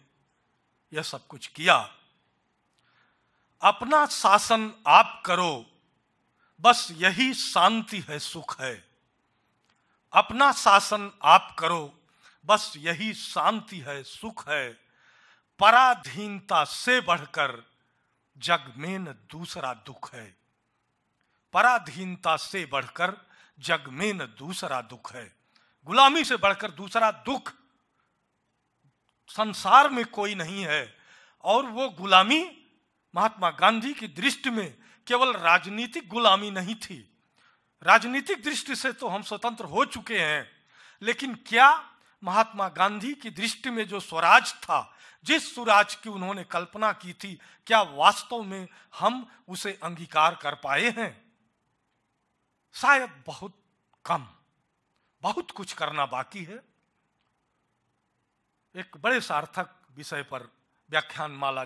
यह सब कुछ किया अपना शासन आप करो बस यही शांति है सुख है अपना शासन आप करो बस यही शांति है सुख है पराधीनता से बढ़कर जग में न दूसरा दुख है पराधीनता से बढ़कर जग में न दूसरा दुख है गुलामी से बढ़कर दूसरा दुख संसार में कोई नहीं है और वो गुलामी महात्मा गांधी की दृष्टि में केवल राजनीतिक गुलामी नहीं थी राजनीतिक दृष्टि से तो हम स्वतंत्र हो चुके हैं लेकिन क्या महात्मा गांधी की दृष्टि में जो स्वराज था जिस सुराज की उन्होंने कल्पना की थी क्या वास्तव में हम उसे अंगीकार कर पाए हैं शायद बहुत कम बहुत कुछ करना बाकी है एक बड़े सार्थक विषय पर व्याख्यान माला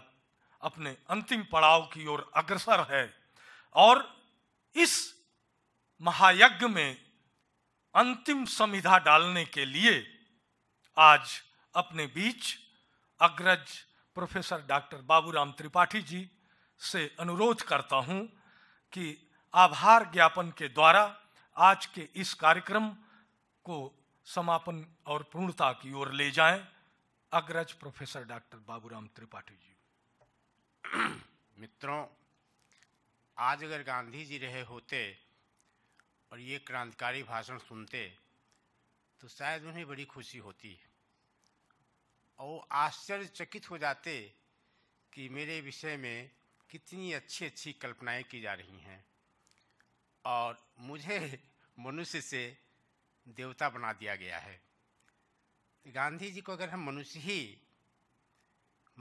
अपने अंतिम पड़ाव की ओर अग्रसर है और इस महायज्ञ में अंतिम संविधा डालने के लिए आज अपने बीच अग्रज प्रोफेसर डॉक्टर बाबूराम त्रिपाठी जी से अनुरोध करता हूं कि आभार ज्ञापन के द्वारा आज के इस कार्यक्रम को समापन और पूर्णता की ओर ले जाएं अग्रज प्रोफेसर डॉक्टर बाबूराम त्रिपाठी जी मित्रों आज अगर गांधी जी रहे होते और ये क्रांतिकारी भाषण सुनते तो शायद उन्हें बड़ी खुशी होती है और आश्चर्यचकित हो जाते कि मेरे विषय में कितनी अच्छी अच्छी कल्पनाएं की जा रही हैं और मुझे मनुष्य से देवता बना दिया गया है गांधी जी को अगर हम मनुष्य ही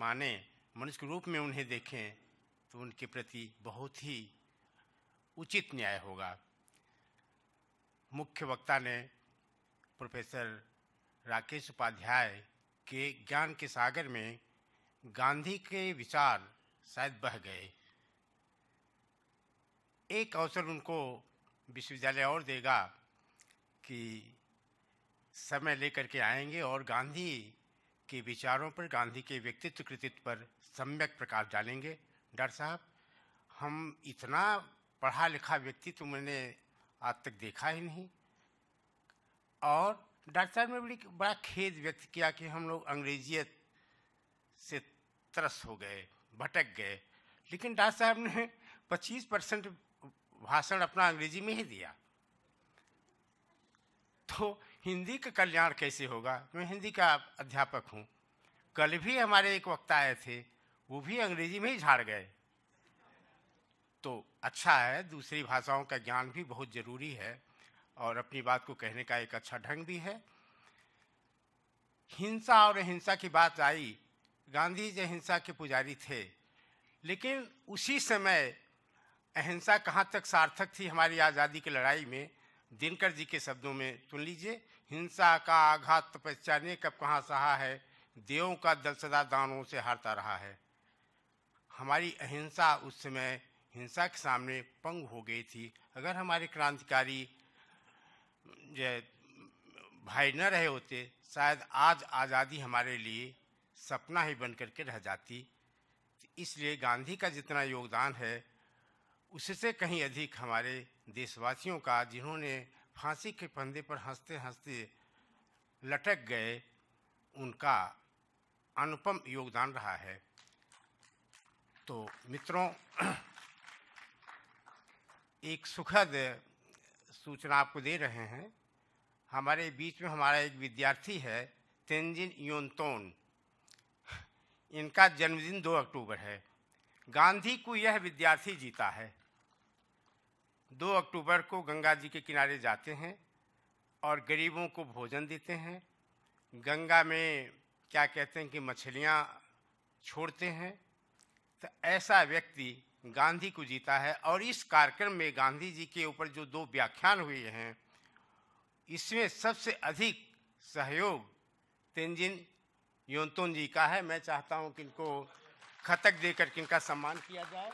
माने मनुष्य के रूप में उन्हें देखें तो उनके प्रति बहुत ही उचित न्याय होगा मुख्य वक्ता ने प्रोफेसर राकेश उपाध्याय के ज्ञान के सागर में गांधी के विचार शायद बह गए एक अवसर उनको विश्वविद्यालय और देगा कि समय लेकर के आएंगे और गांधी के विचारों पर गांधी के व्यक्तित्व कृतित्व पर सम्यक प्रकाश डालेंगे डॉक्टर साहब हम इतना पढ़ा लिखा व्यक्तित्व मैंने आज तक देखा ही नहीं और डॉक्टर साहब ने बड़ी बड़ा खेद व्यक्त किया कि हम लोग अंग्रेजियत से त्रस हो गए भटक गए लेकिन डॉक्टर साहब ने 25 परसेंट भाषण अपना अंग्रेजी में ही दिया तो हिंदी का कल्याण कैसे होगा मैं हिंदी का अध्यापक हूँ कल भी हमारे एक वक्ता आए थे वो भी अंग्रेजी में ही झाड़ गए तो अच्छा है दूसरी भाषाओं का ज्ञान भी बहुत ज़रूरी है और अपनी बात को कहने का एक अच्छा ढंग भी है हिंसा और अहिंसा की बात आई गांधी जी हिंसा के पुजारी थे लेकिन उसी समय अहिंसा कहाँ तक सार्थक थी हमारी आज़ादी की लड़ाई में दिनकर जी के शब्दों में सुन लीजिए हिंसा का आघात तपस्या तो कब कहाँ सहा है देवों का दल सदा दानों से हारता रहा है हमारी अहिंसा उस समय हिंसा के सामने पंग हो गई थी अगर हमारे क्रांतिकारी जो भाई न रहे होते शायद आज आज़ादी हमारे लिए सपना ही बन करके रह जाती इसलिए गांधी का जितना योगदान है उससे कहीं अधिक हमारे देशवासियों का जिन्होंने फांसी के फंदे पर हंसते हंसते लटक गए उनका अनुपम योगदान रहा है तो मित्रों एक सुखद सूचना आपको दे रहे हैं हमारे बीच में हमारा एक विद्यार्थी है तेंजिन योनतोन इनका जन्मदिन 2 अक्टूबर है गांधी को यह विद्यार्थी जीता है 2 अक्टूबर को गंगा जी के किनारे जाते हैं और गरीबों को भोजन देते हैं गंगा में क्या कहते हैं कि मछलियाँ छोड़ते हैं तो ऐसा व्यक्ति गांधी को जीता है और इस कार्यक्रम में गांधी जी के ऊपर जो दो व्याख्यान हुए हैं इसमें सबसे अधिक सहयोग तेंजिन योनतोन जी का है मैं चाहता हूं कि इनको खतक देकर कि इनका सम्मान किया जाए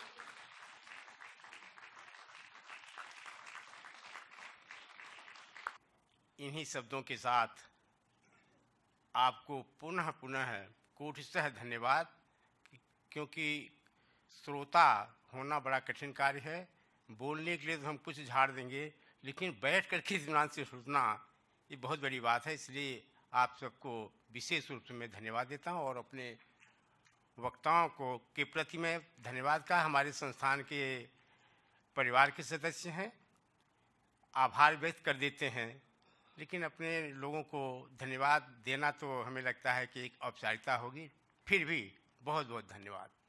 इन्हीं शब्दों के साथ आपको पुनः पुनः कोटिशह धन्यवाद क्योंकि श्रोता होना बड़ा कठिन कार्य है बोलने के लिए तो हम कुछ झाड़ देंगे लेकिन बैठ कर किस ध्यान से सुनना ये बहुत बड़ी बात है इसलिए आप सबको विशेष रूप से मैं धन्यवाद देता हूँ और अपने वक्ताओं को के प्रति मैं धन्यवाद का हमारे संस्थान के परिवार के सदस्य हैं आभार व्यक्त कर देते हैं लेकिन अपने लोगों को धन्यवाद देना तो हमें लगता है कि एक औपचारिकता होगी फिर भी बहुत बहुत धन्यवाद